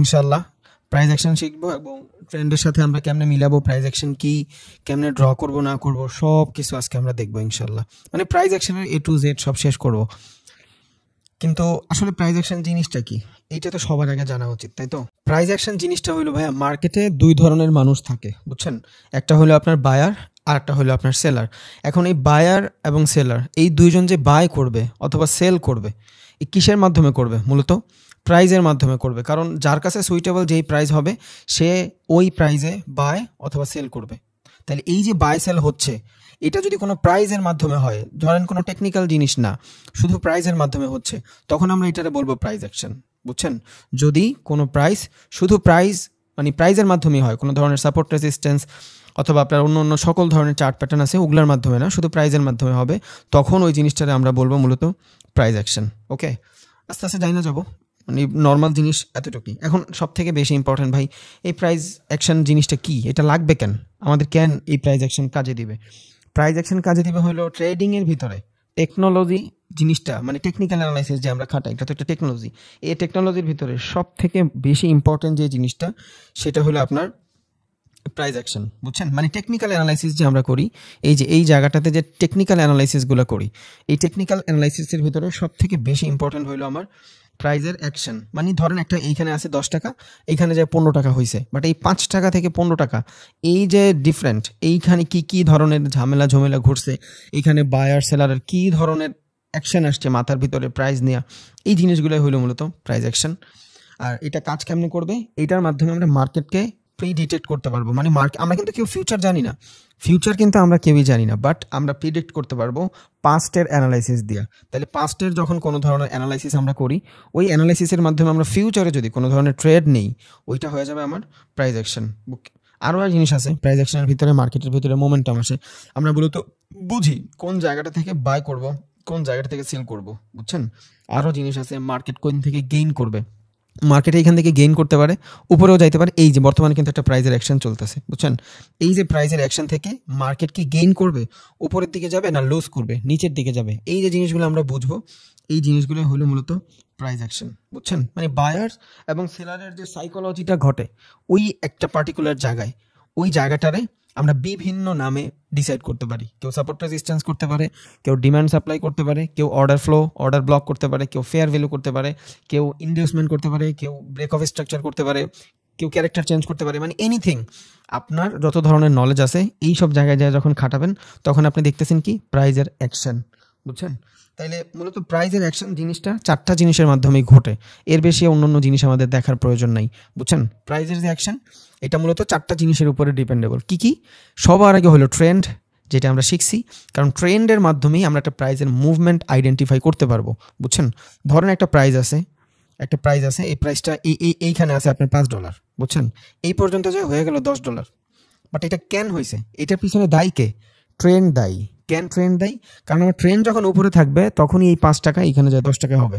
ইনশাল্লাহ prize action শিখবো এবং ট্রেন্ডের সাথে আমরা কেমনে মিলাবো প্রাইজ অ্যাকশন কি কেমনে ড্র করব না করব সব কিছু আজকে আমরা দেখবো ইনশাল্লাহ মানে প্রাইজ অ্যাকশনের এ টু জেড সব শেষ করব কিন্তু আসলে প্রাইজ অ্যাকশন জিনিসটা কি এইটা তো সবার আগে জানা উচিত তাই তো প্রাইজ অ্যাকশন জিনিসটা হলো ভাইয়া মার্কেটে দুই ধরনের মানুষ থাকে বুঝছেন একটা হলো আপনার বায়ার আর একটা হলো আপনার সেলার এখন এই বায়ার এবং সেলার এই দুইজন যে বায় করবে অথবা সেল করবে কিসের মাধ্যমে করবে মূলত প্রাইজের মাধ্যমে করবে কারণ যার কাছে সুইটেবল যেই প্রাইজ হবে সে ওই প্রাইজে বায় অথবা সেল করবে তাহলে এই যে বাই সেল হচ্ছে এটা যদি কোনো প্রাইজের মাধ্যমে হয় ধরেন কোনো টেকনিক্যাল জিনিস না শুধু প্রাইজের মাধ্যমে হচ্ছে তখন আমরা এটারে বলবো প্রাইজ অ্যাকশন বুঝছেন যদি কোনো প্রাইস শুধু প্রাইজ মানে প্রাইজের মাধ্যমেই হয় কোনো ধরনের সাপোর্ট রেসিস্টেন্স অথবা আপনার অন্য অন্য সকল ধরনের চার্ট প্যাটার্ন আছে ওগুলোর মাধ্যমে না শুধু প্রাইজের মাধ্যমে হবে তখন ওই জিনিসটারে আমরা বলবো মূলত প্রাইজ অ্যাকশন ওকে আস্তে আস্তে যাই না যাবো মানে নর্মাল জিনিস এতটুকুই এখন সব থেকে বেশি ইম্পর্ট্যান্ট ভাই এই প্রাইজ অ্যাকশন জিনিসটা কি এটা লাগবে কেন আমাদের কেন এই প্রাইজ অ্যাকশন কাজে দিবে প্রাইজ অ্যাকশন কাজে দিবে হলো ট্রেডিংয়ের ভিতরে টেকনোলজি জিনিসটা মানে টেকনিক্যাল অ্যানালাইসিস যে আমরা খাটাই এটা তো একটা টেকনোলজি এই টেকনোলজির ভিতরে সব থেকে বেশি ইম্পর্টেন্ট যে জিনিসটা সেটা হলো আপনার প্রাইজ অ্যাকশন বুঝছেন মানে টেকনিক্যাল অ্যানালাইসিস যে আমরা করি এই যে এই জায়গাটাতে যে টেকনিক্যাল অ্যানালাইসিসগুলো করি এই টেকনিক্যাল অ্যানালাইসিসের ভিতরে সব থেকে বেশি ইম্পর্টেন্ট হলো আমার প্রাইজের অ্যাকশন মানে ধরেন একটা এইখানে আছে দশ টাকা এইখানে যে পনেরো টাকা হয়েছে বাট এই পাঁচ টাকা থেকে পনেরো টাকা এই যে ডিফারেন্ট এইখানে কি কি ধরনের ঝামেলা ঝামেলা ঘটছে এইখানে বায়ার সেলারের কি ধরনের অ্যাকশন আসছে মাথার ভিতরে প্রাইজ নেওয়া এই জিনিসগুলোই হলো মূলত প্রাইজ অ্যাকশন আর এটা কাজ কেমনি করবে এটার মাধ্যমে আমরা মার্কেটকে প্রিডিটেক্ট করতে পারবো মানে মার্কেট আমরা কিন্তু কেউ ফিউচার জানি না ফিউচার কিন্তু আমরা কেউই জানি না বাট আমরা প্রিডিক্ট করতে পারবো পাস্টের অ্যানালাইসিস দিয়ে তাহলে পাস্টের যখন কোনো ধরনের অ্যানালাইসিস আমরা করি ওই অ্যানালাইসিসের মাধ্যমে আমরা ফিউচারে যদি কোনো ধরনের ট্রেড নেই ওইটা হয়ে যাবে আমার প্রাইজ অ্যাকশন আরও এক জিনিস আছে প্রাইজ অ্যাকশনের ভিতরে মার্কেটের ভিতরে মোমেন্টাম আসে আমরা মূলত বুঝি কোন জায়গাটা থেকে বাই করব কোন জায়গাটা থেকে সেল করব বুঝছেন আরও জিনিস আছে মার্কেট কোন থেকে গেইন করবে মার্কেটে এখান থেকে গেইন করতে পারে উপরেও যাইতে পারে এই যে বর্তমানে কিন্তু একটা প্রাইজের অ্যাকশন চলতেছে বুঝছেন এই যে প্রাইজের অ্যাকশন থেকে মার্কেট কি গেইন করবে উপরের দিকে যাবে না লুজ করবে নিচের দিকে যাবে এই যে জিনিসগুলো আমরা বুঝবো এই জিনিসগুলো হলো মূলত প্রাইজ অ্যাকশন বুঝছেন মানে বায়ার এবং সেলারের যে সাইকোলজিটা ঘটে ওই একটা পার্টিকুলার জায়গায় ওই জায়গাটারে আমরা বিভিন্ন নামে ডিসাইড করতে পারি কেউ সাপোর্ট রেজিস্ট্যান্স করতে পারে কেউ ডিমান্ড সাপ্লাই করতে পারে কেউ অর্ডার ফ্লো অর্ডার ব্লক করতে পারে কেউ ফেয়ার ভ্যালু করতে পারে কেউ ইনডিউসমেন্ট করতে পারে কেউ ব্রেক অফ স্ট্রাকচার করতে পারে কেউ ক্যারেক্টার চেঞ্জ করতে পারে মানে এনিথিং আপনার যত ধরনের নলেজ আছে এই সব জায়গায় যায় যখন খাটাবেন তখন আপনি দেখতেছেন কি প্রাইজের অ্যাকশন বুঝছেন তাইলে মূলত প্রাইজের অ্যাকশন জিনিসটা চারটা জিনিসের মাধ্যমেই ঘটে এর বেশি অন্য অন্য জিনিস আমাদের দেখার প্রয়োজন নাই বুঝছেন প্রাইজের যে অ্যাকশন এটা মূলত চারটা জিনিসের উপরে ডিপেন্ডেবল কী কী সবার আগে হলো ট্রেন্ড যেটা আমরা শিখছি কারণ ট্রেন্ডের মাধ্যমেই আমরা একটা প্রাইজের মুভমেন্ট আইডেন্টিফাই করতে পারবো বুঝছেন ধরেন একটা প্রাইজ আছে একটা প্রাইজ আছে এই প্রাইসটা এই এইখানে আছে আপনার পাঁচ ডলার বুঝছেন এই পর্যন্ত যে হয়ে গেল দশ ডলার বাট এটা কেন হয়েছে এটার পিছনে দায়ী কে ট্রেন দায়ী কেন ট্রেন দায়ী কারণ আমার ট্রেন যখন উপরে থাকবে তখনই এই পাঁচ টাকা এখানে যায় দশ টাকা হবে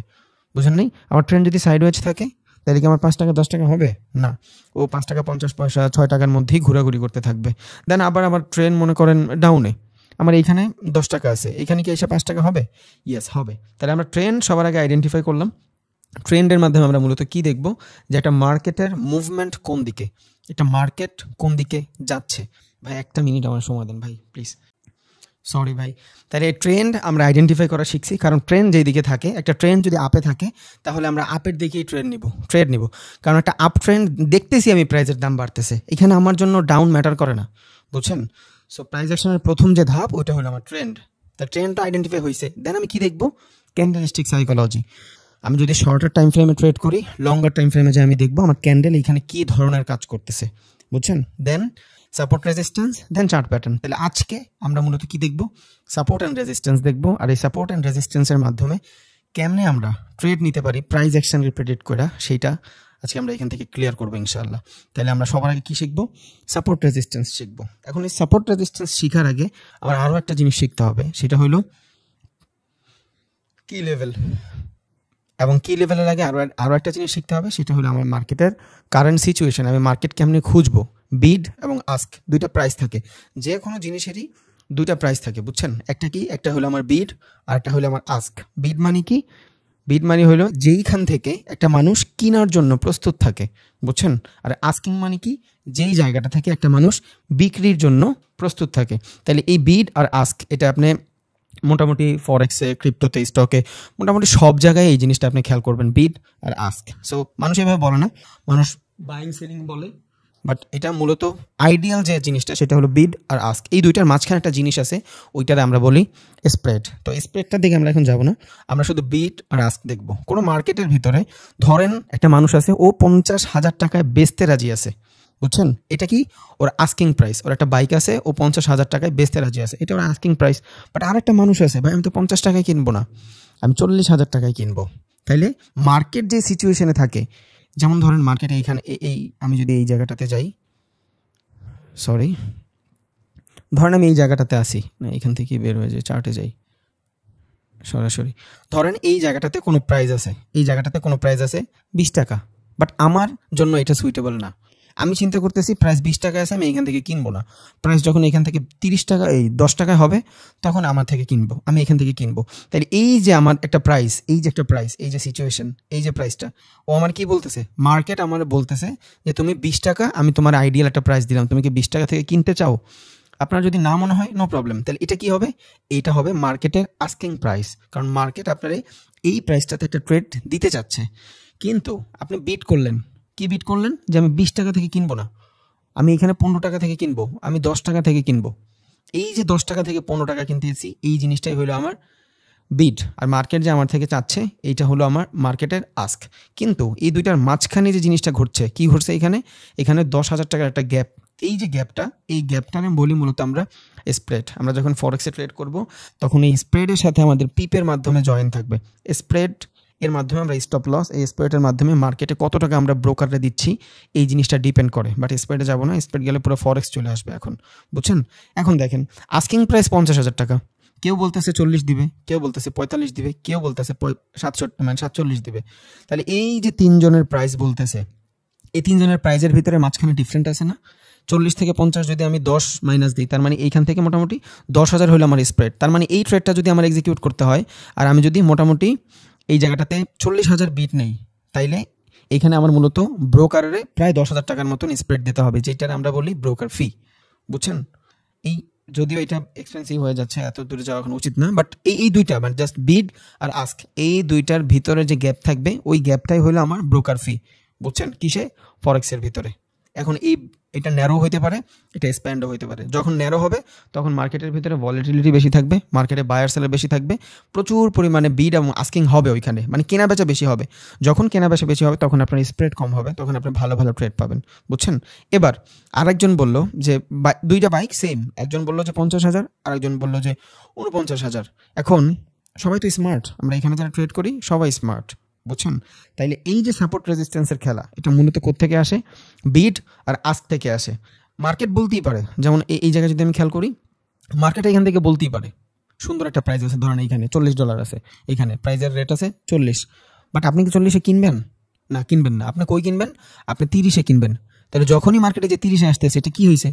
বুঝলেন নাই আমার ট্রেন যদি সাইড ওয়েজ থাকে তাহলে কি আমার পাঁচ টাকা দশ টাকা হবে না ও পাঁচ টাকা পঞ্চাশ পয়সা ছয় টাকার মধ্যেই ঘোরাঘুরি করতে থাকবে দেন আবার আমার ট্রেন মনে করেন ডাউনে আমার এইখানে দশ টাকা আছে এখানে কি এসে পাঁচ টাকা হবে ইয়েস হবে তাহলে আমরা ট্রেন সবার আগে আইডেন্টিফাই করলাম ট্রেন্ডের মাধ্যমে আমরা মূলত কি দেখব যে একটা মার্কেটের মুভমেন্ট কোন দিকে এটা মার্কেট কোন দিকে যাচ্ছে ভাই একটা মিনিট আমার সময় দেন ভাই প্লিজ সরি ভাই তাহলে ট্রেন্ড আমরা আইডেন্টিফাই করা শিখছি কারণ ট্রেন্ড যেই দিকে থাকে একটা ট্রেন্ড যদি আপে থাকে তাহলে আমরা আপের দিকেই ট্রেন নিব ট্রেড নিব কারণ একটা আপ ট্রেন্ড দেখতেছি আমি প্রাইজের দাম বাড়তেছে এখানে আমার জন্য ডাউন ম্যাটার করে না বুঝছেন সো প্রাইজ অ্যাকশনের প্রথম যে ধাপ ওইটা হলো আমার ট্রেন্ড তা ট্রেন্ডটা আইডেন্টিফাই হয়েছে দেন আমি কি দেখবো ক্যান্ডেলিস্টিক সাইকোলজি আমি যদি শর্টার টাইম ফ্রেমে ট্রেড করি লঙ্গার টাইম ফ্রেমে যে আমি দেখবো আমার ক্যান্ডেল এখানে কী ধরনের কাজ করতেছে বুঝছেন then support resistance then chart pattern তাহলে আজকে আমরা মূলত কি দেখব সাপোর্ট অ্যান্ড রেজিস্ট্যান্স দেখব আর এই সাপোর্ট অ্যান্ড রেজিস্ট্যান্সের মাধ্যমে কেমনে আমরা ট্রেড নিতে পারি প্রাইস অ্যাকশন রিপ্রেডিট করে সেইটা আজকে আমরা এখান থেকে ক্লিয়ার করবো ইনশাল্লাহ তাহলে আমরা সবার আগে কী শিখবো সাপোর্ট রেজিস্ট্যান্স শিখবো এখন এই সাপোর্ট রেজিস্ট্যান্স শেখার আগে আমার আরও একটা জিনিস শিখতে হবে সেটা হলো কি লেভেল এবং কি লেভেলের আগে আরও আরও একটা জিনিস শিখতে হবে সেটা হলো আমার মার্কেটের কারেন্ট সিচুয়েশান আমি মার্কেট কেমনি খুঁজবো বিড এবং আস্ক দুইটা প্রাইস থাকে যে কোনো জিনিসেরই দুইটা প্রাইস থাকে বুঝছেন একটা কি একটা হলো আমার বিড আর একটা হলো আমার আস্ক বিড মানে কি বিড মানে হলো যেইখান থেকে একটা মানুষ কেনার জন্য প্রস্তুত থাকে বুঝছেন আর আস্কিং মানে কি যেই জায়গাটা থেকে একটা মানুষ বিক্রির জন্য প্রস্তুত থাকে তাহলে এই বিড আর আস্ক এটা আপনি মোটামুটি ফরেক্সে ক্রিপ্টোতে স্টকে মোটামুটি সব জায়গায় এই জিনিসটা আপনি খেয়াল করবেন বিড আর আস্ক সো মানুষ এভাবে বলে না মানুষ বাইং সেলিং বলে বাট এটা মূলত আইডিয়াল যে জিনিসটা সেটা হলো বিড আর আস্ক এই দুইটার মাঝখানে একটা জিনিস আছে ওইটারে আমরা বলি স্প্রেড তো স্প্রেডটার দিকে আমরা এখন যাব না আমরা শুধু বিড আর আস্ক দেখব কোনো মার্কেটের ভিতরে ধরেন একটা মানুষ আছে ও পঞ্চাশ হাজার টাকায় বেচতে রাজি আছে বুঝছেন এটা কি ওর আস্কিং প্রাইস ওর একটা বাইক আছে ও পঞ্চাশ হাজার টাকায় বেচতে রাজি আছে এটা ওর আস্কিং প্রাইস বাট আরেকটা মানুষ আছে ভাই আমি তো পঞ্চাশ টাকায় কিনবো না আমি চল্লিশ হাজার টাকায় কিনবো তাইলে মার্কেট যে সিচুয়েশনে থাকে যেমন ধরেন মার্কেটে এইখানে এই আমি যদি এই জায়গাটাতে যাই সরি ধরেন আমি এই জায়গাটাতে আসি না এখান থেকে বের হয়ে যাই চার্টে যাই সরাসরি ধরেন এই জায়গাটাতে কোনো প্রাইস আছে এই জায়গাটাতে কোনো প্রাইস আছে বিশ টাকা বাট আমার জন্য এটা সুইটেবল না আমি চিন্তা করতেছি প্রাইস বিশ টাকা আছে আমি এখান থেকে কিনবো না প্রাইস যখন এখান থেকে তিরিশ টাকা এই দশ টাকায় হবে তখন আমার থেকে কিনবো আমি এখান থেকে কিনবো তাহলে এই যে আমার একটা প্রাইস এই যে একটা প্রাইস এই যে সিচুয়েশন এই যে প্রাইসটা ও আমার কি বলতেছে মার্কেট আমার বলতেছে যে তুমি বিশ টাকা আমি তোমার আইডিয়াল একটা প্রাইস দিলাম তুমি কি বিশ টাকা থেকে কিনতে চাও আপনার যদি না মনে হয় নো প্রবলেম তাহলে এটা কি হবে এটা হবে মার্কেটের আস্কিং প্রাইস কারণ মার্কেট আপনার এই প্রাইসটাতে একটা ট্রেড দিতে চাচ্ছে কিন্তু আপনি বিট করলেন কি বিট করলেন যে আমি বিশ টাকা থেকে কিনবো না আমি এখানে পনেরো টাকা থেকে কিনবো আমি দশ টাকা থেকে কিনবো এই যে দশ টাকা থেকে পনেরো টাকা কিনতে এসেছি এই জিনিসটাই হলো আমার বিট আর মার্কেট যে আমার থেকে চাচ্ছে এইটা হলো আমার মার্কেটের আস্ক কিন্তু এই দুইটার মাঝখানে যে জিনিসটা ঘটছে কি ঘটছে এখানে এখানে দশ হাজার টাকার একটা গ্যাপ এই যে গ্যাপটা এই গ্যাপটা আমি বলি মূলত আমরা স্প্রেড আমরা যখন ফরেক্সে ট্রেড করব তখন এই স্প্রেডের সাথে আমাদের পিপের মাধ্যমে জয়েন থাকবে স্প্রেড এর মাধ্যমে আমরা স্টপ লস এই স্প্রেডের মাধ্যমে মার্কেটে কত টাকা আমরা ব্রোকাররা দিচ্ছি এই জিনিসটা ডিপেন্ড করে বাট স্প্রেডে যাবো না স্প্রেড গেলে পুরো ফরেক্স চলে আসবে এখন বুঝছেন এখন দেখেন আস্কিং প্রাইস পঞ্চাশ হাজার টাকা কেউ বলতেছে চল্লিশ দিবে কেউ বলতেছে পঁয়তাল্লিশ দিবে কেউ বলতেছে সাতষট্টি মানে সাতচল্লিশ দিবে তাহলে এই যে তিনজনের প্রাইস বলতেছে এই তিনজনের প্রাইজের ভিতরে মাঝখানে ডিফারেন্ট আছে না চল্লিশ থেকে পঞ্চাশ যদি আমি দশ মাইনাস দিই তার মানে এইখান থেকে মোটামুটি দশ হাজার হলো আমার স্প্রেড তার মানে এই ট্রেডটা যদি আমার এক্সিকিউট করতে হয় আর আমি যদি মোটামুটি এই জায়গাটাতে চল্লিশ হাজার বিট নেই তাইলে এখানে আমার মূলত ব্রোকারের প্রায় দশ হাজার টাকার মতন স্প্রেড দিতে হবে যেটার আমরা বলি ব্রোকার ফি বুঝছেন এই যদিও এটা এক্সপেন্সিভ হয়ে যাচ্ছে এত দূরে যাওয়া এখন উচিত না বাট এই এই দুইটা মানে জাস্ট বিড আর আস্ক এই দুইটার ভিতরে যে গ্যাপ থাকবে ওই গ্যাপটাই হলো আমার ব্রোকার ফি বুঝছেন কিসে ফরেক্সের ভিতরে এখন এই এটা ন্যারো হইতে পারে এটা স্প্যান্ডও হইতে পারে যখন ন্যারো হবে তখন মার্কেটের ভিতরে ভলেটিলিটি বেশি থাকবে মার্কেটে বায়ার সেলার বেশি থাকবে প্রচুর পরিমাণে বিড এবং আস্কিং হবে ওইখানে মানে কেনা বেচা বেশি হবে যখন কেনা বেচা বেশি হবে তখন আপনার স্প্রেড কম হবে তখন আপনি ভালো ভালো ট্রেড পাবেন বুঝছেন এবার আরেকজন বলল যে দুইটা বাইক সেম একজন বললো যে পঞ্চাশ হাজার আরেকজন বললো যে উনপঞ্চাশ হাজার এখন সবাই তো স্মার্ট আমরা এখানে যারা ট্রেড করি সবাই স্মার্ট বুঝছেন তাইলে এই যে সাপোর্ট রেজিস্ট্যান্সের খেলা এটা মূলত থেকে আসে বিট আর আস্ক থেকে আসে মার্কেট বলতেই পারে যেমন এই জায়গায় যদি আমি খেয়াল করি মার্কেট এখান থেকে বলতেই পারে সুন্দর একটা প্রাইস আছে ধরেন এইখানে চল্লিশ ডলার আছে এখানে প্রাইজের রেট আছে চল্লিশ বাট আপনি কি চল্লিশে কিনবেন না কিনবেন না আপনি কই কিনবেন আপনি তিরিশে কিনবেন তাহলে যখনই মার্কেটে যে তিরিশে আসতেছে এটা কী হয়েছে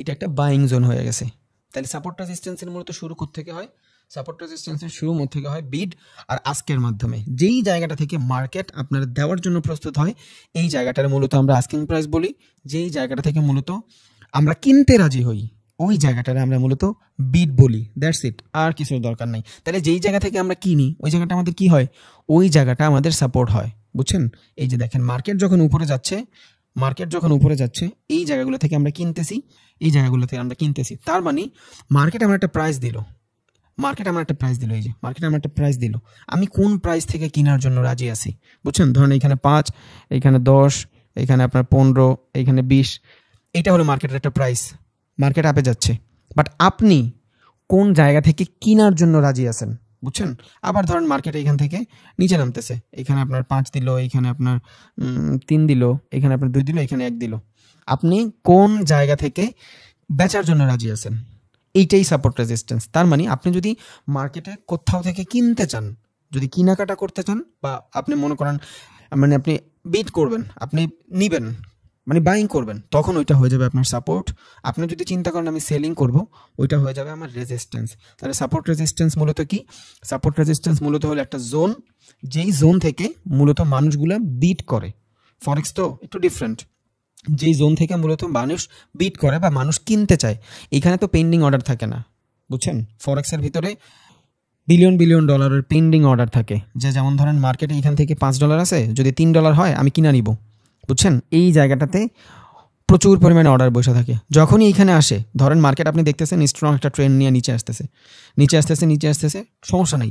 এটা একটা বাইং জোন হয়ে গেছে তাহলে সাপোর্ট রেজিস্ট্যান্সের মূলত শুরু থেকে হয় সাপোর্ট রেজিস্ট্যান্সের শুরু থেকে হয় বিড আর আজকের মাধ্যমে যেই জায়গাটা থেকে মার্কেট আপনার দেওয়ার জন্য প্রস্তুত হয় এই জায়গাটার মূলত আমরা আস্কিং প্রাইস বলি যেই জায়গাটা থেকে মূলত আমরা কিনতে রাজি হই ওই জায়গাটারে আমরা মূলত বিট বলি দ্যাটস ইট আর কিছুর দরকার নাই তাহলে যেই জায়গা থেকে আমরা কিনি ওই জায়গাটা আমাদের কি হয় ওই জায়গাটা আমাদের সাপোর্ট হয় বুঝছেন এই যে দেখেন মার্কেট যখন উপরে যাচ্ছে মার্কেট যখন উপরে যাচ্ছে এই জায়গাগুলো থেকে আমরা কিনতেছি এই জায়গাগুলো থেকে আমরা কিনতেছি তার মানে মার্কেট আমার একটা প্রাইস দিল মার্কেট আমার একটা প্রাইস দিল এই যে মার্কেট আমার একটা প্রাইস দিল আমি কোন প্রাইস থেকে কেনার জন্য রাজি আছি বুঝছেন ধরেন এখানে পাঁচ এখানে দশ এখানে আপনার পনেরো এখানে বিশ এটা হলো মার্কেটের একটা প্রাইস মার্কেট আপে যাচ্ছে বাট আপনি কোন জায়গা থেকে কেনার জন্য রাজি আছেন বুঝছেন আবার ধরেন মার্কেট এখান থেকে নিচে নামতেছে এখানে আপনার পাঁচ দিল এখানে আপনার তিন দিল এখানে আপনার দুই দিল এখানে এক দিল আপনি কোন জায়গা থেকে বেচার জন্য রাজি আছেন এইটাই সাপোর্ট রেজিস্ট্যান্স তার মানে আপনি যদি মার্কেটে কোথাও থেকে কিনতে চান যদি কেনাকাটা করতে চান বা আপনি মনে করেন মানে আপনি বিট করবেন আপনি নেবেন মানে বাইং করবেন তখন ওইটা হয়ে যাবে আপনার সাপোর্ট আপনি যদি চিন্তা করেন আমি সেলিং করব ওইটা হয়ে যাবে আমার রেজিস্ট্যান্স তাহলে সাপোর্ট রেজিস্ট্যান্স মূলত কি সাপোর্ট রেজিস্ট্যান্স মূলত হলো একটা জোন যেই জোন থেকে মূলত মানুষগুলো বিট করে ফরেক্স তো একটু ডিফারেন্ট যেই জোন থেকে মূলত মানুষ বিট করে বা মানুষ কিনতে চায় এখানে তো পেন্ডিং অর্ডার থাকে না বুঝছেন ফরেক্সের ভিতরে বিলিয়ন বিলিয়ন ডলারের পেন্ডিং অর্ডার থাকে যে যেমন ধরেন মার্কেটে এখান থেকে পাঁচ ডলার আছে যদি তিন ডলার হয় আমি কিনা নিব বুঝছেন এই জায়গাটাতে প্রচুর পরিমাণে অর্ডার বসে থাকে যখনই এখানে আসে ধরেন মার্কেট আপনি দেখতেছেন স্ট্রং একটা ট্রেন নিয়ে নিচে আসতেছে নিচে আসতেছে নিচে আসতেছে সমস্যা নেই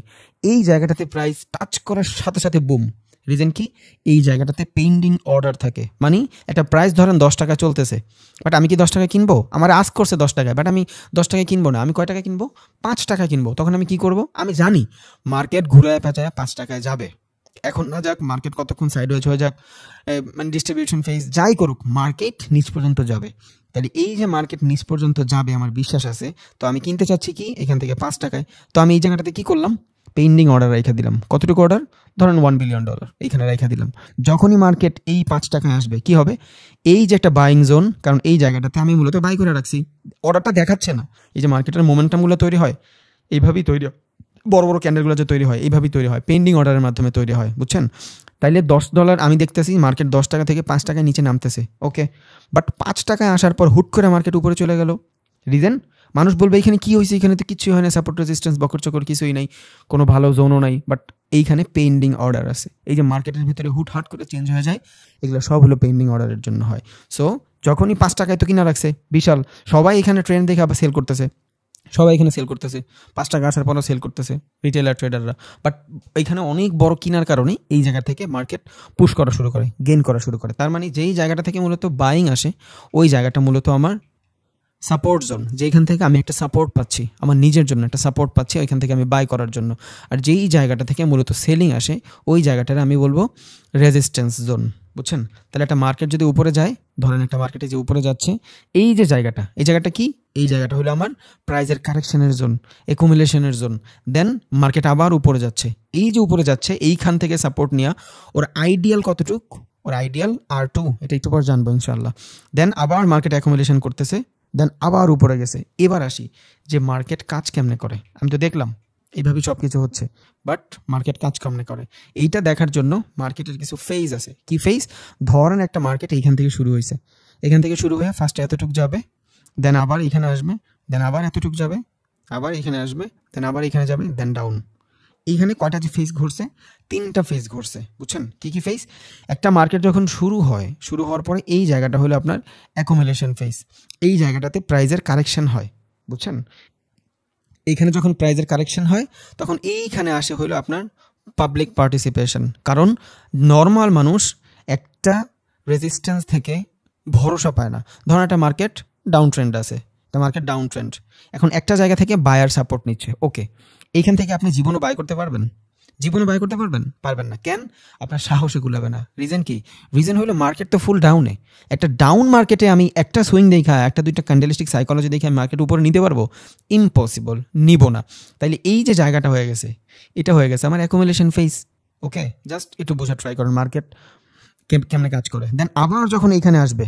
এই জায়গাটাতে প্রাইস টাচ করার সাথে সাথে বুম রিজন কি এই জায়গাটাতে পেন্ডিং অর্ডার থাকে মানে একটা প্রাইস ধরেন দশ টাকা চলতেছে বাট আমি কি দশ টাকা কিনবো আমার আস করছে দশ টাকায় বাট আমি দশ টাকা কিনবো না আমি কয় টাকা কিনবো পাঁচ টাকা কিনবো তখন আমি কি করব আমি জানি মার্কেট ঘুরে পেঁচায় পাঁচ টাকায় যাবে এখন না যাক মার্কেট কতক্ষণ সাইড হয়েছে হয়ে যাক মানে ডিস্ট্রিবিউশন ফেজ যাই করুক মার্কেট নিচ পর্যন্ত যাবে তাহলে এই যে মার্কেট নিচ পর্যন্ত যাবে আমার বিশ্বাস আছে তো আমি কিনতে চাচ্ছি কি এখান থেকে পাঁচ টাকায় তো আমি এই জায়গাটাতে কী করলাম পেন্ডিং অর্ডার রেখে দিলাম কতটুকু অর্ডার ধরেন ওয়ান বিলিয়ন ডলার এইখানে রেখা দিলাম যখনই মার্কেট এই পাঁচ টাকায় আসবে কি হবে এই যে একটা বাইং জোন কারণ এই জায়গাটাতে আমি মূলত বাই করে রাখছি অর্ডারটা দেখাচ্ছে না এই যে মার্কেটের মোমেন্টামগুলো তৈরি হয় এইভাবেই তৈরি বড় বড় ক্যান্ডেলগুলো যে তৈরি হয় এইভাবেই তৈরি হয় পেন্ডিং অর্ডারের মাধ্যমে তৈরি হয় বুঝছেন তাইলে দশ ডলার আমি দেখতেছি মার্কেট দশ টাকা থেকে পাঁচ টাকায় নিচে নামতেছে ওকে বাট পাঁচ টাকায় আসার পর হুট করে মার্কেট উপরে চলে গেল রিজেন মানুষ বলবে এখানে কী হয়েছে এখানে তো কিছুই হয় না সাপোর্ট রেজিস্ট্যান্স বকর চকর কিছুই নাই কোনো ভালো জোনও নাই বাট এইখানে পেন্ডিং অর্ডার আছে এই যে মার্কেটের ভিতরে হুটহাট করে চেঞ্জ হয়ে যায় এগুলো সব হলো পেন্ডিং অর্ডারের জন্য হয় সো যখনই পাঁচ টাকায় তো কিনা রাখছে বিশাল সবাই এখানে ট্রেন দেখে আবার সেল করতেছে সবাই এখানে সেল করতেছে পাঁচ টাকা আসার পরও সেল করতেছে রিটেলার ট্রেডাররা বাট এখানে অনেক বড় কেনার কারণে এই জায়গা থেকে মার্কেট পুশ করা শুরু করে গেন করা শুরু করে তার মানে যেই জায়গাটা থেকে মূলত বাইং আসে ওই জায়গাটা মূলত আমার সাপোর্ট জোন যেখান থেকে আমি একটা সাপোর্ট পাচ্ছি আমার নিজের জন্য একটা সাপোর্ট পাচ্ছি ওইখান থেকে আমি বাই করার জন্য আর যেই জায়গাটা থেকে মূলত সেলিং আসে ওই জায়গাটার আমি বলবো রেজিস্ট্যান্স জোন বুঝছেন তাহলে একটা মার্কেট যদি উপরে যায় ধরেন একটা মার্কেটে যে উপরে যাচ্ছে এই যে জায়গাটা এই জায়গাটা কি এই জায়গাটা হলো আমার প্রাইজের কারেকশনের জোন একুমুলেশনের জোন দেন মার্কেট আবার উপরে যাচ্ছে এই যে উপরে যাচ্ছে এইখান থেকে সাপোর্ট নেওয়া ওর আইডিয়াল কতটুক ওর আইডিয়াল আর টু এটা একটু পর জানবো ইনশাল্লাহ দেন আবার মার্কেট অ্যাকোমোডেশন করতেছে দেন আবার উপরে গেছে এবার আসি যে মার্কেট কাজ কেমনে করে আমি তো দেখলাম এইভাবেই সব কিছু হচ্ছে বাট মার্কেট কাজ কেমনে করে এইটা দেখার জন্য মার্কেটের কিছু ফেজ আছে কি ফেজ ধরেন একটা মার্কেট এইখান থেকে শুরু হয়েছে এখান থেকে শুরু হয়ে ফার্স্টে এতটুক যাবে দেন আবার এখানে আসবে দেন আবার এতটুক যাবে আবার এখানে আসবে দেন আবার এখানে যাবে দেন ডাউন এইখানে কয়টা যে ফেস ঘুরছে তিনটা ফেস ঘুরছে বুঝছেন কি কি ফেস একটা মার্কেট যখন শুরু হয় শুরু হওয়ার পরে এই জায়গাটা হলো আপনার অ্যাকোমিলেশন ফেস এই জায়গাটাতে প্রাইজের কারেকশান হয় বুঝছেন এইখানে যখন প্রাইজের কারেকশান হয় তখন এইখানে আসে হলো আপনার পাবলিক পার্টিসিপেশন কারণ নর্মাল মানুষ একটা রেজিস্ট্যান্স থেকে ভরসা পায় না ধরুন একটা মার্কেট ডাউন ট্রেন্ড আছে তা মার্কেট ডাউন ট্রেন্ড এখন একটা জায়গা থেকে বায়ার সাপোর্ট নিচ্ছে ওকে এইখান থেকে আপনি জীবনও ব্যয় করতে পারবেন জীবনে ব্যয় করতে পারবেন পারবেন না কেন আপনার সাহসে গুলাবে না রিজন কি রিজন হলো মার্কেট তো ফুল ডাউনে একটা ডাউন মার্কেটে আমি একটা সুইং দেখা একটা দুইটা ক্যান্ডেলিস্টিক সাইকোলজি দেখে আমি মার্কেট উপরে নিতে পারবো ইম্পসিবল নিব না তাইলে এই যে জায়গাটা হয়ে গেছে এটা হয়ে গেছে আমার অ্যাকুমুলেশন ফেস ওকে জাস্ট একটু বোঝা ট্রাই করেন মার্কেট কেমনে কাজ করে দেন আবার যখন এইখানে আসবে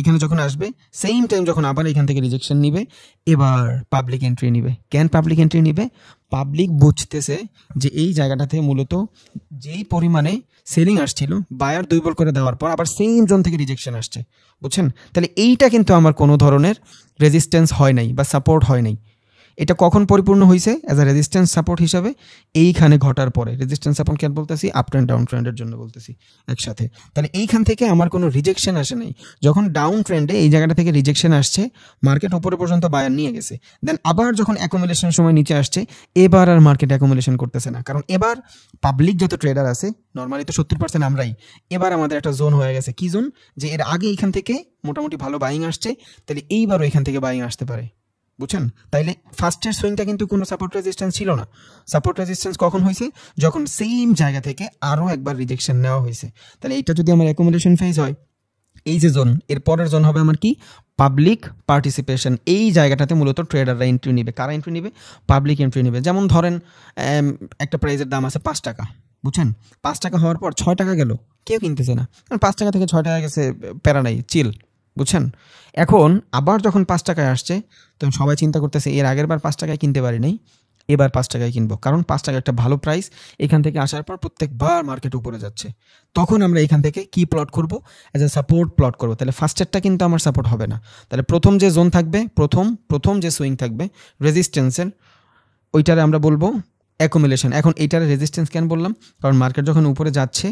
এখানে যখন আসবে সেম টাইম যখন আবার এখান থেকে রিজেকশন নিবে এবার পাবলিক এন্ট্রি নিবে কেন পাবলিক এন্ট্রি নিবে পাবলিক বুঝতেছে যে এই জায়গাটাতে মূলত যেই পরিমাণে সেলিং আসছিল বায়ার দুই বল করে দেওয়ার পর আবার সেম জোন থেকে রিজেকশন আসছে বুঝছেন তাহলে এইটা কিন্তু আমার কোনো ধরনের রেজিস্ট্যান্স হয় নাই বা সাপোর্ট হয় নাই এটা কখন পরিপূর্ণ হয়েছে অ্যাজ আ রেজিস্ট্যান্স সাপোর্ট হিসাবে এইখানে ঘটার পরে রেজিস্ট্যান্স সাপোর্ট কেন বলতেছি আপ ট্রেন্ড ডাউন ট্রেন্ডের জন্য বলতেছি একসাথে তাহলে এইখান থেকে আমার কোনো রিজেকশন আসে নাই যখন ডাউন ট্রেন্ডে এই জায়গাটা থেকে রিজেকশন আসছে মার্কেট উপরে পর্যন্ত বায়ার নিয়ে গেছে দেন আবার যখন অ্যাকোমোডেশন সময় নিচে আসছে এবার আর মার্কেট অ্যাকোমোডেশন করতেছে না কারণ এবার পাবলিক যত ট্রেডার আছে নর্মালি তো সত্তর পার্সেন্ট আমরাই এবার আমাদের একটা জোন হয়ে গেছে কি জোন যে এর আগে এখান থেকে মোটামুটি ভালো বাইং আসছে তাহলে এইবারও এখান থেকে বাইং আসতে পারে বুঝছেন তাইলে ফার্স্টের সুইংটা কিন্তু কোনো সাপোর্ট রেজিস্ট্যান্স ছিল না সাপোর্ট রেজিস্ট্যান্স কখন হয়েছে যখন সেম জায়গা থেকে আরও একবার রিজেকশন নেওয়া হয়েছে তাহলে এইটা যদি আমার অ্যাকোমোডেশন ফেজ হয় এই যে জোন এর পরের জোন হবে আমার কি পাবলিক পার্টিসিপেশন এই জায়গাটাতে মূলত ট্রেডাররা এন্ট্রি নেবে কারা এন্ট্রি নেবে পাবলিক এন্ট্রি নেবে যেমন ধরেন একটা প্রাইজের দাম আছে পাঁচ টাকা বুঝছেন পাঁচ টাকা হওয়ার পর ছয় টাকা গেল কেউ কিনতেছে না কারণ পাঁচ টাকা থেকে ছয় টাকা গেছে প্যারা নাই চিল বুঝছেন এখন আবার যখন পাঁচ টাকায় আসছে তখন সবাই চিন্তা করতেছে এর আগের বার পাঁচ টাকায় কিনতে পারি নাই এবার পাঁচ টাকায় কিনবো কারণ পাঁচ টাকা একটা ভালো প্রাইস এখান থেকে আসার পর প্রত্যেকবার মার্কেট উপরে যাচ্ছে তখন আমরা এখান থেকে কি প্লট করব অ্যাজ এ সাপোর্ট প্লট করবো তাহলে ফার্স্টেরটা কিন্তু আমার সাপোর্ট হবে না তাহলে প্রথম যে জোন থাকবে প্রথম প্রথম যে সুইং থাকবে রেজিস্ট্যান্সের ওইটারে আমরা বলবো অ্যাকোমিলেশন এখন এইটার রেজিস্ট্যান্স কেন বললাম কারণ মার্কেট যখন উপরে যাচ্ছে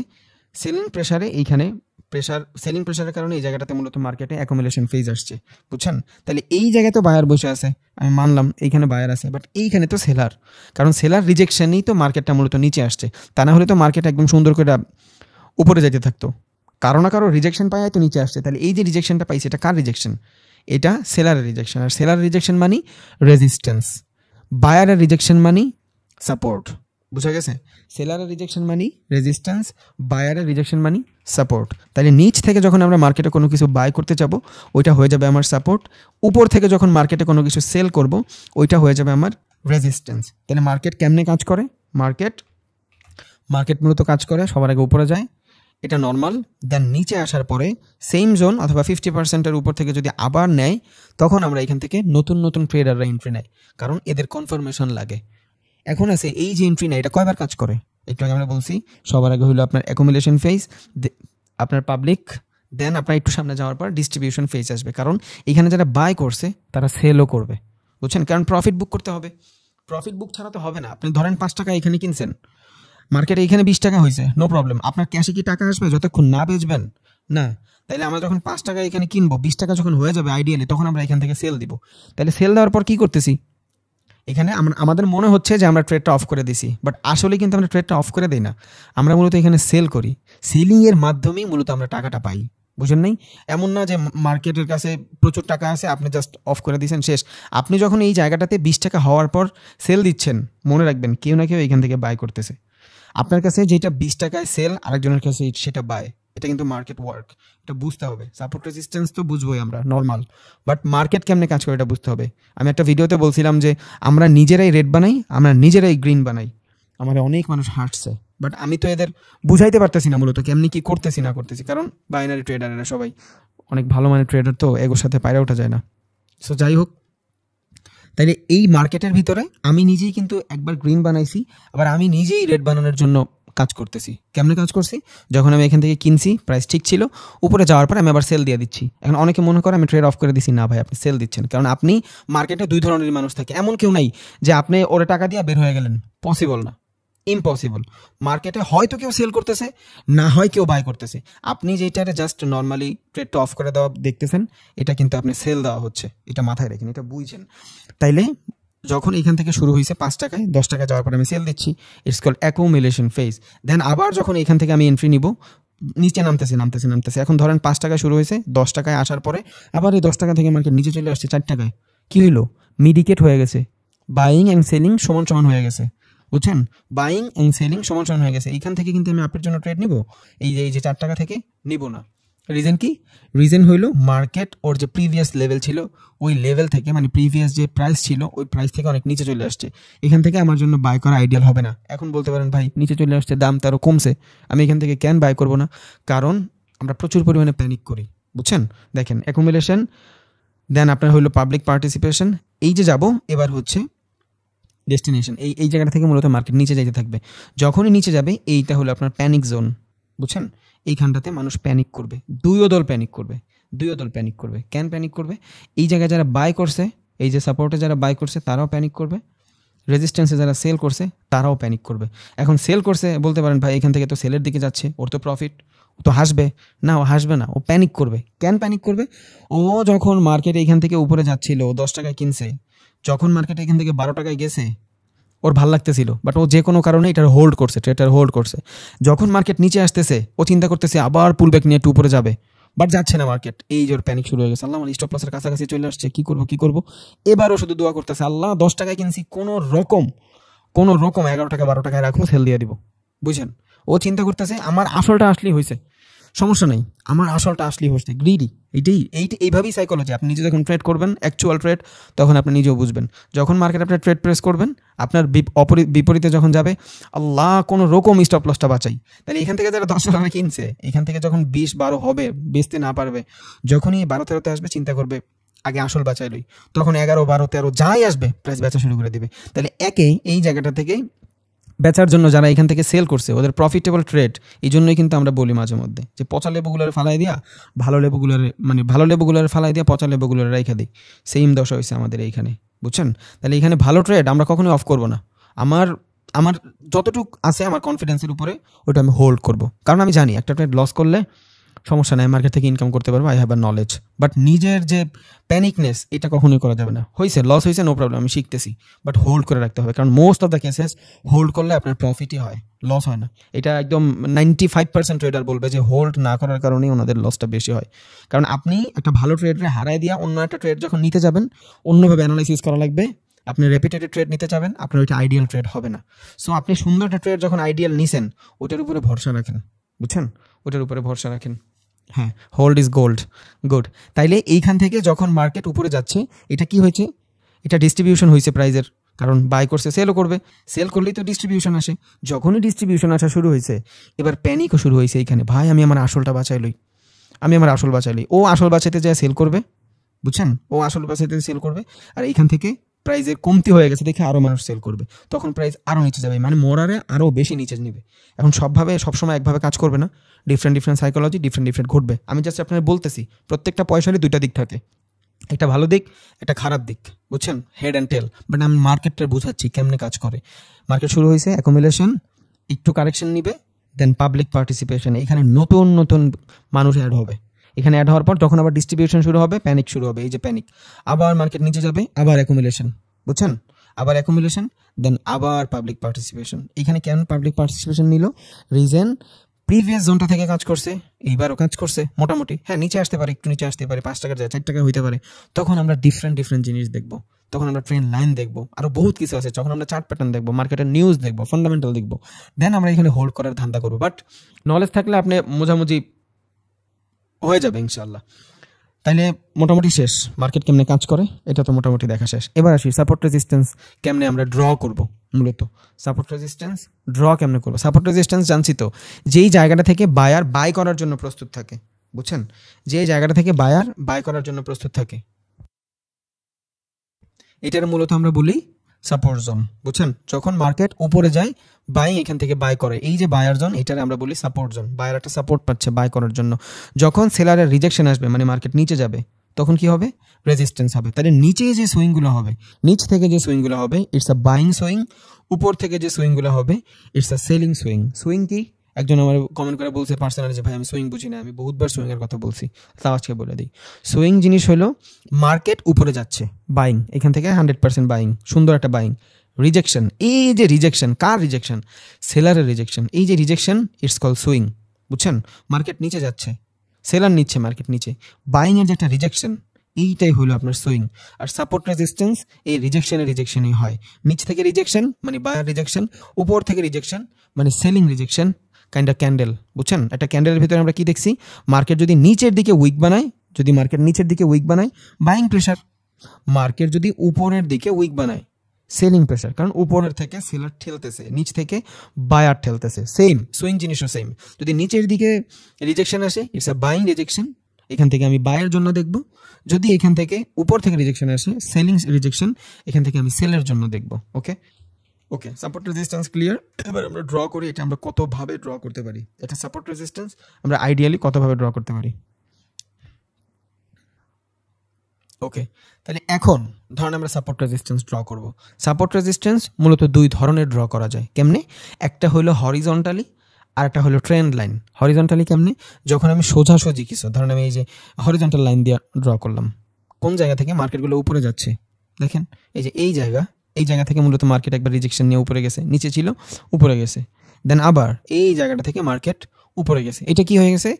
সেলিং প্রেশারে এইখানে প্রেশার সেলিং প্রেশারের কারণে এই জায়গাটাতে মূলত মার্কেটে অ্যাকোমোডেশন ফেজ আসছে বুঝছেন তাহলে এই জায়গায় তো বায়ার বসে আছে আমি মানলাম এইখানে বায়ার আছে বাট এইখানে তো সেলার কারণ সেলার রিজেকশনেই তো মার্কেটটা মূলত নিচে আসছে তা না হলে তো মার্কেট একদম সুন্দর করে উপরে যেতে থাকতো কারো না কারো রিজেকশন পায় তো নিচে আসছে তাহলে এই যে রিজেকশনটা পাইছে এটা কার রিজেকশন এটা সেলারের রিজেকশন আর সেলার রিজেকশন মানি রেজিস্ট্যান্স বায়ারের রিজেকশন মানি সাপোর্ট বুঝা গেছে সেলারের রিজেকশন মানি রেজিস্ট্যান্স বায়ারের রিজেকশন মানি সাপোর্ট তাহলে নিচ থেকে যখন আমরা মার্কেটে কোনো কিছু বাই করতে যাব ওইটা হয়ে যাবে আমার সাপোর্ট উপর থেকে যখন মার্কেটে কোনো কিছু সেল করব ওইটা হয়ে যাবে আমার রেজিস্ট্যান্স তাহলে মার্কেট কেমনে কাজ করে মার্কেট মার্কেট মূলত কাজ করে সবার আগে উপরে যায় এটা নর্মাল দেন নিচে আসার পরে সেম জোন অথবা ফিফটি পার্সেন্টের উপর থেকে যদি আবার নেয় তখন আমরা এখান থেকে নতুন নতুন ট্রেডাররা এন্ট্রি নেয় কারণ এদের কনফার্মেশন লাগে এখন আছে এই যে এন্ট্রি না এটা কয়বার কাজ করে একটু আগে আমরা বলছি সবার আগে হলো আপনার অ্যাকোমোডেশন ফেজ আপনার পাবলিক দেন আপনার একটু সামনে যাওয়ার পর ডিস্ট্রিবিউশন ফেজ আসবে কারণ এখানে যারা বাই করছে তারা সেলও করবে বুঝছেন কারণ প্রফিট বুক করতে হবে প্রফিট বুক ছাড়া তো হবে না আপনি ধরেন পাঁচ টাকা এখানে কিনছেন মার্কেটে এখানে বিশ টাকা হয়েছে নো প্রবলেম আপনার ক্যাশে কি টাকা আসবে যতক্ষণ না বেচবেন না তাহলে আমরা যখন পাঁচ টাকা এখানে কিনবো বিশ টাকা যখন হয়ে যাবে আইডিয়ালি তখন আমরা এখান থেকে সেল দিব তাহলে সেল দেওয়ার পর কি করতেছি এখানে আমাদের মনে হচ্ছে যে আমরা ট্রেডটা অফ করে দিছি বাট আসলে কিন্তু আমরা ট্রেডটা অফ করে দিই না আমরা মূলত এখানে সেল করি সেলিংয়ের মাধ্যমেই মূলত আমরা টাকাটা পাই বুঝেন নাই এমন না যে মার্কেটের কাছে প্রচুর টাকা আছে আপনি জাস্ট অফ করে দিয়েছেন শেষ আপনি যখন এই জায়গাটাতে বিশ টাকা হওয়ার পর সেল দিচ্ছেন মনে রাখবেন কেউ না কেউ এখান থেকে বাই করতেছে আপনার কাছে যেটা বিশ টাকায় সেল আরেকজনের কাছে সেটা বায় এটা কিন্তু মার্কেট ওয়ার্ক এটা বুঝতে হবে সাপোর্ট রেজিস্ট্যান্স তো বুঝবোই আমরা নর্মাল বাট মার্কেট কেমনে কাজ করে এটা বুঝতে হবে আমি একটা ভিডিওতে বলছিলাম যে আমরা নিজেরাই রেড বানাই আমরা নিজেরাই গ্রিন বানাই আমার অনেক মানুষ হাঁটছে বাট আমি তো এদের বুঝাইতে পারতেছি না মূলত কেমনি কি করতেছি না করতেছি কারণ বাইনারি ট্রেডার এরা সবাই অনেক ভালো মানের ট্রেডার তো এগোর সাথে পায়রা ওঠা যায় না সো যাই হোক তাইলে এই মার্কেটের ভিতরে আমি নিজেই কিন্তু একবার গ্রিন বানাইছি আবার আমি নিজেই রেড বানানোর জন্য কাজ করতেছি কেমনে কাজ করছি যখন আমি এখান থেকে কিনছি প্রাইস ঠিক ছিল উপরে যাওয়ার পর আমি আবার সেল দিয়ে দিচ্ছি এখন অনেকে মনে করে আমি ট্রেড অফ করে দিছি না ভাই আপনি সেল দিচ্ছেন কারণ আপনি মার্কেটে দুই ধরনের মানুষ থাকে এমন কেউ নাই যে আপনি ওরে টাকা দিয়ে বের হয়ে গেলেন পসিবল না ইম্পসিবল মার্কেটে হয়তো কেউ সেল করতেছে না হয় কেউ বাই করতেছে আপনি যেটা জাস্ট নর্মালি ট্রেডটা অফ করে দেওয়া দেখতেছেন এটা কিন্তু আপনি সেল দেওয়া হচ্ছে এটা মাথায় রেখেন এটা বুঝছেন তাইলে যখন এখান থেকে শুরু হয়েছে পাঁচ টাকায় দশ টাকা যাওয়ার পরে আমি সেল দিচ্ছি it's call accumulation phase then আবার যখন এখান থেকে আমি এন্ট্রি নিব নিচে নামতেছে নামতেছে নামতেছে এখন ধরেন পাঁচ টাকায় শুরু হয়েছে দশ টাকায় আসার পরে আবার এই দশ টাকা থেকে মার্কেট নিচে চলে আসছে চার টাকায় কী হইলো মিডিকেট হয়ে গেছে বাইং অ্যান্ড সেলিং সমান সমান হয়ে গেছে বুঝছেন বাইং অ্যান্ড সেলিং সমান সমান হয়ে গেছে এখান থেকে কিন্তু আমি আপের জন্য ট্রেড নিব এই যে এই যে চার টাকা থেকে নিব না রিজন কি রিজন হইল মার্কেট ওর যে প্রিভিয়াস লেভেল ছিল ওই লেভেল থেকে মানে প্রিভিয়াস যে প্রাইস ছিল ওই প্রাইস থেকে অনেক নিচে চলে আসছে এখান থেকে আমার জন্য বাই করা আইডিয়াল হবে না এখন বলতে পারেন ভাই নিচে চলে আসছে দাম আরও কমছে আমি এখান থেকে কেন বাই করব না কারণ আমরা প্রচুর পরিমাণে প্যানিক করি বুঝছেন দেখেন অ্যাকুমুলেশন দেন আপনার হইলো পাবলিক পার্টিসিপেশন এই যে যাব এবার হচ্ছে ডেস্টিনেশন এই এই জায়গাটা থেকে মূলত মার্কেট নিচে যেতে থাকবে যখনই নিচে যাবে এইটা হলো আপনার প্যানিক জোন বুঝছেন এইখানটাতে মানুষ প্যানিক করবে দুইও দল প্যানিক করবে দুইও দল প্যানিক করবে কেন প্যানিক করবে এই জায়গায় যারা বাই করছে এই যে সাপোর্টে যারা বাই করছে তারাও প্যানিক করবে রেজিস্ট্যান্সে যারা সেল করছে তারাও প্যানিক করবে এখন সেল করছে বলতে পারেন ভাই এখান থেকে তো সেলের দিকে যাচ্ছে ওর তো প্রফিট ও তো হাসবে না ও হাসবে না ও প্যানিক করবে কেন প্যানিক করবে ও যখন মার্কেট এখান থেকে উপরে যাচ্ছিল দশ টাকায় কিনছে যখন মার্কেট এখান থেকে বারো টাকায় গেছে ওর ভাল লাগতেছিল বাট ও যে কোনো কারণে এটার হোল্ড করছে ট্রেটার হোল্ড করছে যখন মার্কেট নিচে আসতেছে ও চিন্তা করতেছে আবার ব্যাক নিয়ে টু উপরে যাবে বাট যাচ্ছে না মার্কেট এই জোর প্যানিক শুরু হয়ে গেছে আল্লাহ আমার স্টপ লসের কাছাকাছি চলে আসছে কী করবো কী করবো এবারও শুধু দোয়া করতেছে আল্লাহ দশ টাকায় কিনছি কোনো রকম কোনো রকম এগারো টাকা বারো টাকায় রাখবো সেল দিয়ে দিব বুঝছেন ও চিন্তা করতেছে আমার আসলটা আসলেই হয়েছে সমস্যা নেই আমার আসলটা আসলে হচ্ছে গ্রিডি এইটাই এই এইভাবেই সাইকোলজি আপনি নিজে যখন ট্রেড করবেন অ্যাকচুয়াল ট্রেড তখন আপনি নিজেও বুঝবেন যখন মার্কেট আপনার ট্রেড প্রেস করবেন আপনার বিপরীতে যখন যাবে আল্লাহ কোনো রকম স্টপ লসটা বাঁচাই তাহলে এখান থেকে যারা দশ টাকা কিনছে এখান থেকে যখন বিশ বারো হবে বেচতে না পারবে যখনই বারো তেরোতে আসবে চিন্তা করবে আগে আসল বাঁচাইলই তখন এগারো বারো তেরো যাই আসবে প্রাইস বেচা শুরু করে দিবে তাহলে একেই এই জায়গাটা থেকেই বেচার জন্য যারা এখান থেকে সেল করছে ওদের প্রফিটেবল ট্রেড এই জন্যই কিন্তু আমরা বলি মাঝে মধ্যে যে পচা লেবুগুলোর ফালাই দিয়া ভালো লেবুগুলোর মানে ভালো লেবুগুলোর ফালাই দিয়া পচা লেবুগুলোর রেখে দিই সেম দশা হয়েছে আমাদের এইখানে বুঝছেন তাহলে এখানে ভালো ট্রেড আমরা কখনোই অফ করব না আমার আমার যতটুকু আছে আমার কনফিডেন্সের উপরে ওটা আমি হোল্ড করব কারণ আমি জানি একটা ট্রেড লস করলে সমস্যা নাই মার্কেট থেকে ইনকাম করতে পারবো I have a knowledge but নিজের যে প্যানিকনেস এটা কখনোই করা যাবে না হয়েছে লস হয়েছে নো প্রবলেম আমি শিখতেছি বাট হোল্ড করে রাখতে হবে কারণ most of the cases hold করলে আপনার প্রফিটই হয় লস হয় না এটা একদম নাইনটি ফাইভ পার্সেন্ট ট্রেডার বলবে যে হোল্ড না করার কারণেই ওনাদের লসটা বেশি হয় কারণ আপনি একটা ভালো ট্রেডারে হারায় দিয়া অন্য একটা ট্রেড যখন নিতে যাবেন অন্যভাবে অ্যানালাইসিস করা লাগবে আপনি রেপিটেটেড ট্রেড নিতে চাবেন আপনার ওইটা আইডিয়াল ট্রেড হবে না সো আপনি সুন্দর একটা ট্রেড যখন আইডিয়াল নিছেন ওটার উপরে ভরসা রাখেন বুঝছেন ওটার উপরে ভরসা রাখেন হ্যাঁ হোল্ড ইজ গোল্ড গুড তাইলে এইখান থেকে যখন মার্কেট উপরে যাচ্ছে এটা কি হয়েছে এটা ডিস্ট্রিবিউশন হয়েছে প্রাইজের কারণ বাই করছে সেলও করবে সেল করলেই তো ডিস্ট্রিবিউশন আসে যখনই ডিস্ট্রিবিউশন আসা শুরু হয়েছে এবার প্যানিকও শুরু হয়েছে এইখানে ভাই আমি আমার আসলটা বাঁচাই লই আমি আমার আসল বাঁচাই লই ও আসল বাঁচাইতে যায় সেল করবে বুঝছেন ও আসল বাঁচাইতে সেল করবে আর এইখান থেকে প্রাইসে কমতি হয়ে গেছে দেখে আরও মানুষ সেল করবে তখন প্রাইস আরও নিচে যাবে মানে মোরারে আরও বেশি নিচে নেবে এখন সবভাবে সবসময় একভাবে কাজ করবে না different different psychology different different ঘটবে আমি জাস্ট আপনার বলতেছি প্রত্যেকটা পয়সারই দুইটা দিক থাকে একটা ভালো দিক একটা খারাপ দিক বুঝছেন হেড অ্যান্ড টেল বাট আমি মার্কেটটা বোঝাচ্ছি কেমনে কাজ করে মার্কেট শুরু হয়েছে অ্যাকোমোলেশন একটু কারেকশন নিবে দেন পাবলিক পার্টিসিপেশন এখানে নতুন নতুন মানুষ অ্যাড হবে এখানে অ্যাড হওয়ার পর তখন আবার ডিস্ট্রিবিউশন শুরু হবে প্যানিক শুরু হবে এই যে প্যানিক আবার মার্কেট নিচে যাবে আবার অ্যাকুমুলেশন বুঝছেন আবার অ্যাকুমুলেশন দেন আবার পাবলিক পার্টিসিপেশন এখানে কেন পাবলিক পার্টিসিপেশন নিল রিজেন প্রিভিয়াস জোনটা থেকে কাজ করছে এইবারও কাজ করছে মোটামুটি হ্যাঁ নিচে আসতে পারে একটু নিচে আসতে পারে পাঁচ টাকার যায় চার টাকা হইতে পারে তখন আমরা ডিফারেন্ট ডিফারেন্ট জিনিস দেখবো তখন আমরা ট্রেন লাইন দেখবো আরও বহুত কিছু আছে যখন আমরা চার্ট প্যাটার্ন দেখবো মার্কেটের নিউজ দেখবো ফান্ডামেন্টাল দেখবো দেন আমরা এখানে হোল্ড করার ধান্দা করবো বাট নলেজ থাকলে আপনি মোঝামুঝি হয়ে যাবে ইনশাল্লাহ তাইলে মোটামুটি শেষ মার্কেট কেমনে কাজ করে এটা তো মোটামুটি দেখা শেষ এবার আসি সাপোর্ট রেজিস্ট্যান্স কেমনে আমরা ড্র করব মূলত সাপোর্ট রেজিস্ট্যান্স ড্র কেমনে করবো সাপোর্ট রেজিস্ট্যান্স জানছি তো যেই জায়গাটা থেকে বায়ার বাই করার জন্য প্রস্তুত থাকে বুঝছেন যেই জায়গাটা থেকে বায়ার বাই করার জন্য প্রস্তুত থাকে এটার মূলত আমরা বলি সাপোর্ট জোন বুঝছেন যখন মার্কেট উপরে যায় বাই এখান থেকে বাই করে এই যে বায়ার জোন এটার আমরা বলি সাপোর্ট জোন বায়ার একটা সাপোর্ট পাচ্ছে বাই করার জন্য যখন সেলারের রিজেকশন আসবে মানে মার্কেট নিচে যাবে তখন কি হবে রেজিস্ট্যান্স হবে তাহলে নিচে যে সুইংগুলো হবে নিচ থেকে যে সুইংগুলো হবে ইটস আ বাইং সুইং উপর থেকে যে সুইংগুলো হবে it's a selling swing swing কি একজন আমার কমেন্ট করে বলছে পার্সোনালি যে ভাই আমি সুইং বুঝি না আমি বহুতবার সুইংয়ের কথা বলছি তাও আজকে বলে দিই সুইং জিনিস হলো মার্কেট উপরে যাচ্ছে বাইং এখান থেকে হান্ড্রেড পার্সেন্ট বাইং সুন্দর একটা বাইং রিজেকশন এই যে রিজেকশন কার রিজেকশন সেলারের রিজেকশন এই যে রিজেকশন ইটস কল সুইং বুঝছেন মার্কেট নিচে যাচ্ছে সেলার নিচ্ছে মার্কেট নিচে বাইংয়ের যে একটা রিজেকশন এইটাই হলো আপনার সুইং আর সাপোর্ট রেজিস্ট্যান্স এই রিজেকশনে রিজেকশনই হয় নিচ থেকে রিজেকশন মানে বায়ার রিজেকশন উপর থেকে রিজেকশন মানে selling rejection kind of candle বুঝছেন একটা ক্যান্ডেলের ভিতরে আমরা কি দেখছি মার্কেট যদি নিচের দিকে উইক বানায় যদি মার্কেট নিচের দিকে উইক বানায় বাইং প্রেশার মার্কেট যদি উপরের দিকে উইক বানায় সেলিং প্রেশার কারণ উপরের থেকে সেলার ঠেলতেছে নিচ থেকে বায়ার ঠেলতেছে সেম সুইং জিনিসও সেম যদি নিচের দিকে রিজেকশন আসে ইটস আ বাইং রিজেকশন এখান থেকে আমি বায়ের জন্য দেখব যদি এখান থেকে উপর থেকে রিজেকশন আসে সেলিং রিজেকশন এখান থেকে আমি সেলের জন্য দেখব okay okay support resistance clear এবার আমরা ড্র করি এটা আমরা কতভাবে ড্র করতে পারি এটা সাপোর্ট রেজিস্ট্যান্স আমরা আইডিয়ালি কতভাবে ড্র করতে পারি ওকে তাহলে এখন ধরেন আমরা সাপোর্ট রেজিস্ট্যান্স ড্র করব সাপোর্ট রেজিস্ট্যান্স মূলত দুই ধরনের ড্র করা যায় কেমনে একটা হলো হরিজন্টালি আর একটা হলো ট্রেন্ড লাইন হরিজন্টালি কেমনে যখন আমি সোজাসুজি কিছু ধরেন আমি এই যে হরিজন্টাল লাইন দিয়ে ড্র করলাম কোন জায়গা থেকে মার্কেটগুলো উপরে যাচ্ছে দেখেন এই যে এই জায়গা এই জায়গা থেকে মূলত মার্কেট একবার রিজেকশন নিয়ে উপরে গেছে নিচে ছিল উপরে গেছে দেন আবার এই জায়গাটা থেকে মার্কেট উপরে গেছে এটা কি হয়ে গেছে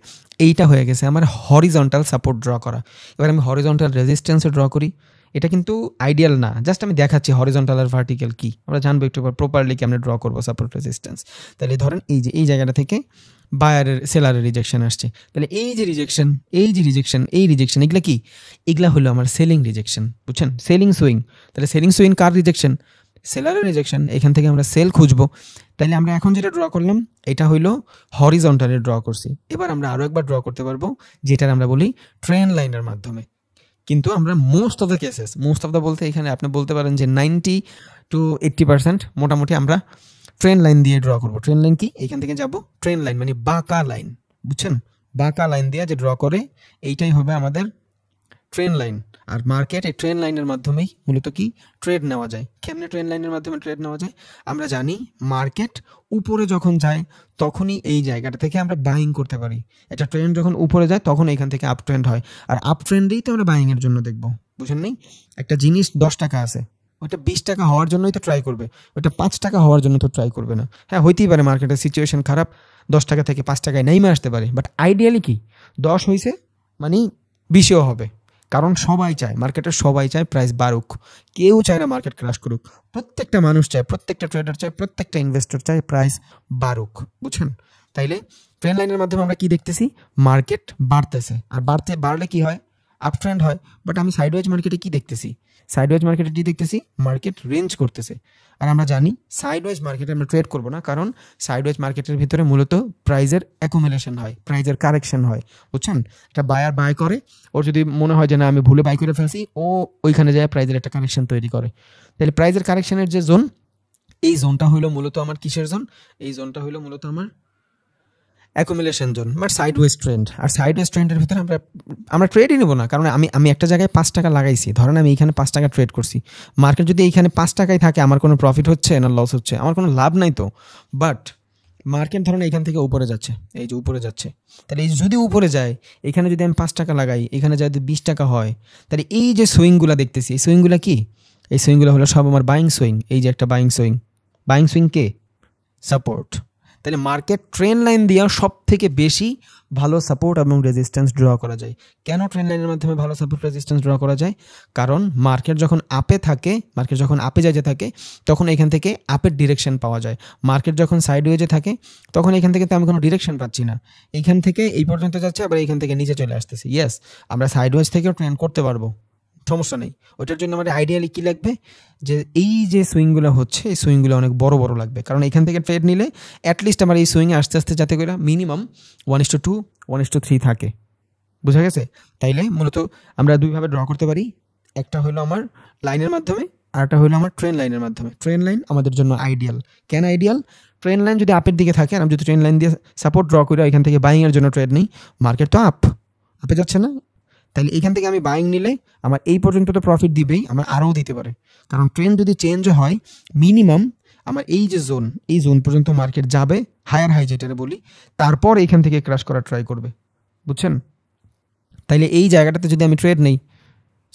এইটা হয়ে গেছে আমার হরিজন্টাল সাপোর্ট ড্র করা এবার আমি হরিজন্টাল রেজিস্ট্যান্সও ড্র করি এটা কিন্তু আইডিয়াল না জাস্ট আমি দেখাচ্ছি হরিজন্টাল আর ভার্টিক্যাল কী আমরা জানবো একটু প্রপারলি কি আমরা ড্র করবো সাপোর্ট রেজিস্ট্যান্স তাহলে ধরেন এই যে এই জায়গাটা থেকে বায়ারের সেলারের রিজেকশন আসছে তাহলে এই যে রিজেকশন এই যে রিজেকশন এই রিজেকশন এগুলো কি এগুলো হলো আমার সেলিং রিজেকশন বুঝছেন সেলিং সুইং তাহলে সেলিং সুইং কার রিজেকশন সেলারের রিজেকশন এখান থেকে আমরা সেল খুঁজবো তাহলে আমরা এখন যেটা ড্র করলাম এটা হইলো হরিজন্টালে ড্র করছি এবার আমরা আরও একবার ড্র করতে পারবো যেটার আমরা বলি ট্রেন লাইনের মাধ্যমে কিন্তু আমরা most of the cases most of the বলতে এখানে আপনি বলতে পারেন যে নাইনটি টু এইট্টি পার্সেন্ট মোটামুটি আমরা ট্রেন লাইন দিয়ে ড্র করবো ট্রেন লাইন কি এখান থেকে যাব ট্রেন লাইন মানে বাঁকা লাইন বুঝছেন বাঁকা লাইন দিয়ে যে ড্র করে এইটাই হবে আমাদের ট্রেন লাইন আর মার্কেটে ট্রেন লাইনের মাধ্যমেই মূলত কি ট্রেড নেওয়া যায় কেমনে ট্রেন লাইনের মাধ্যমে ট্রেড নেওয়া যায় আমরা জানি মার্কেট উপরে যখন যায় তখনই এই জায়গাটা থেকে আমরা বাইং করতে পারি একটা ট্রেন যখন উপরে যায় তখন এখান থেকে আপ ট্রেন্ড হয় আর আপ ট্রেন্ডেই তো আমরা বাইংয়ের জন্য দেখবো বুঝেন নেই একটা জিনিস দশ টাকা আছে ওটা বিশ টাকা হওয়ার জন্যই তো ট্রাই করবে ওটা পাঁচ টাকা হওয়ার জন্য তো ট্রাই করবে না হ্যাঁ হইতেই পারে মার্কেটের সিচুয়েশন খারাপ দশ টাকা থেকে পাঁচ টাকায় নেইমে আসতে পারে বাট আইডিয়ালি কি দশ হয়েছে মানে বিশেও হবে কারণ সবাই চায় মার্কেটের সবাই চায় প্রাইস বাড়ুক কেউ চায় না মার্কেট ক্রাশ করুক প্রত্যেকটা মানুষ চায় প্রত্যেকটা ট্রেডার চায় প্রত্যেকটা ইনভেস্টর চায় প্রাইস বাড়ুক বুঝছেন তাইলে ট্রেন লাইনের মাধ্যমে আমরা কি দেখতেছি মার্কেট বাড়তেছে আর বাড়তে বাড়লে কি হয় আপ ট্রেন্ড হয় বাট আমি সাইডওয়েজ মার্কেটে কি দেখতেছি সাইডওয়েজ মার্কেটে কি দেখতেছি মার্কেট রেঞ্জ করতেছে আর আমরা জানি সাইডওয়েজ মার্কেটে আমরা ট্রেড করবো না কারণ সাইডওয়েজ মার্কেটের ভিতরে মূলত প্রাইজের অ্যাকুমুলেশন হয় প্রাইজের কারেকশন হয় বুঝছেন একটা বায়ার বাই করে ওর যদি মনে হয় যে না আমি ভুলে বাই করে ফেলছি ও ওইখানে যায় প্রাইজের একটা কারেকশন তৈরি করে তাহলে প্রাইজের কারেকশনের যে জোন এই জোনটা হইলো মূলত আমার কিসের জোন এই জোনটা হইলো মূলত আমার accumulation zone sideways trend আর ওয়েস্ট ট্রেন্ডের ভিতরে আমরা আমরা ট্রেডই নেবো না কারণ আমি আমি একটা জায়গায় পাঁচ টাকা লাগাইছি ধরেন আমি এইখানে পাঁচ টাকা ট্রেড করছি মার্কেট যদি এইখানে পাঁচ টাকায় থাকে আমার কোনো প্রফিট হচ্ছে না লস হচ্ছে আমার কোনো লাভ নাই তো বাট মার্কেট ধরেন এখান থেকে উপরে যাচ্ছে এই যে উপরে যাচ্ছে তাহলে এই যদি উপরে যায় এখানে যদি আমি পাঁচ টাকা লাগাই এখানে যদি বিশ টাকা হয় তাহলে এই যে সুইংগুলো দেখতেছি এই সুইংগুলো কি এই সুইংগুলো হলো সব আমার বাইং সুইং এই যে একটা বাইং সুইং বাইং সুইং কে সাপোর্ট তাহলে মার্কেট ট্রেন লাইন দিয়ে সব থেকে বেশি ভালো সাপোর্ট এবং রেজিস্ট্যান্স ড্র করা যায় কেন ট্রেন লাইনের মাধ্যমে ভালো সাপোর্ট রেজিস্ট্যান্স ড্র করা যায় কারণ মার্কেট যখন আপে থাকে মার্কেট যখন আপে যাইতে থাকে তখন এখান থেকে আপের ডিরেকশন পাওয়া যায় মার্কেট যখন সাইড ওয়েজে থাকে তখন এখান থেকে তো আমি কোনো ডিরেকশন পাচ্ছি না এখান থেকে এই পর্যন্ত যাচ্ছে আবার এখান থেকে নিচে চলে আসতেছি ইয়েস আমরা সাইড ওয়েজ থেকেও ট্রেন করতে পারবো সমস্যা নেই ওইটার জন্য আমাদের আইডিয়ালি কী লাগবে যে এই যে সুইংগুলো হচ্ছে এই সুইংগুলো অনেক বড় বড় লাগবে কারণ এখান থেকে ট্রেড নিলে অ্যাটলিস্ট আমার এই সুইংয়ে আস্তে আস্তে যাতে করে minimum one is to two one is to to three বুঝা গেছে তাইলে মূলত আমরা দুইভাবে ড্র করতে পারি একটা হলো আমার লাইনের মাধ্যমে একটা হলো আমার ট্রেন লাইনের মাধ্যমে ট্রেন লাইন আমাদের জন্য আইডিয়াল কেন আইডিয়াল ট্রেন লাইন যদি আপের দিকে থাকে আর আমি যদি ট্রেন লাইন দিয়ে সাপোর্ট ড্র করি এখান থেকে বাইংয়ের জন্য ট্রেড নেই মার্কেট তো আপ আপে যাচ্ছে না তাহলে এখান থেকে আমি বাইং নিলে আমার এই পর্যন্ত তো প্রফিট দিবেই আমার আরও দিতে পারে কারণ ট্রেন যদি চেঞ্জ হয় মিনিমাম আমার এই যে জোন এই জোন পর্যন্ত মার্কেট যাবে হায়ার হাই যেটা বলি তারপর এখান থেকে ক্রাশ করার ট্রাই করবে বুঝছেন তাইলে এই জায়গাটাতে যদি আমি ট্রেড নেই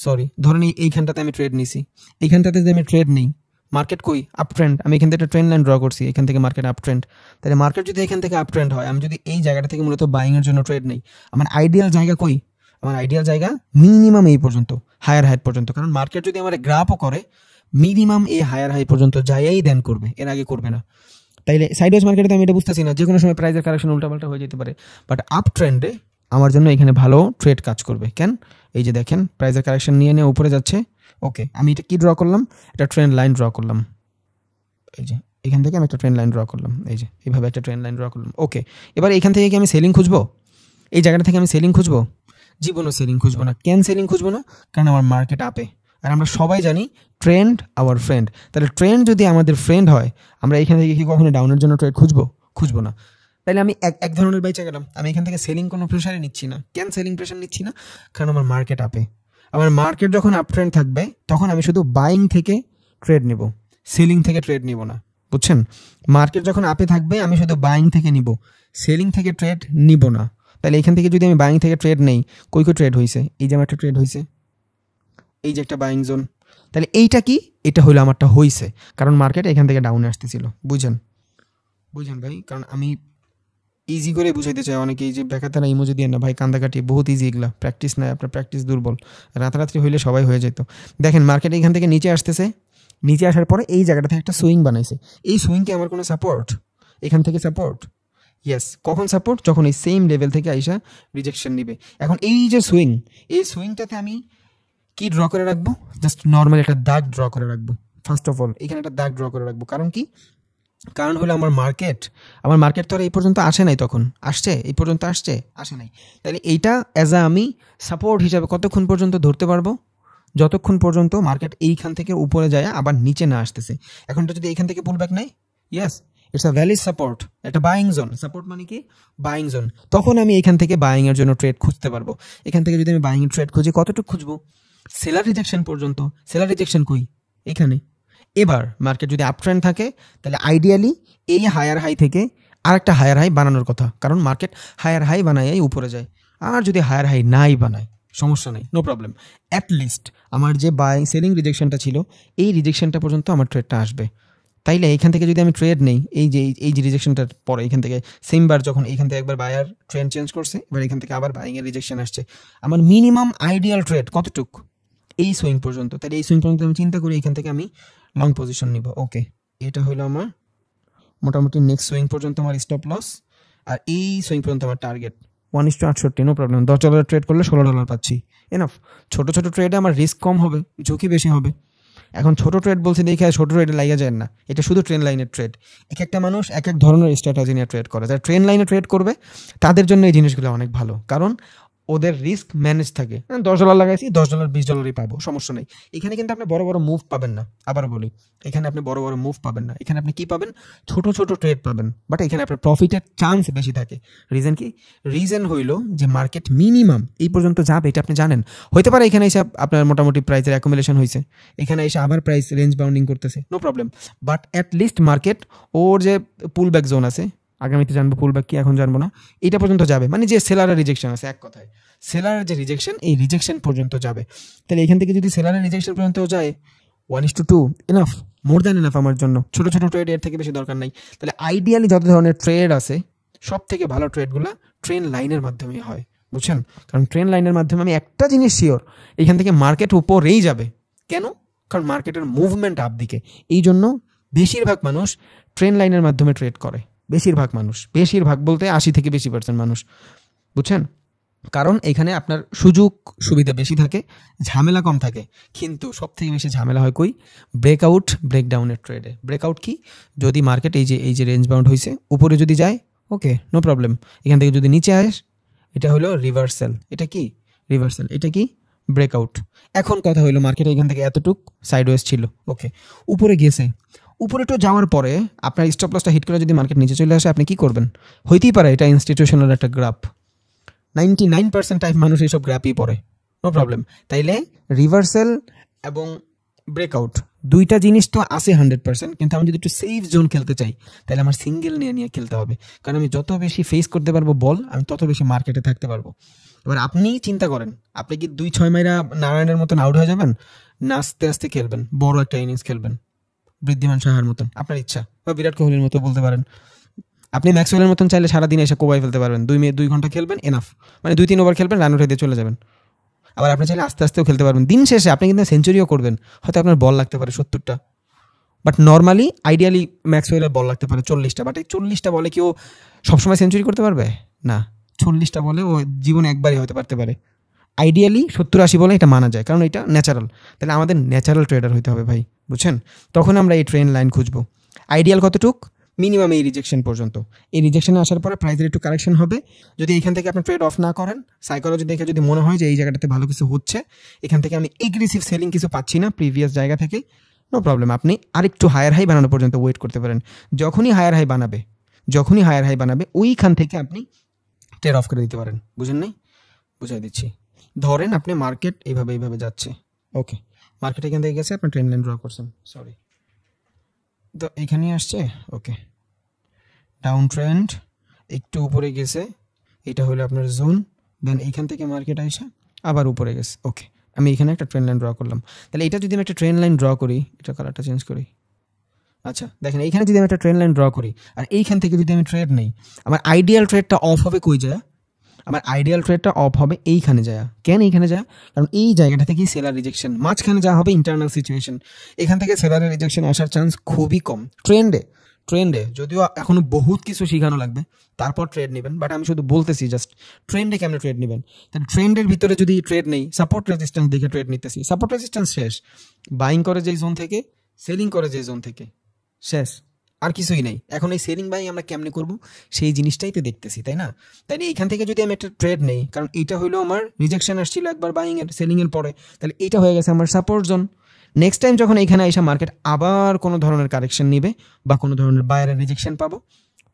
সরি ধরেন এইখানটাতে আমি ট্রেড নিছি এইখানটাতে যদি আমি ট্রেড নেই মার্কেট কই আপ ট্রেন্ড আমি এখান থেকে একটা ট্রেন্ড লাইন ড্র করছি এখান থেকে মার্কেট আপ ট্রেন্ড তাহলে মার্কেট যদি এখান থেকে আপ ট্রেন্ড হয় আমি যদি এই জায়গাটা থেকে মূলত বাইংয়ের জন্য ট্রেড নেই আমার আইডিয়াল জায়গা কই আমার আইডিয়াল জায়গা মিনিমাম এই পর্যন্ত হায়ার হাইট পর্যন্ত কারণ মার্কেট যদি আমার গ্রাফও করে মিনিমাম এই হায়ার হাই পর্যন্ত যাইয়াই দেন করবে এর আগে করবে না তাইলে সাইডওয়াইজ মার্কেটে তো আমি এটা বুঝতেছি না যে কোনো সময় প্রাইজের কারেকশন উল্টাপাল্টা হয়ে যেতে পারে বাট আপ ট্রেন্ডে আমার জন্য এখানে ভালো ট্রেড কাজ করবে কেন এই যে দেখেন প্রাইজের কারেকশন নিয়ে নিয়ে উপরে যাচ্ছে ওকে আমি এটা কি ড্র করলাম একটা ট্রেন্ড লাইন ড্র করলাম এই যে এখান থেকে আমি একটা ট্রেন লাইন ড্র করলাম এই যে এইভাবে একটা ট্রেন লাইন ড্র করলাম ওকে এবার এখান থেকে কি আমি সেলিং খুঁজবো এই জায়গাটা থেকে আমি সেলিং খুঁজবো জীবনও সেলিং খুঁজবো না কেন সেলিং খুঁজবো না কারণ আমার মার্কেট আপে আর আমরা সবাই জানি ট্রেন্ড আওয়ার ফ্রেন্ড তাহলে ট্রেন্ড যদি আমাদের ফ্রেন্ড হয় আমরা এখান থেকে কি কখনো ডাউনের জন্য ট্রেড খুঁজবো খুঁজবো না তাহলে আমি এক এক ধরনের বেচে গেলাম আমি এখান থেকে সেলিং কোনো প্রেশারে নিচ্ছি না কেন সেলিং প্রেশার নিচ্ছি না কারণ আমার মার্কেট আপে আমার মার্কেট যখন আপ ট্রেন্ড থাকবে তখন আমি শুধু বাইং থেকে ট্রেড নেব সেলিং থেকে ট্রেড নেব না বুঝছেন মার্কেট যখন আপে থাকবে আমি শুধু বাইং থেকে নিব সেলিং থেকে ট্রেড নিব না তাহলে এখান থেকে যদি আমি বাইং থেকে ট্রেড নেই কই কই ট্রেড হয়েছে এই যে আমার একটা ট্রেড হয়েছে এই যে একটা বাইং জোন তাহলে এইটা কি এটা হলো আমারটা হয়েছে কারণ মার্কেট এখান থেকে ডাউনে আসতেছিল বুঝছেন বুঝছেন ভাই কারণ আমি ইজি করে বুঝাইতে চাই অনেকে এই যে ব্যাখ্যাতারা ইমোজি দিয়ে না ভাই কান্দাকাটি বহুত ইজি এগুলা প্র্যাকটিস নাই আপনার প্র্যাকটিস দুর্বল রাতারাতি হইলে সবাই হয়ে যেত দেখেন মার্কেট এখান থেকে নিচে আসতেছে নিচে আসার পরে এই জায়গাটাতে একটা সুইং বানাইছে এই সুইং কি আমার কোনো সাপোর্ট এখান থেকে সাপোর্ট ইয়েস কখন সাপোর্ট যখন এই সেম লেভেল থেকে আইসা রিজেকশন নিবে এখন এই যে সুইং এই সুইংটাতে আমি কি ড্র করে রাখবো জাস্ট নর্মাল একটা দাগ ড্র করে রাখবো ফার্স্ট অফ অল এখানে একটা দাগ ড্র করে রাখবো কারণ কি কারণ হলো আমার মার্কেট আমার মার্কেট তো আর এই পর্যন্ত আসে নাই তখন আসছে এই পর্যন্ত আসছে আসে নাই তাহলে এইটা অ্যাজ আ আমি সাপোর্ট হিসাবে কতক্ষণ পর্যন্ত ধরতে পারবো যতক্ষণ পর্যন্ত মার্কেট এইখান থেকে উপরে যায় আবার নিচে না আসতেছে এখন যদি এইখান থেকে ব্যাক নেয় yes it's a valley support একটা বাইং জোন সাপোর্ট মানে কি বাইং জোন তখন আমি এখান থেকে বাইং এর জন্য ট্রেড খুঁজতে পারবো এখান থেকে যদি আমি বাইং এর ট্রেড খুঁজি কতটুকু খুঁজবো সেলার রিজেকশন পর্যন্ত সেলার রিজেকশন কই এখানে এবার মার্কেট যদি আপ ট্রেন্ড থাকে তাহলে আইডিয়ালি এই হায়ার হাই থেকে আর একটা হায়ার হাই বানানোর কথা কারণ মার্কেট হায়ার হাই বানায় উপরে যায় আর যদি হায়ার হাই নাই বানায় সমস্যা নেই নো প্রবলেম অ্যাটলিস্ট আমার যে বাই সেলিং রিজেকশনটা ছিল এই রিজেকশনটা পর্যন্ত আমার ট্রেডটা আসবে তাইলে এখান থেকে যদি আমি ট্রেড নেই এই যে এই যে রিজেকশনটার পরে এখান থেকে সেমবার যখন এইখান থেকে একবার বায়ার ট্রেন্ড চেঞ্জ করছে এবার এখান থেকে আবার বাইংয়ের রিজেকশন আসছে আমার মিনিমাম আইডিয়াল ট্রেড কতটুক এই সুইং পর্যন্ত তাহলে এই সুইং পর্যন্ত আমি চিন্তা করি এখান থেকে আমি লং পজিশন নিব ওকে এটা হলো আমার মোটামুটি নেক্সট সুইং পর্যন্ত আমার স্টপ লস আর এই সুইং পর্যন্ত আমার টার্গেট ওয়ান ইস টু আটষট্টি নো প্রবলেম দশ ডলার ট্রেড করলে ষোলো ডলার পাচ্ছি এনাফ ছোটো ছোটো ট্রেডে আমার রিস্ক কম হবে ঝুঁকি বেশি হবে এখন ছোট ট্রেড বলছি দেখে ছোট ট্রেডে লাগিয়ে যায় না এটা শুধু ট্রেন লাইনের ট্রেড এক একটা মানুষ এক এক ধরনের স্ট্র্যাটাজি নিয়ে ট্রেড করে যারা ট্রেন লাইনে ট্রেড করবে তাদের জন্য এই জিনিসগুলো অনেক ভালো কারণ ওদের রিস্ক ম্যানেজ থাকে হ্যাঁ, দশ ডলার লাগাইছি দশ ডলার বিশ ডলারই পাবো সমস্যা নেই এখানে কিন্তু আপনি বড় বড় মুভ পাবেন না আবার বলি এখানে আপনি বড় বড় মুভ পাবেন না এখানে আপনি কি পাবেন ছোট ছোট ট্রেড পাবেন বাট এখানে আপনার প্রফিটের চান্স বেশি থাকে রিজন কি রিজন হইল যে মার্কেট মিনিমাম এই পর্যন্ত যাবে এটা আপনি জানেন হইতে পারে এখানে এসে আপনার মোটামুটি প্রাইসের অ্যাকুমুলেশন হয়েছে এখানে এসে আবার প্রাইস রেঞ্জ বাউন্ডিং করতেছে no problem but at least market ওর যে পুল ব্যাক জোন আছে আগামীতে জানবো বা কি এখন জানবো না এটা পর্যন্ত যাবে মানে যে সেলারের রিজেকশন আছে এক কথায় সেলারের যে রিজেকশন এই রিজেকশন পর্যন্ত যাবে তাহলে এখান থেকে যদি সেলারের রিজেকশন পর্যন্ত যায় one is to two enough more than enough আমার জন্য ছোটো ছোটো ট্রেড এর থেকে বেশি দরকার নাই তাহলে আইডিয়ালি যত ধরনের ট্রেড আছে সব থেকে ভালো ট্রেডগুলো ট্রেন লাইনের মাধ্যমে হয় বুঝছেন কারণ ট্রেন লাইনের মাধ্যমে আমি একটা জিনিস শিওর এখান থেকে মার্কেট উপরেই যাবে কেন কারণ মার্কেটের মুভমেন্ট আপ দিকে এই জন্য বেশিরভাগ মানুষ ট্রেন লাইনের মাধ্যমে ট্রেড করে বেশিরভাগ মানুষ বেশিরভাগ বলতে আশি থেকে বেশি পার্সেন্ট মানুষ বুঝছেন কারণ এখানে আপনার সুযোগ সুবিধা বেশি থাকে ঝামেলা কম থাকে কিন্তু সবথেকে বেশি ঝামেলা হয় কই ব্রেকআউট ব্রেকডাউনের ট্রেডে ব্রেকআউট কি যদি মার্কেট এই যে এই যে রেঞ্জ বাউন্ড হয়েছে উপরে যদি যায় ওকে নো প্রবলেম এখান থেকে যদি নিচে আস এটা হলো রিভার্সাল এটা কি রিভার্সাল এটা কি ব্রেকআউট এখন কথা হলো মার্কেট এখান থেকে এতটুক সাইডওয়েজ ছিল ওকে উপরে গেছে উপরে তো যাওয়ার পরে আপনার স্টপ লসটা হিট করে যদি মার্কেট নিচে চলে আসে আপনি কি করবেন হইতেই পারে এটা ইনস্টিটিউশনাল একটা graph ninety nine percent type মানুষ এইসব গ্রাফই পড়ে নো প্রবলেম তাইলে রিভার্সেল এবং ব্রেকআউট দুইটা জিনিস তো আছে হান্ড্রেড পার্সেন্ট কিন্তু আমি যদি একটু সেফ জোন খেলতে চাই তাহলে আমার সিঙ্গেল নিয়ে নিয়ে খেলতে হবে কারণ আমি যত বেশি ফেস করতে পারবো বল আমি তত বেশি মার্কেটে থাকতে পারবো এবার আপনি চিন্তা করেন আপনি কি দুই ছয় মাইরা নারায়ণের মতন আউট হয়ে যাবেন না আস্তে আস্তে খেলবেন বড় একটা ইনিংস খেলবেন বৃদ্ধিমান সাহার মতন আপনার ইচ্ছা বা বিরাট কোহলির মতো বলতে পারেন আপনি ম্যাক্সওয়েলের মতন চাইলে সারাদিন এসে কোবাই ফেলতে পারবেন দুই মিনিট দুই ঘন্টা খেলবেন এনাফ মানে দুই তিন ওভার খেলবেন রান উঠে দিয়ে চলে যাবেন আবার আপনি চাইলে আস্তে আস্তেও খেলতে পারবেন দিন শেষে আপনি কিন্তু সেঞ্চুরিও করবেন হয়তো আপনার বল লাগতে পারে সত্তরটা বাট নর্মালি আইডিয়ালি ম্যাক্সওয়েলের বল লাগতে পারে চল্লিশটা বাট এই চল্লিশটা বলে কেউ সবসময় সেঞ্চুরি করতে পারবে না চল্লিশটা বলে ও জীবনে একবারই হতে পারতে পারে আইডিয়ালি সত্তর আশি বলে এটা মানা যায় কারণ এটা ন্যাচারাল তাহলে আমাদের ন্যাচারাল ট্রেডার হইতে হবে ভাই বুঝছেন তখন আমরা এই ট্রেন লাইন খুঁজবো আইডিয়াল কতটুক মিনিমাম এই রিজেকশন পর্যন্ত এই রিজেকশনে আসার পরে প্রাইজের একটু কারেকশন হবে যদি এখান থেকে আপনি ট্রেড অফ না করেন সাইকোলজি দেখে যদি মনে হয় যে এই জায়গাটাতে ভালো কিছু হচ্ছে এখান থেকে আমি এগ্রেসিভ সেলিং কিছু পাচ্ছি না প্রিভিয়াস জায়গা থেকে নো প্রবলেম আপনি আরেকটু হায়ার হাই বানানো পর্যন্ত ওয়েট করতে পারেন যখনই হায়ার হাই বানাবে যখনই হায়ার হাই বানাবে ওইখান থেকে আপনি ট্রেড অফ করে দিতে পারেন বুঝেন নাই বুঝাই দিচ্ছি ধরেন আপনি মার্কেট এইভাবে এইভাবে যাচ্ছে ওকে মার্কেট এখান থেকে গেছে আপনি ট্রেন লাইন ড্র করছেন সরি তো এখানে আসছে ওকে ডাউন ট্রেন্ড একটু উপরে গেছে এটা হলো আপনার জোন দেন এখান থেকে মার্কেট আসে আবার উপরে গেছে ওকে আমি এখানে একটা ট্রেন লাইন ড্র করলাম তাহলে এটা যদি আমি একটা ট্রেন লাইন ড্র করি এটা কালারটা চেঞ্জ করি আচ্ছা দেখেন এইখানে যদি আমি একটা ট্রেন লাইন ড্র করি আর এইখান থেকে যদি আমি ট্রেড নেই আমার আইডিয়াল ট্রেডটা অফ হবে কই যায় আমার আইডিয়াল ট্রেডটা অফ হবে এইখানে যায় কেন এইখানে যায় কারণ এই জায়গাটা থেকেই সেলার রিজেকশন মাঝখানে যা হবে ইন্টারনাল সিচুয়েশন এখান থেকে সেলারের রিজেকশন আসার চান্স খুবই কম ট্রেন্ডে ট্রেন্ডে যদিও এখনও বহুত কিছু শেখানো লাগবে তারপর ট্রেড নেবেন বাট আমি শুধু বলতেছি জাস্ট ট্রেন্ডে কেমন ট্রেড নেবেন তাহলে ট্রেন্ডের ভিতরে যদি ট্রেড নেই সাপোর্ট রেজিস্ট্যান্স দেখে ট্রেড নিতেছি সাপোর্ট রেজিস্ট্যান্স শেষ বাইং করে যেই জোন থেকে সেলিং করে যেই জোন থেকে শেষ আর কিছুই নাই এখন এই সেলিং বাই আমরা কেমনে করব সেই জিনিসটাই তো দেখতেছি তাই না তাই না এইখান থেকে যদি আমি একটা ট্রেড নেই কারণ এইটা হলো আমার রিজেকশন আসছিল একবার বাইংয়ের সেলিংয়ের পরে তাহলে এইটা হয়ে গেছে আমার সাপোর্ট জোন নেক্সট টাইম যখন এইখানে এসে মার্কেট আবার কোনো ধরনের কারেকশন নেবে বা কোনো ধরনের বায়ারের রিজেকশন পাবো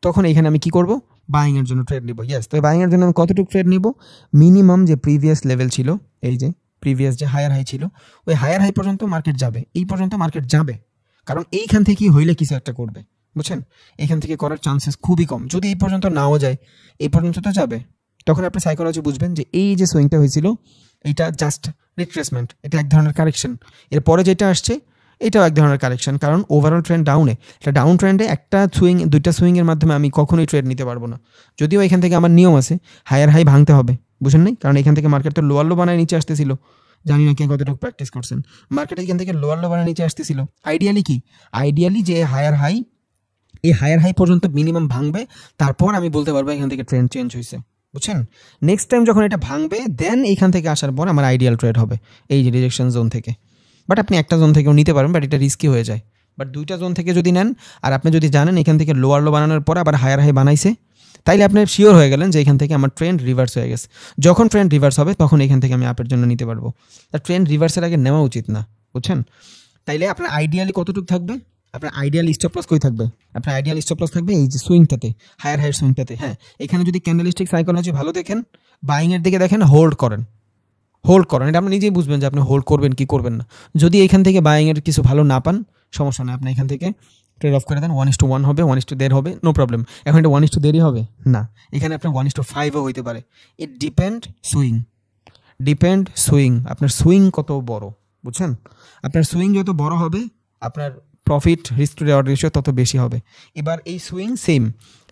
তখন এইখানে আমি কি করব বাইংয়ের জন্য ট্রেড নিব ইয়েস তো বাইংয়ের জন্য আমি কতটুকু ট্রেড নিব মিনিমাম যে প্রিভিয়াস লেভেল ছিল এই যে প্রিভিয়াস যে হায়ার হাই ছিল ওই হায়ার হাই পর্যন্ত মার্কেট যাবে এই পর্যন্ত মার্কেট যাবে কারণ এইখান থেকেই হইলে কিছু একটা করবে বুঝছেন এখান থেকে করার চান্সেস খুবই কম যদি এই পর্যন্ত নাও যায় এই পর্যন্ত তো যাবে তখন আপনি সাইকোলজি বুঝবেন যে এই যে সুইংটা হয়েছিল এটা জাস্ট রিপ্লেসমেন্ট এটা এক ধরনের কারেকশন এরপরে যেটা আসছে এটাও এক ধরনের কারেকশন কারণ ওভারঅল ট্রেন্ড ডাউনে এটা ডাউন ট্রেন্ডে একটা সুইং দুইটা সুইংয়ের মাধ্যমে আমি কখনোই ট্রেড নিতে পারবো না যদিও এখান থেকে আমার নিয়ম আছে হায়ার হাই ভাঙতে হবে বুঝেন নাই কারণ এখান থেকে মার্কেট তো লোয়ার লো বানায় নিচে আসতেছিল জানি না কে কতটুকু প্র্যাকটিস করছেন মার্কেট এখান থেকে লোয়ার লো বানায় নিচে আসতেছিল আইডিয়ালি কি আইডিয়ালি যে হায়ার হাই এই হায়ার হাই পর্যন্ত মিনিমাম ভাঙবে তারপর আমি বলতে পারবো এখান থেকে ট্রেন্ড চেঞ্জ হয়েছে বুঝছেন নেক্সট টাইম যখন এটা ভাঙবে দেন এইখান থেকে আসার পর আমার আইডিয়াল ট্রেড হবে এই যে রিজেকশন জোন থেকে বাট আপনি একটা জোন থেকেও নিতে পারবেন বাট এটা রিস্কি হয়ে যায় বাট দুইটা জোন থেকে যদি নেন আর আপনি যদি জানেন এখান থেকে লোয়ার লো বানানোর পর আবার হায়ার হাই বানাইছে তাইলে আপনি শিওর হয়ে গেলেন যে এখান থেকে আমার ট্রেন্ড রিভার্স হয়ে গেছে যখন ট্রেন্ড রিভার্স হবে তখন এখান থেকে আমি আপের জন্য নিতে পারবো তা ট্রেন্ড রিভার্সের আগে নেওয়া উচিত না বুঝছেন তাইলে আপনার আইডিয়ালি কতটুকু থাকবে আপনার আইডিয়াল স্টপ লস কই থাকবে আপনার আইডিয়াল স্টপ লস থাকবে এই যে সুইংটাতে হায়ার হায়ার সুইংটাতে হ্যাঁ এখানে যদি ক্যান্ডেলিস্টিক সাইকোলজি ভালো দেখেন বাইংয়ের দিকে দেখেন হোল্ড করেন হোল্ড করেন এটা আপনি নিজেই বুঝবেন যে আপনি হোল্ড করবেন কি করবেন না যদি এখান থেকে বাইংয়ের কিছু ভালো না পান সমস্যা না আপনি এখান থেকে ট্রেড অফ করে then one is to one হবে ওয়ান ইস টু দেড় হবে নো প্রবলেম এখন এটা ওয়ান ইস টু দেরি হবে না এখানে আপনার ওয়ান ইস টু ফাইভও হইতে পারে it depend swing depend swing আপনার সুইং কত বড় বুঝছেন আপনার সুইং যত বড় হবে আপনার profit risk to reward ratio তত বেশি হবে এবার এই সুইং সেম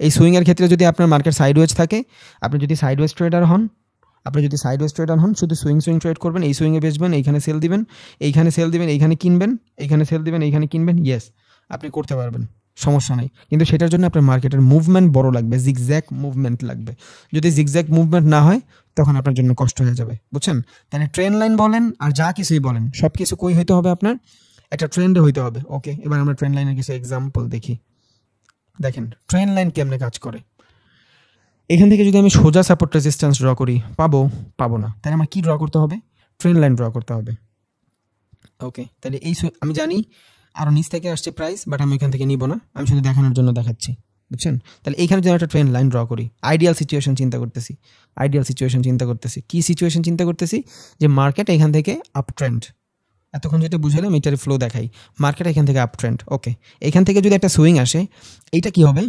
এই সুইংয়ের ক্ষেত্রে যদি আপনার মার্কেট সাইড ওয়েজ থাকে আপনি যদি সাইড সাইডওয়েজ ট্রেডার হন আপনি যদি সাইডওয়েজ ট্রেডার হন শুধু সুইং সুইং ট্রেড করবেন এই সুইংয়ে বেচবেন এইখানে সেল দিবেন এইখানে সেল দিবেন এইখানে কিনবেন এইখানে সেল দিবেন এইখানে কিনবেন ইয়েস আপনি করতে পারবেন সমস্যা নেই কিন্তু সেটার জন্য আপনার মার্কেটের মুভমেন্ট বড় লাগবে জিগজ্যাক মুভমেন্ট লাগবে যদি জিগজ্যাক মুভমেন্ট না হয় তখন আপনার জন্য কষ্ট হয়ে যাবে বুঝছেন তাহলে ট্রেন লাইন বলেন আর যা কিছুই বলেন সব কিছু কই হইতে হবে আপনার একটা ট্রেন্ডে হইতে হবে ওকে এবার আমরা ট্রেন লাইনের কিছু এক্সাম্পল দেখি দেখেন ট্রেন লাইন কেমনে কাজ করে এখান থেকে যদি আমি সোজা সাপোর্ট রেজিস্ট্যান্স ড্র করি পাবো পাবো না তাহলে আমার কী ড্র করতে হবে ট্রেন লাইন ড্র করতে হবে ওকে তাহলে এই আমি জানি আরও নিচ থেকে আসছে প্রাইস বাট আমি এখান থেকে নিব না আমি শুধু দেখানোর জন্য দেখাচ্ছি বুঝছেন তাহলে এইখানে যদি একটা ট্রেন লাইন ড্র করি আইডিয়াল সিচুয়েশন চিন্তা করতেছি আইডিয়াল সিচুয়েশন চিন্তা করতেছি কী সিচুয়েশন চিন্তা করতেছি যে মার্কেট এখান থেকে আপ ট্রেন্ড এতক্ষণ যেটা বুঝালাম এটার ফ্লো দেখাই মার্কেট এখান থেকে আপ ট্রেন্ড ওকে এখান থেকে যদি একটা সুইং আসে এইটা কি হবে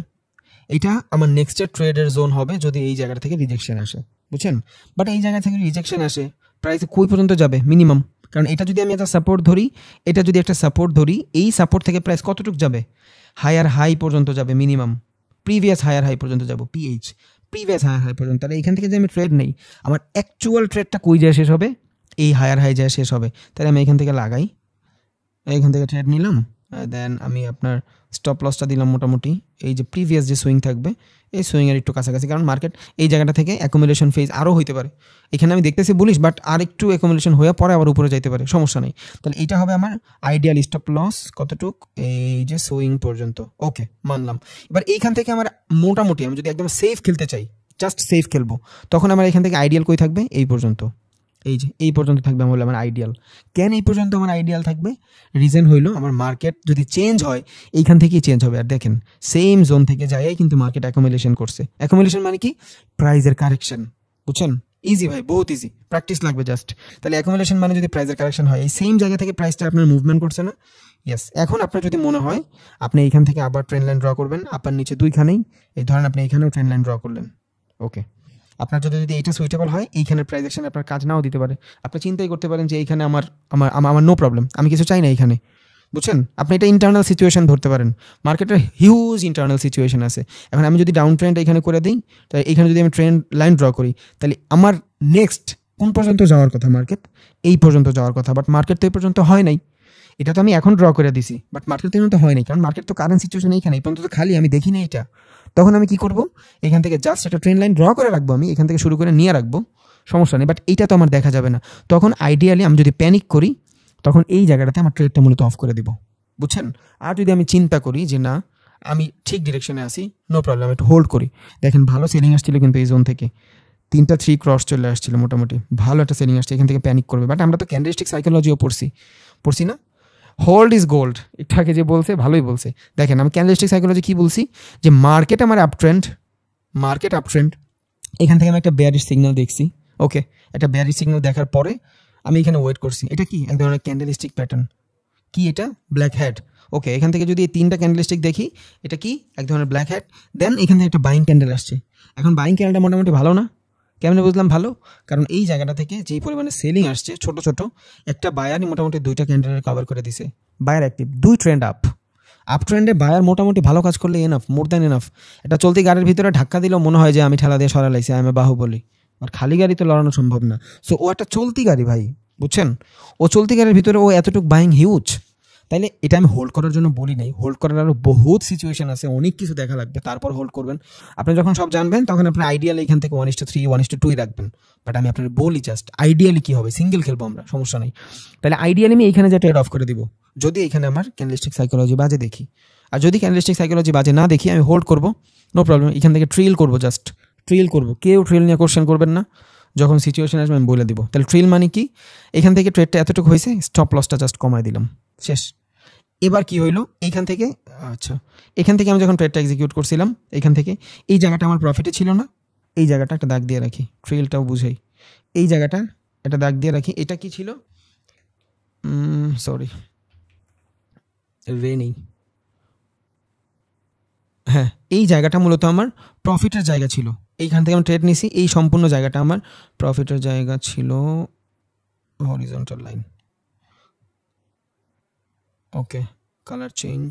এটা আমার নেক্সট ট্রেডের জোন হবে যদি এই জায়গা থেকে রিজেকশন আসে বুঝছেন বাট এই জায়গা থেকে রিজেকশন আসে প্রাইস কই পর্যন্ত যাবে মিনিমাম কারণ এটা যদি আমি একটা সাপোর্ট ধরি এটা যদি একটা সাপোর্ট ধরি এই সাপোর্ট থেকে প্রাইস কতটুকু যাবে হায়ার হাই পর্যন্ত যাবে মিনিমাম প্রিভিয়াস হায়ার হাই পর্যন্ত যাব পিএইচ প্রিভিয়াস হায়ার হাই পর্যন্ত তাহলে এখান থেকে যে আমি ট্রেড নেই আমার অ্যাকচুয়াল ট্রেডটা কই যায় শেষ হবে এই হায়ার হাই যায় শেষ হবে তাহলে আমি এখান থেকে লাগাই এখান থেকে ট্রেড নিলাম দেন আমি আপনার স্টপ লসটা দিলাম মোটামুটি এই যে প্রিভিয়াস যে সুইং থাকবে এই সুইংয়ের একটু কাছাকাছি কারণ মার্কেট এই জায়গাটা থেকে অ্যাকোমোডেশন ফেজ আরও হইতে পারে এখানে আমি দেখতেছি বলিস বাট আর একটু অ্যাকোমোডেশন হয়ে পরে আবার উপরে যাইতে পারে সমস্যা নেই তাহলে এটা হবে আমার আইডিয়াল স্টপ লস কতটুক এই যে সুইং পর্যন্ত ওকে মানলাম এবার এইখান থেকে আমার মোটামুটি আমি যদি একদম সেফ খেলতে চাই জাস্ট সেফ খেলবো তখন আমার এখান থেকে আইডিয়াল কই থাকবে এই পর্যন্ত এই যে এই পর্যন্ত থাকবে আমার আমার আইডিয়াল কেন এই পর্যন্ত আমার আইডিয়াল থাকবে রিজন হইল আমার মার্কেট যদি চেঞ্জ হয় এইখান থেকেই চেঞ্জ হবে আর দেখেন সেম জোন থেকে যাই কিন্তু মার্কেট অ্যাকোমোডেশন করছে অ্যাকোমোডেশন মানে কি প্রাইজের কারেকশন বুঝছেন ইজি ভাই বহুত ইজি প্র্যাকটিস লাগবে জাস্ট তাহলে অ্যাকোমোডেশন মানে যদি প্রাইজের কারেকশন হয় এই সেম জায়গা থেকে প্রাইসটা আপনার মুভমেন্ট করছে না ইয়েস এখন আপনার যদি মনে হয় আপনি এইখান থেকে আবার ট্রেন লাইন ড্র করবেন আপনার নিচে দুইখানেই এই ধরেন আপনি এইখানেও ট্রেন লাইন ড্র করলেন ওকে আপনার যদি যদি এইটা সুইটেবল হয় এইখানের প্রাইস আপনার কাজ নাও দিতে পারে আপনি চিন্তাই করতে পারেন যে এইখানে আমার আমার আমার নো প্রবলেম আমি কিছু চাই না এইখানে বুঝছেন আপনি এটা ইন্টারনাল সিচুয়েশন ধরতে পারেন মার্কেটের হিউজ ইন্টারনাল সিচুয়েশন আছে এখন আমি যদি ডাউন ট্রেন্ড এখানে করে দিই তাহলে এখানে যদি আমি ট্রেন্ড লাইন ড্র করি তাহলে আমার নেক্সট কোন পর্যন্ত যাওয়ার কথা মার্কেট এই পর্যন্ত যাওয়ার কথা বাট মার্কেট তো এই পর্যন্ত হয় নাই এটা তো আমি এখন ড্র করে দিছি বাট মার্কেট তো হয় নাই কারণ মার্কেট তো কারেন্ট সিচুয়েশন এইখানে এই পর্যন্ত খালি আমি দেখি না এটা তখন আমি কি করব এখান থেকে জাস্ট একটা ট্রেন লাইন ড্র করে রাখবো আমি এখান থেকে শুরু করে নিয়ে রাখবো সমস্যা নেই বাট এইটা তো আমার দেখা যাবে না তখন আইডিয়ালি আমি যদি প্যানিক করি তখন এই জায়গাটাতে আমার ট্রেডটা মূলত অফ করে দেবো বুঝছেন আর যদি আমি চিন্তা করি যে না আমি ঠিক ডিরেকশনে আসি নো প্রবলেম একটু হোল্ড করি দেখেন ভালো সেলিং আসছিল কিন্তু এই জোন থেকে তিনটা থ্রি ক্রস চলে আসছিল মোটামুটি ভালো একটা সেলিং আসছে এখান থেকে প্যানিক করবে বাট আমরা তো ক্যান্ডিস্টিক সাইকোলজিও পড়ছি পড়ছি না হোল্ড ইজ গোল্ড একটু যে বলছে ভালোই বলছে দেখেন আমি ক্যান্ডেলস্টিক সাইকোলজি কী বলছি যে মার্কেট আমার up trend market up trend এখান থেকে আমি একটা বেয়ারিশ সিগন্যাল দেখছি ওকে একটা বেয়ারিশ সিগন্যাল দেখার পরে আমি এখানে ওয়েট করছি এটা কি এক ধরনের ক্যান্ডেলস্টিক প্যাটার্ন কি এটা ব্ল্যাক হ্যাড ওকে এখান থেকে যদি এই তিনটা ক্যান্ডেলস্টিক দেখি এটা কি এক ধরনের ব্ল্যাক হ্যাড দেন এখান থেকে একটা বাইং ক্যান্ডেল আসছে এখন বাইং ক্যান্ডেলটা মোটামুটি ভালো না কেমনে বুঝলাম ভালো কারণ এই জায়গাটা থেকে যেই পরিমাণে সেলিং আসছে ছোট ছোট একটা বায়ারই মোটামুটি দুইটা ক্যান্ডিডেট কভার করে দিছে বায়ার অ্যাক্টিভ দুই ট্রেন্ড আপ আপ ট্রেন্ডে বায়ার মোটামুটি ভালো কাজ করলে এনাফ মোর দ্যান এনাফ এটা চলতি গাড়ির ভিতরে ধাক্কা দিলেও মনে হয় যে আমি ঠেলা দিয়ে সরা লাইছি আমি বাহু বলি আর খালি গাড়ি তো লড়ানো সম্ভব না সো ও একটা চলতি গাড়ি ভাই বুঝছেন ও চলতি গাড়ির ভিতরে ও এতটুকু বাইং হিউজ তাইলে এটা আমি হোল্ড করার জন্য বলি নাই হোল্ড করার আরও বহুত সিচুয়েশন আছে অনেক কিছু দেখা লাগবে তারপর হোল্ড করবেন আপনি যখন সব জানবেন তখন আপনার আইডিয়ালি এখান থেকে one is to three one is to টুই রাখবেন বাট আমি আপনার বলি জাস্ট আইডিয়ালি কী হবে সিঙ্গেল খেলবো আমরা সমস্যা নেই তাহলে আইডিয়ালি আমি এখানে যা ট্রেড অফ করে দিব যদি এখানে আমার ক্যান্ডেলস্টিক সাইকোলজি বাজে দেখি আর যদি ক্যান্ডেলস্টিক সাইকোলজি বাজে না দেখি আমি হোল্ড করবো নো প্রবলেম এখান থেকে ট্রিল করবো জাস্ট ট্রিল করবো কেউ ট্রিল নিয়ে কোশ্চেন করবেন না যখন সিচুয়েশন আসবে আমি বলে দিব তাহলে ট্রিল মানে কি এখান থেকে ট্রেডটা এতটুকু হয়েছে স্টপ লসটা জাস্ট কমায় দিলাম শেষ এবার কি হইলো এইখান থেকে আচ্ছা এখান থেকে আমি যখন ট্রেডটা এক্সিকিউট করছিলাম এখান থেকে এই জায়গাটা আমার প্রফিটে ছিল না এই জায়গাটা একটা দাগ দিয়ে রাখি ট্রেলটাও বুঝাই এই জায়গাটা একটা দাগ দিয়ে রাখি এটা কি ছিল সরি রেনি হ্যাঁ এই জায়গাটা মূলত আমার প্রফিটের জায়গা ছিল এইখান থেকে আমি ট্রেড নিছি এই সম্পূর্ণ জায়গাটা আমার প্রফিটের জায়গা ছিল horizontal line okay colour change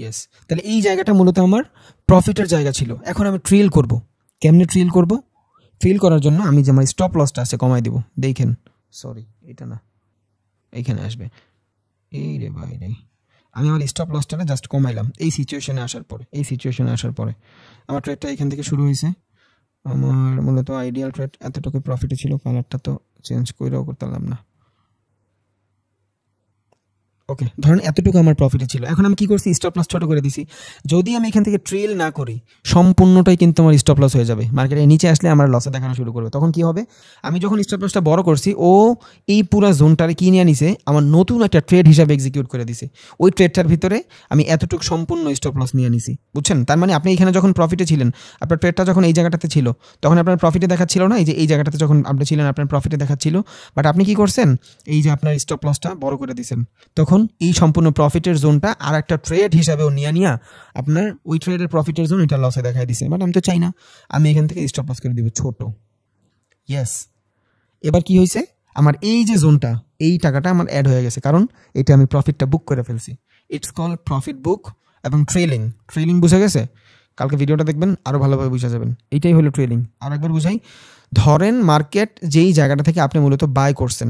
yes তাহলে এই জায়গাটা মূলত আমার প্রফিটের জায়গা ছিল এখন আমি ট্রিল করব কেমনে ট্রিল করব ট্রিল করার জন্য আমি যে আমার স্টপ লসটা আছে কমাই দিব দেখেন সরি এটা না এইখানে আসবে এই রে ভাই রে আমি আমার স্টপ লসটা জাস্ট কমাইলাম এই সিচুয়েশনে আসার পরে এই সিচুয়েশনে আসার পরে আমার ট্রেডটা এখান থেকে শুরু হয়েছে আমার মূলত আইডিয়াল ট্রেড এতটুকু প্রফিটে ছিল কালারটা তো চেঞ্জ করেও করতে পারলাম না ওকে ধরেন এতটুকু আমার প্রফিটে ছিল এখন আমি কি করছি স্টপ লস ছোটো করে দিছি যদি আমি এখান থেকে ট্রেল না করি সম্পূর্ণটাই কিন্তু আমার স্টপ লস হয়ে যাবে মার্কেটে নিচে আসলে আমার লসে দেখানো শুরু করবে তখন কি হবে আমি যখন স্টপ লসটা বড় করছি ও এই পুরো জোনটারে কি নিয়ে নিছে আমার নতুন একটা ট্রেড হিসাবে এক্সিকিউট করে দিছে ওই ট্রেডটার ভিতরে আমি এতটুকু সম্পূর্ণ স্টপ লস নিয়ে নিছি বুঝছেন তার মানে আপনি এখানে যখন প্রফিটে ছিলেন আপনার ট্রেডটা যখন এই জায়গাটাতে ছিল তখন আপনার প্রফিটে দেখাচ্ছিল না এই যে এই জায়গাটাতে যখন আপনি ছিলেন আপনার প্রফিটে দেখাচ্ছিল বাট আপনি কি করছেন এই যে আপনার স্টপ লসটা বড় করে দিছেন তখন এখন এই সম্পূর্ণ প্রফিটের জোনটা আর একটা ট্রেড হিসাবেও নিয়ে নিয়ে আপনার ওই ট্রেডের প্রফিটের জোন এটা লসে দেখাই দিছে বাট আমি তো চাই না আমি এখান থেকে স্টপ লস করে দিব ছোট ইয়েস এবার কি হয়েছে আমার এই যে জোনটা এই টাকাটা আমার অ্যাড হয়ে গেছে কারণ এটা আমি প্রফিটটা বুক করে ফেলছি ইটস কল প্রফিট বুক এবং ট্রেলিং ট্রেলিং বুঝে গেছে কালকে ভিডিওটা দেখবেন আরও ভালোভাবে বুঝা যাবেন এইটাই হলো ট্রেলিং আর একবার বুঝাই ধরেন মার্কেট যেই জায়গাটা থেকে আপনি মূলত বাই করছেন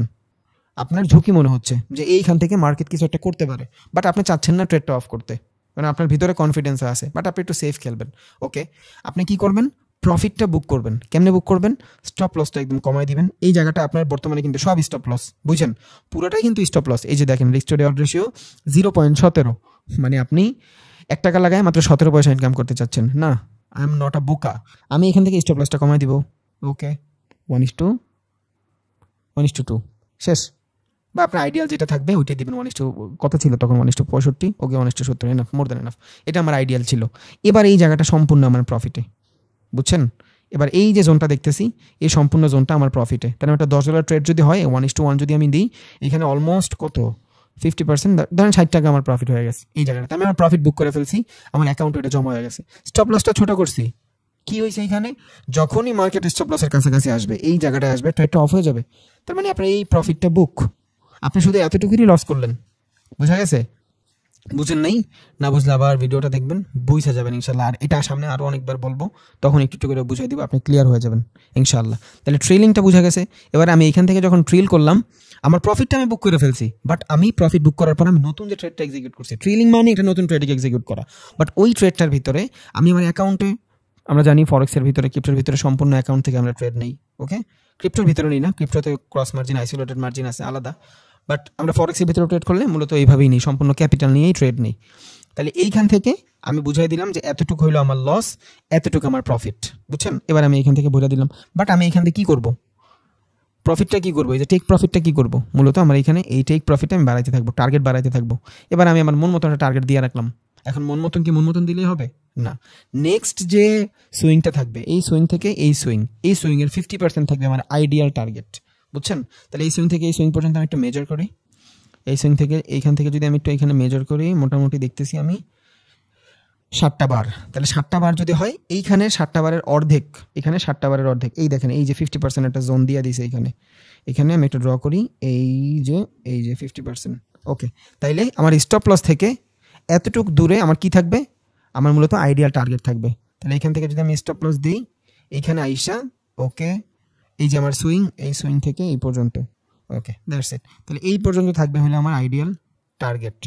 আপনার ঝুঁকি মনে হচ্ছে যে এইখান থেকে মার্কেট কিছু একটা করতে পারে বাট আপনি চাচ্ছেন না ট্রেডটা অফ করতে কারণ মানে আপনার ভিতরে কনফিডেন্স আছে বাট আপনি একটু সেফ খেলবেন ওকে আপনি কি করবেন প্রফিটটা বুক করবেন কেমনে বুক করবেন স্টপ লসটা একদম কমাই দিবেন এই জায়গাটা আপনার বর্তমানে কিন্তু সব স্টপ লস বুঝছেন পুরোটাই কিন্তু স্টপ লস এই যে দেখেন রিক্স টু রেশিও জিরো পয়েন্ট সতেরো মানে আপনি এক টাকা লাগায় মাত্র সতেরো পয়সা ইনকাম করতে চাচ্ছেন না আই এম নট আ বোকা আমি এখান থেকে স্টপ লসটা কমাই দিব okay one is to one is to two শেষ বা আপনার আইডিয়াল যেটা থাকবে ওইটাই দেবেন ওয়ান কথা কত ছিল তখন ওয়ান পঁয়ষট্টি ওকে ওয়ান সত্তর এনাফ মোর দ্যান এনাফ এটা আমার আইডিয়াল ছিল এবার এই জায়গাটা সম্পূর্ণ আমার প্রফিটে বুঝছেন এবার এই যে জোনটা দেখতেছি এই সম্পূর্ণ জোনটা আমার প্রফিটে তাহলে একটা দশ ডলার ট্রেড যদি হয় ওয়ান টু ওয়ান যদি আমি দিই এখানে অলমোস্ট কত ফিফটি পার্সেন্ট ধরেন ষাট টাকা আমার প্রফিট হয়ে গেছে এই জায়গাটা আমি আমার প্রফিট বুক করে ফেলছি আমার অ্যাকাউন্টে এটা জমা হয়ে গেছে স্টপ লসটা ছোটো করছি কি হয়েছে এখানে যখনই মার্কেট স্টপ লসের কাছাকাছি আসবে এই জায়গাটা আসবে ট্রেডটা অফ হয়ে যাবে তার মানে আপনার এই প্রফিটটা বুক আপনি শুধু এতটুকুই লস করলেন বোঝা গেছে বুঝেন নাই না বুঝলে আবার ভিডিওটা দেখবেন বুঝে যাবেন ইনশাল্লাহ আর এটা সামনে আরও অনেকবার বলবো তখন একটু একটু করে বুঝিয়ে দিব আপনি ক্লিয়ার হয়ে যাবেন ইনশাল্লাহ তাহলে ট্রেলিংটা বোঝা গেছে এবার আমি এখান থেকে যখন ট্রেল করলাম আমার প্রফিটটা আমি বুক করে ফেলছি বাট আমি প্রফিট বুক করার পর আমি নতুন যে ট্রেডটা এক্সিকিউট করছি ট্রেলিং মানে একটা নতুন ট্রেডিং এক্সিকিউট করা বাট ওই ট্রেডটার ভিতরে আমি আমার অ্যাকাউন্টে আমরা জানি ফরেক্সের ভিতরে ক্রিপ্টোর ভিতরে সম্পূর্ণ অ্যাকাউন্ট থেকে আমরা ট্রেড নেই ওকে ক্রিপ্টোর ভিতরে নিই না ক্রিপ্টোতে ক্রস মার্জিন আইসোলেটেড মার্জিন আছে আলাদা বাট আমরা ফরেক্সের ভিতরে ট্রেড করলে মূলত এইভাবেই নেই সম্পূর্ণ ক্যাপিটাল নিয়েই ট্রেড নেই তাহলে এইখান থেকে আমি বুঝাই দিলাম যে এতটুকু হইলো আমার লস এতটুকু আমার প্রফিট বুঝছেন এবার আমি এখান থেকে বোঝা দিলাম বাট আমি এখান থেকে কী করবো প্রফিটটা কী করবো এই যে টেক প্রফিটটা কী করবো মূলত আমার এখানে এই টেক প্রফিটটা আমি বাড়াইতে থাকবো টার্গেট বাড়াইতে থাকবো এবার আমি আমার মন মতো একটা টার্গেট দিয়ে রাখলাম এখন মন মতন কি মন মতন দিলেই হবে না নেক্সট যে সুইংটা থাকবে এই সুইং থেকে এই সুইং এই সুইংয়ের ফিফটি পার্সেন্ট থাকবে আমার আইডিয়াল টার্গেট বুঝছেন তাহলে এই সুইং থেকে এই সুইং পর্যন্ত আমি একটু মেজার করি এই সুইং থেকে এইখান থেকে যদি আমি একটু এখানে মেজার করি মোটামুটি দেখতেছি আমি সাতটা বার তাহলে সাতটা বার যদি হয় এইখানে সাতটা বারের অর্ধেক এখানে সাতটা বারের অর্ধেক এই দেখেন এই যে ফিফটি পার্সেন্ট একটা জোন দিয়ে দিয়েছে এইখানে এখানে আমি একটু ড্র করি এই যে এই যে ফিফটি পার্সেন্ট ওকে তাইলে আমার স্টপ লস থেকে এতটুক দূরে আমার কি থাকবে আমার মূলত আইডিয়াল টার্গেট থাকবে তাহলে এখান থেকে যদি আমি স্টপ লস দিই এইখানে আইসা ওকে এই যে আমার সুইং এই সুইং থেকে এই পর্যন্ত ওকে দ্যাটস ইট তাহলে এই পর্যন্ত থাকবে হলো আমার আইডিয়াল টার্গেট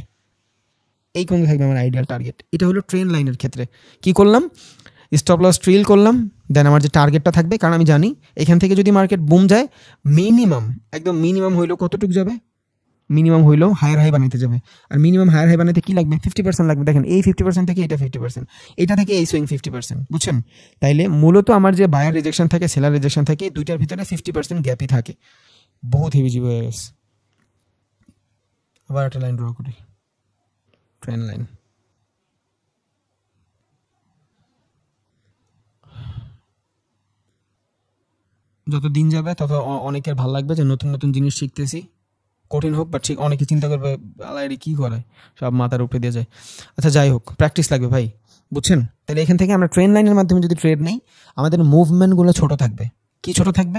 এই কোন থাকবে আমার আইডিয়াল টার্গেট এটা হলো ট্রেন লাইনের ক্ষেত্রে কি করলাম স্টপ লস ট্রিল করলাম দেন আমার যে টার্গেটটা থাকবে কারণ আমি জানি এখান থেকে যদি মার্কেট বুম যায় মিনিমাম একদম মিনিমাম হইলো কতটুকু যাবে মিনিমাম হইলেও হায়ার হাই বানাইতে যাবে আর মিনিমাম হায়ার হাই বানাইতে কী লাগবে ফিফটি পার্সেন্ট লাগবে দেখেন এই ফিফটি পার্সেন্ট থেকে এটা ফিফটি পার্সেন্ট এটা থেকে এই সুইং ফিফটি পার্সেন্ট বুঝছেন তাইলে মূলত আমার যে বায়ার রিজেকশন থাকে সেলার রিজেকশন থাকে দুইটার ভিতরে ফিফটি পার্সেন্ট গ্যাপই থাকে বহুত হেভি জীব আবার একটা লাইন ড্র করি ট্রেন লাইন যত দিন যাবে তত অনেকের ভালো লাগবে যে নতুন নতুন জিনিস শিখতেছি কঠিন হোক বাট ঠিক অনেকে চিন্তা করবে আলাইরি কী করে সব মাথার উপরে দিয়ে যায় আচ্ছা যাই হোক প্র্যাকটিস লাগবে ভাই বুঝছেন তাহলে এখান থেকে আমরা ট্রেন লাইনের মাধ্যমে যদি ট্রেড নেই আমাদের মুভমেন্টগুলো ছোট থাকবে কি ছোট থাকবে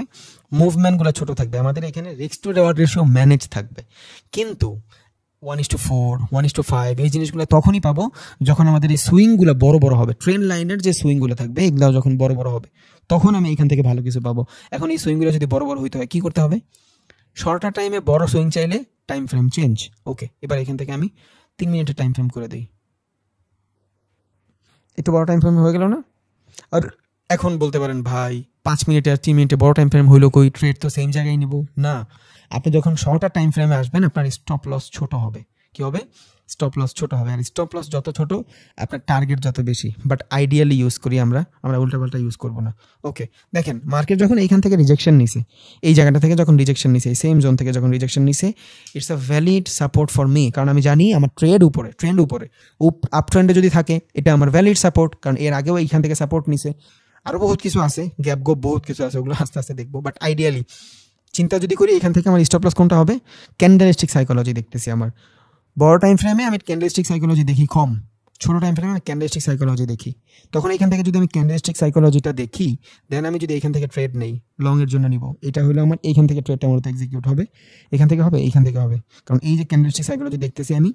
মুভমেন্টগুলো ছোট থাকবে আমাদের এখানে রিক্স টু রেওয়ার্ড রেশিও ম্যানেজ থাকবে কিন্তু one is to four one is to five এই জিনিসগুলো তখনই পাবো যখন আমাদের এই সুইংগুলো বড় বড় হবে ট্রেন লাইনের যে সুইংগুলো থাকবে এগুলো যখন বড় বড় হবে তখন আমি এখান থেকে ভালো কিছু পাবো এখন এই সুইংগুলো যদি বড় বড় হইতে হয় কী করতে হবে শর্টার টাইমে বড় সুইং চাইলে টাইম ফ্রেম চেঞ্জ ওকে এবার এখান থেকে আমি তিন মিনিটের টাইম ফ্রেম করে দিই একটু বড় টাইম ফ্রেম হয়ে গেল না আর এখন বলতে পারেন ভাই পাঁচ মিনিটে আর তিন মিনিটে বড় টাইম ফ্রেম হইলো কই ট্রেড তো সেম জায়গায় নেব না আপনি যখন শর্টার টাইম ফ্রেমে আসবেন আপনার স্টপ লস ছোট হবে কি হবে স্টপ লস ছোটো হবে আর স্টপ লস যত ছোট আপনার টার্গেট যত বেশি বাট আইডিয়ালি ইউজ করি আমরা আমরা উল্টাপাল্টা ইউজ করবো না ওকে দেখেন মার্কেট যখন এইখান থেকে রিজেকশন নিছে এই জায়গাটা থেকে যখন রিজেকশন নিছে এই সেম জোন থেকে যখন রিজেকশন নিছে it's a valid support for me কারণ আমি জানি আমার ট্রেড উপরে ট্রেন্ড উপরে আপ ট্রেন্ডে যদি থাকে এটা আমার ভ্যালিড সাপোর্ট কারণ এর আগেও এইখান থেকে সাপোর্ট নিছে আরও বহুত কিছু আছে গ্যাপ গোপ বহুত কিছু আছে ওগুলো আস্তে আস্তে দেখবো বাট আইডিয়ালি চিন্তা যদি করি এখান থেকে আমার স্টপ লস কোনটা হবে ক্যান্ডেলিস্টিক সাইকোলজি দেখতেছি আমার বড় টাইম ফ্রেমে আমি ক্যান্ডেলস্টিক সাইকোলজি দেখি কম ছোটো টাইম ফ্রেমে আমি ক্যান্ডেলস্টিক সাইকোলজি দেখি তখন এখান থেকে যদি আমি ক্যান্ডেলস্টিক সাইকোলজিটা দেখি দেন আমি যদি এখান থেকে ট্রেড নেই লংয়ের জন্য নিব এটা হলো আমার এখান থেকে ট্রেডটা মূলত এক্সিকিউট হবে এখান থেকে হবে এখান থেকে হবে কারণ এই যে ক্যান্ডেলস্টিক সাইকোলজি দেখতেছি আমি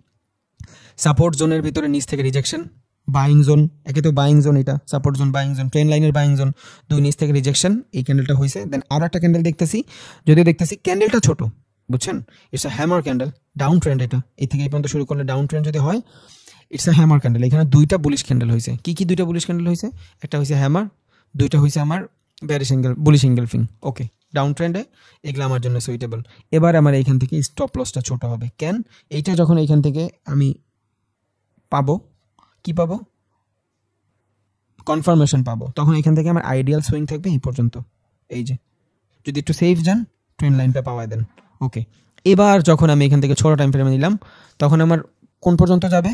সাপোর্ট জোনের ভিতরে নিচ থেকে রিজেকশন বাইং জোন একে তো বাইং জোন এটা support zone buying zone trend লাইনের বাইং জোন দুই নিচ থেকে রিজেকশন এই ক্যান্ডেলটা হয়েছে দেন আরও একটা ক্যান্ডেল দেখতেছি যদিও দেখতেছি ক্যান্ডেলটা ছোটো বুঝছেন it's a hammer candle down trend এটা এই থেকে এই পর্যন্ত শুরু করলে ডাউন ট্রেন্ড যদি হয় ইটস আ হ্যামার ক্যান্ডেল এখানে দুইটা বুলিশ ক্যান্ডেল হয়েছে কী কী দুইটা বুলিশ ক্যান্ডেল হয়েছে একটা হয়েছে হ্যামার দুইটা হয়েছে আমার ব্যারিশ সিঙ্গেল বুলিশ সিঙ্গেল ফিং ওকে ডাউন ট্রেন্ডে এগুলো আমার জন্য সুইটেবল এবার আমার এইখান থেকে স্টপ লসটা ছোটো হবে কেন এইটা যখন এইখান থেকে আমি পাবো কি পাবো কনফার্মেশন পাবো তখন এখান থেকে আমার আইডিয়াল সুইং থাকবে এই পর্যন্ত এই যে যদি একটু সেফ যান ট্রেন লাইনটা পাওয়া দেন ওকে এবার যখন আমি এখান থেকে ছোট টাইম ফ্রেমে নিলাম তখন আমার কোন পর্যন্ত যাবে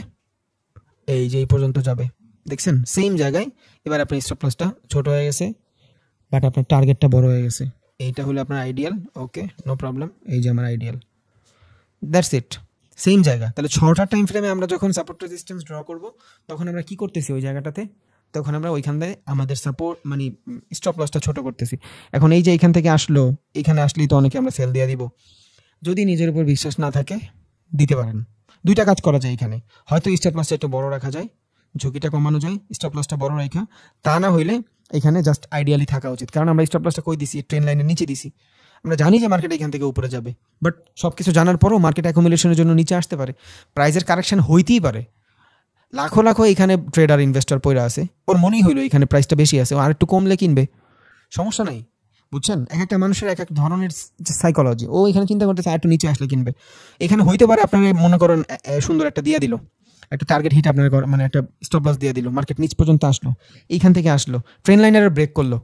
এই যে এই পর্যন্ত যাবে দেখছেন সেম জায়গায় এবার আপনার স্টপ লসটা ছোটো হয়ে গেছে বাট আপনার টার্গেটটা বড় হয়ে গেছে এইটা হলো আপনার আইডিয়াল ওকে নো প্রবলেম এই যে আমার আইডিয়াল দ্যাটস ইট সেম জায়গা তাহলে ছটার টাইম ফ্রেমে আমরা যখন সাপোর্ট রেজিস্ট্যান্স ড্র করবো তখন আমরা কি করতেছি ওই জায়গাটাতে তখন আমরা ওইখান থেকে আমাদের সাপোর্ট মানে স্টপ লসটা ছোট করতেছি এখন এই যে এখান থেকে আসলো এখানে আসলেই তো অনেকে আমরা সেল দিয়ে দিব যদি নিজের উপর বিশ্বাস না থাকে দিতে পারেন দুইটা কাজ করা যায় এখানে হয়তো স্টপ লসটা একটু বড় রাখা যায় ঝুঁকিটা কমানো যায় স্টপ লসটা বড় রাখা তা না হইলে এখানে জাস্ট আইডিয়ালি থাকা উচিত কারণ আমরা স্টপ লসটা কই দিছি ট্রেন লাইনের নিচে দিছি আমরা জানি যে মার্কেট এখান থেকে উপরে যাবে বাট সব কিছু জানার পরও মার্কেট অ্যাকোমোডেশনের জন্য নিচে আসতে পারে প্রাইজের কারেকশন হইতেই পারে লাখো লাখো এখানে ট্রেডার ইনভেস্টর পরে আছে ওর মনেই হইলো এখানে প্রাইসটা বেশি আছে আর একটু কমলে কিনবে সমস্যা নাই বুঝছেন এক একটা মানুষের এক এক ধরনের সাইকোলজি ও এখানে চিন্তা করতেছে আর একটু নিচে আসলে কিনবে এখানে হইতে পারে আপনাকে মনে করেন সুন্দর একটা দিয়ে দিল একটা টার্গেট হিট আপনার মানে একটা স্টপ লস দিয়ে দিল মার্কেট নিচ পর্যন্ত আসলো এইখান থেকে আসলো ট্রেন লাইনারের ব্রেক করলো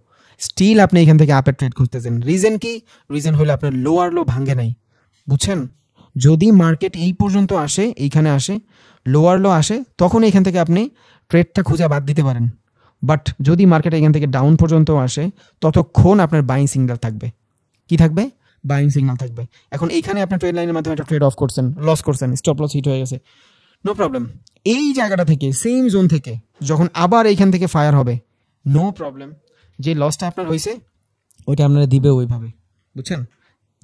স্টিল আপনি এখান থেকে আপের ট্রেড খুঁজতেছেন রিজন কি রিজন হলো আপনার লোয়ার লো ভাঙ্গে নাই বুঝছেন যদি মার্কেট এই পর্যন্ত আসে এইখানে আসে লোয়ার লো আসে তখন এখান থেকে আপনি ট্রেডটা খুঁজে বাদ দিতে পারেন বাট যদি মার্কেট এখান থেকে ডাউন পর্যন্ত আসে ততক্ষণ আপনার বাইং সিগনাল থাকবে কি থাকবে বাইং সিগনাল থাকবে এখন এইখানে আপনার ট্রেড লাইনের মাধ্যমে একটা ট্রেড অফ করছেন লস করছেন স্টপ লস হিট হয়ে গেছে নো প্রবলেম এই জায়গাটা থেকে সেম জোন থেকে যখন আবার এইখান থেকে ফায়ার হবে নো প্রবলেম যে লসটা আপনার হয়েছে ওইটা আপনারা দিবে ওইভাবে বুঝছেন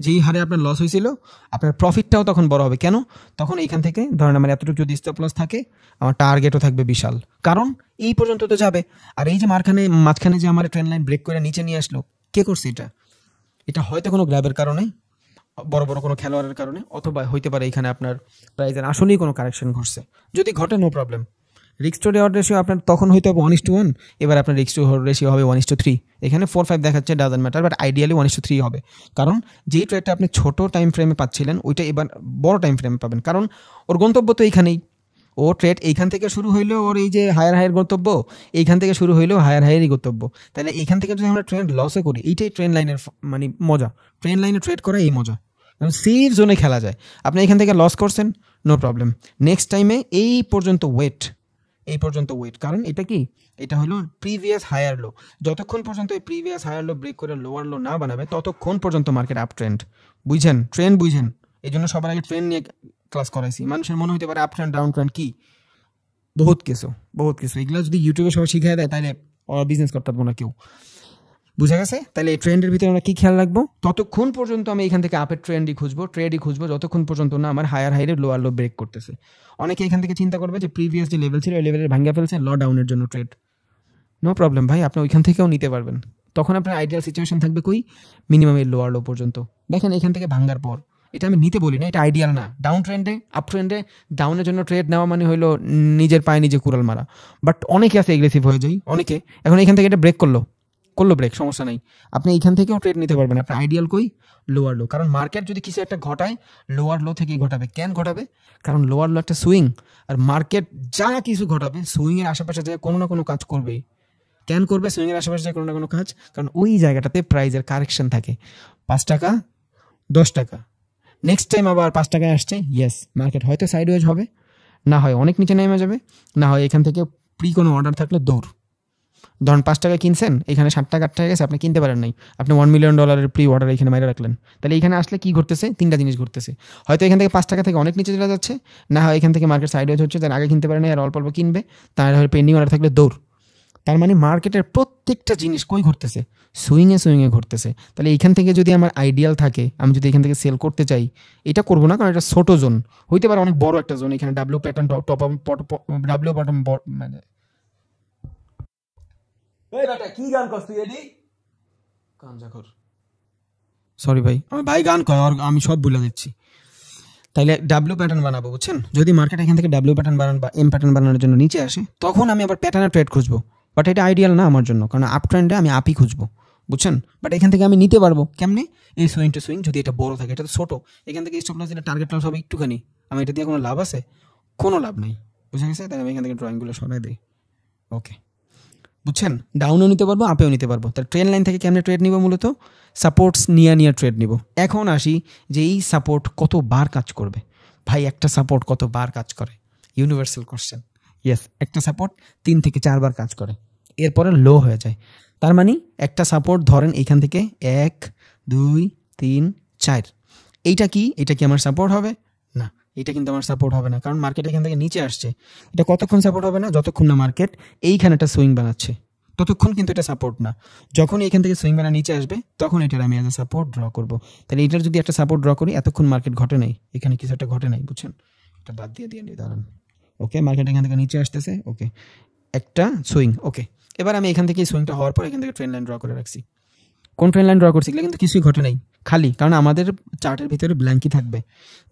যেই হারে আপনার লস হয়েছিল আপনার প্রফিটটাও তখন বড় হবে কেন তখন এইখান থেকে ধরেন আমার এতটুকু যদি স্টপ লস থাকে আমার টার্গেটও থাকবে বিশাল কারণ এই পর্যন্ত তো যাবে আর এই যে মাঝখানে মাঝখানে যে আমার ট্রেন লাইন ব্রেক করে নিচে নিয়ে আসলো কে করছে এটা এটা হয়তো কোনো গ্র্যাবের কারণে বড় বড় কোনো খেলোয়াড়ের কারণে অথবা হইতে পারে এখানে আপনার প্রাইজের আসলেই কোনো কারেকশন ঘটছে যদি ঘটে নো প্রবলেম রিক্স টু রেওয়ার্ড রেশিও আপনার তখন হয়তো হবে ওয়ান ইস টু ওয়ান এবার আপনার রিক্স টু রেশিও হবে ওয়ান ইস টু থ্রি এখানে ফোর ফাইভ দেখাচ্ছে doesn't matter but ideally one is to three হবে কারণ যেই ট্রেডটা আপনি ছোটো টাইম ফ্রেমে পাচ্ছিলেন ওইটা এবার বড় টাইম ফ্রেমে পাবেন কারণ ওর গন্তব্য তো এইখানেই ও ট্রেড এইখান থেকে শুরু হইলো ওর এই যে হায়ার হায়ার গন্তব্য এইখান থেকে শুরু হইলেও হায়ার হায়ারই গন্তব্য তাহলে এইখান থেকে যদি আমরা ট্রেন লসে করি এইটাই ট্রেন লাইনের মানে মজা ট্রেন লাইনে ট্রেড করা এই মজা কারণ সেফ জোনে খেলা যায় আপনি এখান থেকে লস করছেন নো প্রবলেম নেক্সট টাইমে এই পর্যন্ত ওয়েট এই পর্যন্ত ওয়েট কারণ এটা কি এটা হলো প্রিভিয়াস হায়ার লো যতক্ষণ পর্যন্ত এই প্রিভিয়াস হায়ার লো ব্রেক করে লোয়ার লো না বানাবে ততক্ষণ পর্যন্ত মার্কেট আপ ট্রেন্ড বুঝছেন ট্রেন্ড বুঝছেন এই জন্য সবার আগে ট্রেন্ড নিয়ে ক্লাস করাইছি মানুষের মনে হতে পারে আপ ট্রেন্ড ডাউন ট্রেন্ড কি বহুত কিছু বহুত কিছু এগুলো যদি ইউটিউবে সবাই শিখাই দেয় তাহলে বিজনেস করতে পারবো না কেউ বুঝা গেছে তাহলে এই ট্রেন্ডের ভিতরে আমরা কি খেয়াল রাখবো ততক্ষণ পর্যন্ত আমি এখান থেকে আপের ট্রেন্ডই খুঁজবো ট্রেডই খুঁজবো যতক্ষণ পর্যন্ত না আমার হায়ার হাইরে লোয়ার লো ব্রেক করতেছে অনেকে এখান থেকে চিন্তা করবে যে প্রিভিয়াস যে লেভেল ছিল ওই লেভেলের ভাঙ্গা ফেলছে ল ডাউনের জন্য ট্রেড নো প্রবলেম ভাই আপনি ওইখান থেকেও নিতে পারবেন তখন আপনার আইডিয়াল সিচুয়েশন থাকবে কই মিনিমাম এই লোয়ার লো পর্যন্ত দেখেন এখান থেকে ভাঙ্গার পর এটা আমি নিতে বলি না এটা আইডিয়াল না ডাউন ট্রেন্ডে আপ ট্রেন্ডে ডাউনের জন্য ট্রেড নেওয়া মানে হলো নিজের পায়ে নিজে কুড়াল মারা বাট অনেকে আছে এগ্রেসিভ হয়ে যায় অনেকে এখন এখান থেকে এটা ব্রেক করলো করলো ব্রেক সমস্যা নেই আপনি এইখান থেকেও ট্রেড নিতে পারবেন আপনার আইডিয়াল কই লোয়ার লো কারণ মার্কেট যদি কিছু একটা ঘটায় লোয়ার লো থেকেই ঘটাবে কেন ঘটাবে কারণ লোয়ার লো একটা সুইং আর মার্কেট যা কিছু ঘটাবে সুইংয়ের আশেপাশে যে কোনো না কোনো কাজ করবেই ক্যান করবে সুইংয়ের আশেপাশে যে কোনো না কোনো কাজ কারণ ওই জায়গাটাতে প্রাইজের কারেকশন থাকে পাঁচ টাকা দশ টাকা নেক্সট টাইম আবার পাঁচ টাকায় আসছে ইয়েস মার্কেট হয়তো সাইডওয়েজ হবে না হয় অনেক নিচে নেমে যাবে না হয় এখান থেকে প্রি কোনো অর্ডার থাকলে দৌড় ধরুন পাঁচ টাকা কিনছেন এখানে সাত টাকা আট টাকা গেছে আপনি কিনতে পারেন নাই আপনি ওয়ান মিলিয়ন ডলারের প্রি অর্ডার এখানে মাইরে রাখলেন তাহলে এখানে আসলে কি ঘুরতেছে তিনটা জিনিস ঘটতেছে হয়তো এখান থেকে পাঁচ টাকা থেকে অনেক নিচে চলে যাচ্ছে না হয় এখান থেকে মার্কেট সাইড হচ্ছে তার আগে কিনতে পারে না আর অল্প অল্প কিনবে তার পেন্ডিং অর্ডার থাকলে দৌড় তার মানে মার্কেটের প্রত্যেকটা জিনিস কই ঘটতেছে সুইংয়ে সুইংয়ে ঘটতেছে তাহলে এখান থেকে যদি আমার আইডিয়াল থাকে আমি যদি এখান থেকে সেল করতে চাই এটা করবো না কারণ এটা ছোটো জোন হইতে পারে অনেক বড় একটা জোন এখানে W pattern top W pattern মানে এই গান করছ তুই এডি সরি ভাই আমি ভাই গান কয় আমি সব বলে দিচ্ছি তাইলে ডাব্লিউ প্যাটার্ন বানাবো বুঝছেন যদি মার্কেট এখান থেকে ডাব্লিউ প্যাটার্ন বানান বা এম প্যাটার্ন বানানোর জন্য নিচে আসে তখন আমি আবার প্যাটার্নের ট্রেড খুঁজবো বাট এটা আইডিয়াল না আমার জন্য কারণ আপ ট্রেন্ডে আমি আপই খুঁজবো বুঝছেন বাট এখান থেকে আমি নিতে পারবো কেমনি এই সুইং টু সুইং যদি এটা বড় থাকে এটা তো ছোটো এখান থেকে স্টপ লস টার্গেট লস হবে একটুখানি আমি এটা দিয়ে কোনো লাভ আছে কোনো লাভ নেই বুঝে গেছে তাই আমি এখান থেকে ড্রয়িংগুলো সরাই দিই ওকে বুঝছেন ডাউনও নিতে পারবো আপেও নিতে পারবো তার ট্রেন লাইন থেকে কেমনে ট্রেড নিব মূলত সাপোর্টস নিয়ে নিয়ে ট্রেড নিব এখন আসি যে এই সাপোর্ট কতবার কাজ করবে ভাই একটা সাপোর্ট কতবার কাজ করে ইউনিভার্সাল কোশ্চেন ইয়েস একটা সাপোর্ট তিন থেকে চারবার কাজ করে এরপরে লো হয়ে যায় তার মানে একটা সাপোর্ট ধরেন এখান থেকে এক দুই তিন চার এইটা কি এটা কি আমার সাপোর্ট হবে এটা কিন্তু আমার সাপোর্ট হবে না কারণ মার্কেট এখান থেকে নিচে আসছে এটা কতক্ষণ সাপোর্ট হবে না যতক্ষণ না মার্কেট এইখানে একটা সুইং বানাচ্ছে ততক্ষণ কিন্তু এটা সাপোর্ট না যখন এখান থেকে সুইং বেলা নিচে আসবে তখন এটার আমি একটা সাপোর্ট ড্র করবো তাহলে এটার যদি একটা সাপোর্ট ড্র করি এতক্ষণ মার্কেট ঘটে নাই এখানে কিছু একটা ঘটে নাই বুঝছেন এটা বাদ দিয়ে দিয়ে দাঁড়ান ওকে মার্কেট এখান থেকে নিচে আসতেছে ওকে একটা সুইং ওকে এবার আমি এখান থেকে সুইংটা হওয়ার পর এখান থেকে ট্রেন লাইন ড্র করে রাখছি কোন ট্রেন লাইন ড্র করছি কিন্তু কিছুই ঘটে নাই খালি কারণ আমাদের চার্টের ভিতরে ব্ল্যাঙ্কই থাকবে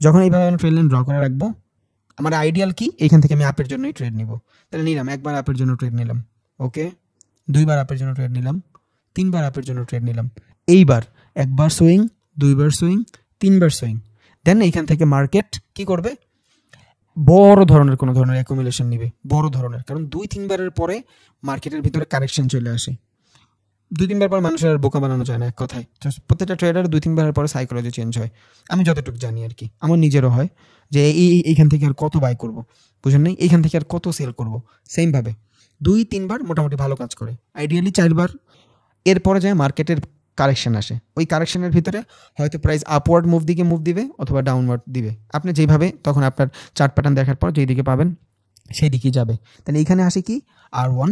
যখন এইভাবে আমি ট্রেন লাইন ড্র করে রাখবো আমার আইডিয়াল কি এখান থেকে আমি আপের জন্যই ট্রেড নিব তাহলে নিলাম একবার আপের জন্য ট্রেড নিলাম ওকে দুইবার আপের জন্য ট্রেড নিলাম তিনবার আপের জন্য ট্রেড নিলাম এইবার একবার সুইং দুইবার সুইং তিনবার সুইং দেন এইখান থেকে মার্কেট কি করবে বড় ধরনের কোনো ধরনের অ্যাকুমুলেশন নেবে বড় ধরনের কারণ দুই তিনবারের পরে মার্কেটের ভিতরে কারেকশন চলে আসে দুই তিনবার পর মানুষের আর বোকা বানানো যায় না এক কথায় প্রত্যেকটা ট্রেডার দুই তিনবার পরে সাইকোলজি চেঞ্জ হয় আমি যতটুকু জানি আর কি আমার নিজেরও হয় যে এই এইখান থেকে আর কত বাই করব বুঝলেন নাই এইখান থেকে আর কত সেল করব সেমভাবে দুই তিনবার মোটামুটি ভালো কাজ করে আইডিয়ালি চারবার এরপরে যায় মার্কেটের কারেকশন আসে ওই কারেকশনের ভিতরে হয়তো প্রাইস আপওয়ার্ড মুভ দিকে মুভ দিবে অথবা ডাউনওয়ার্ড দিবে আপনি যেভাবে তখন আপনার চার্ট প্যাটার্ন দেখার পর যেই দিকে পাবেন সেই দিকেই যাবে তাহলে এখানে আসে কি আর ওয়ান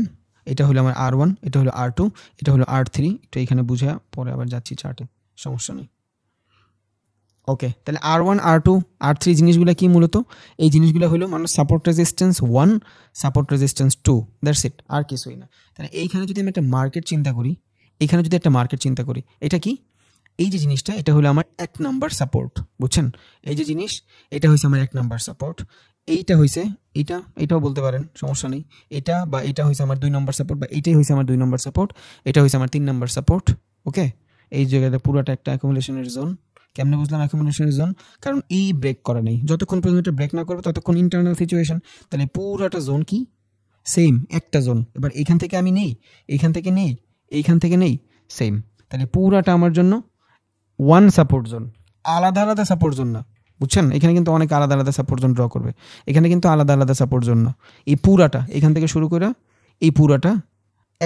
এটা হলো আমার আর ওয়ান এটা হলো আর টু এটা হলো আর থ্রি এটা এখানে বুঝে পরে আবার যাচ্ছি চার্টে সমস্যা নেই ওকে তাহলে আর ওয়ান আর টু আর থ্রি জিনিসগুলো কী মূলত এই জিনিসগুলো হলো মানে support resistance one support resistance two that's it আর কিছুই না তাহলে এইখানে যদি আমি একটা মার্কেট চিন্তা করি এখানে যদি একটা মার্কেট চিন্তা করি এটা কি এই যে জিনিসটা এটা হলো আমার এক নাম্বার সাপোর্ট বুঝছেন এই যে জিনিস এটা হয়েছে আমার এক নাম্বার সাপোর্ট এইটা হয়েছে এটা এটাও বলতে পারেন সমস্যা নেই এটা বা এটা হয়েছে আমার দুই নম্বর সাপোর্ট বা এটাই হয়েছে আমার দুই নম্বর সাপোর্ট এটা হয়েছে আমার তিন নম্বর সাপোর্ট ওকে এই জায়গাতে পুরোটা একটা অ্যাকুমুলেশনের জোন কেমনে বুঝলাম অ্যাকুমুলেশনের জোন কারণ এই ব্রেক করা নেই যতক্ষণ পর্যন্ত এটা ব্রেক না করবে ততক্ষণ ইন্টারনাল সিচুয়েশন তাহলে পুরোটা জোন কি সেম একটা জোন এবার এইখান থেকে আমি নেই এইখান থেকে নেই এইখান থেকে নেই সেম তাহলে পুরাটা আমার জন্য ওয়ান সাপোর্ট জোন আলাদা আলাদা সাপোর্ট জোন না বুঝছেন এখানে কিন্তু অনেক আলাদা আলাদা সাপোর্ট জোন ড্র করবে এখানে কিন্তু আলাদা আলাদা সাপোর্ট জোন না এই পুরাটা এখান থেকে শুরু করে এই পুরাটা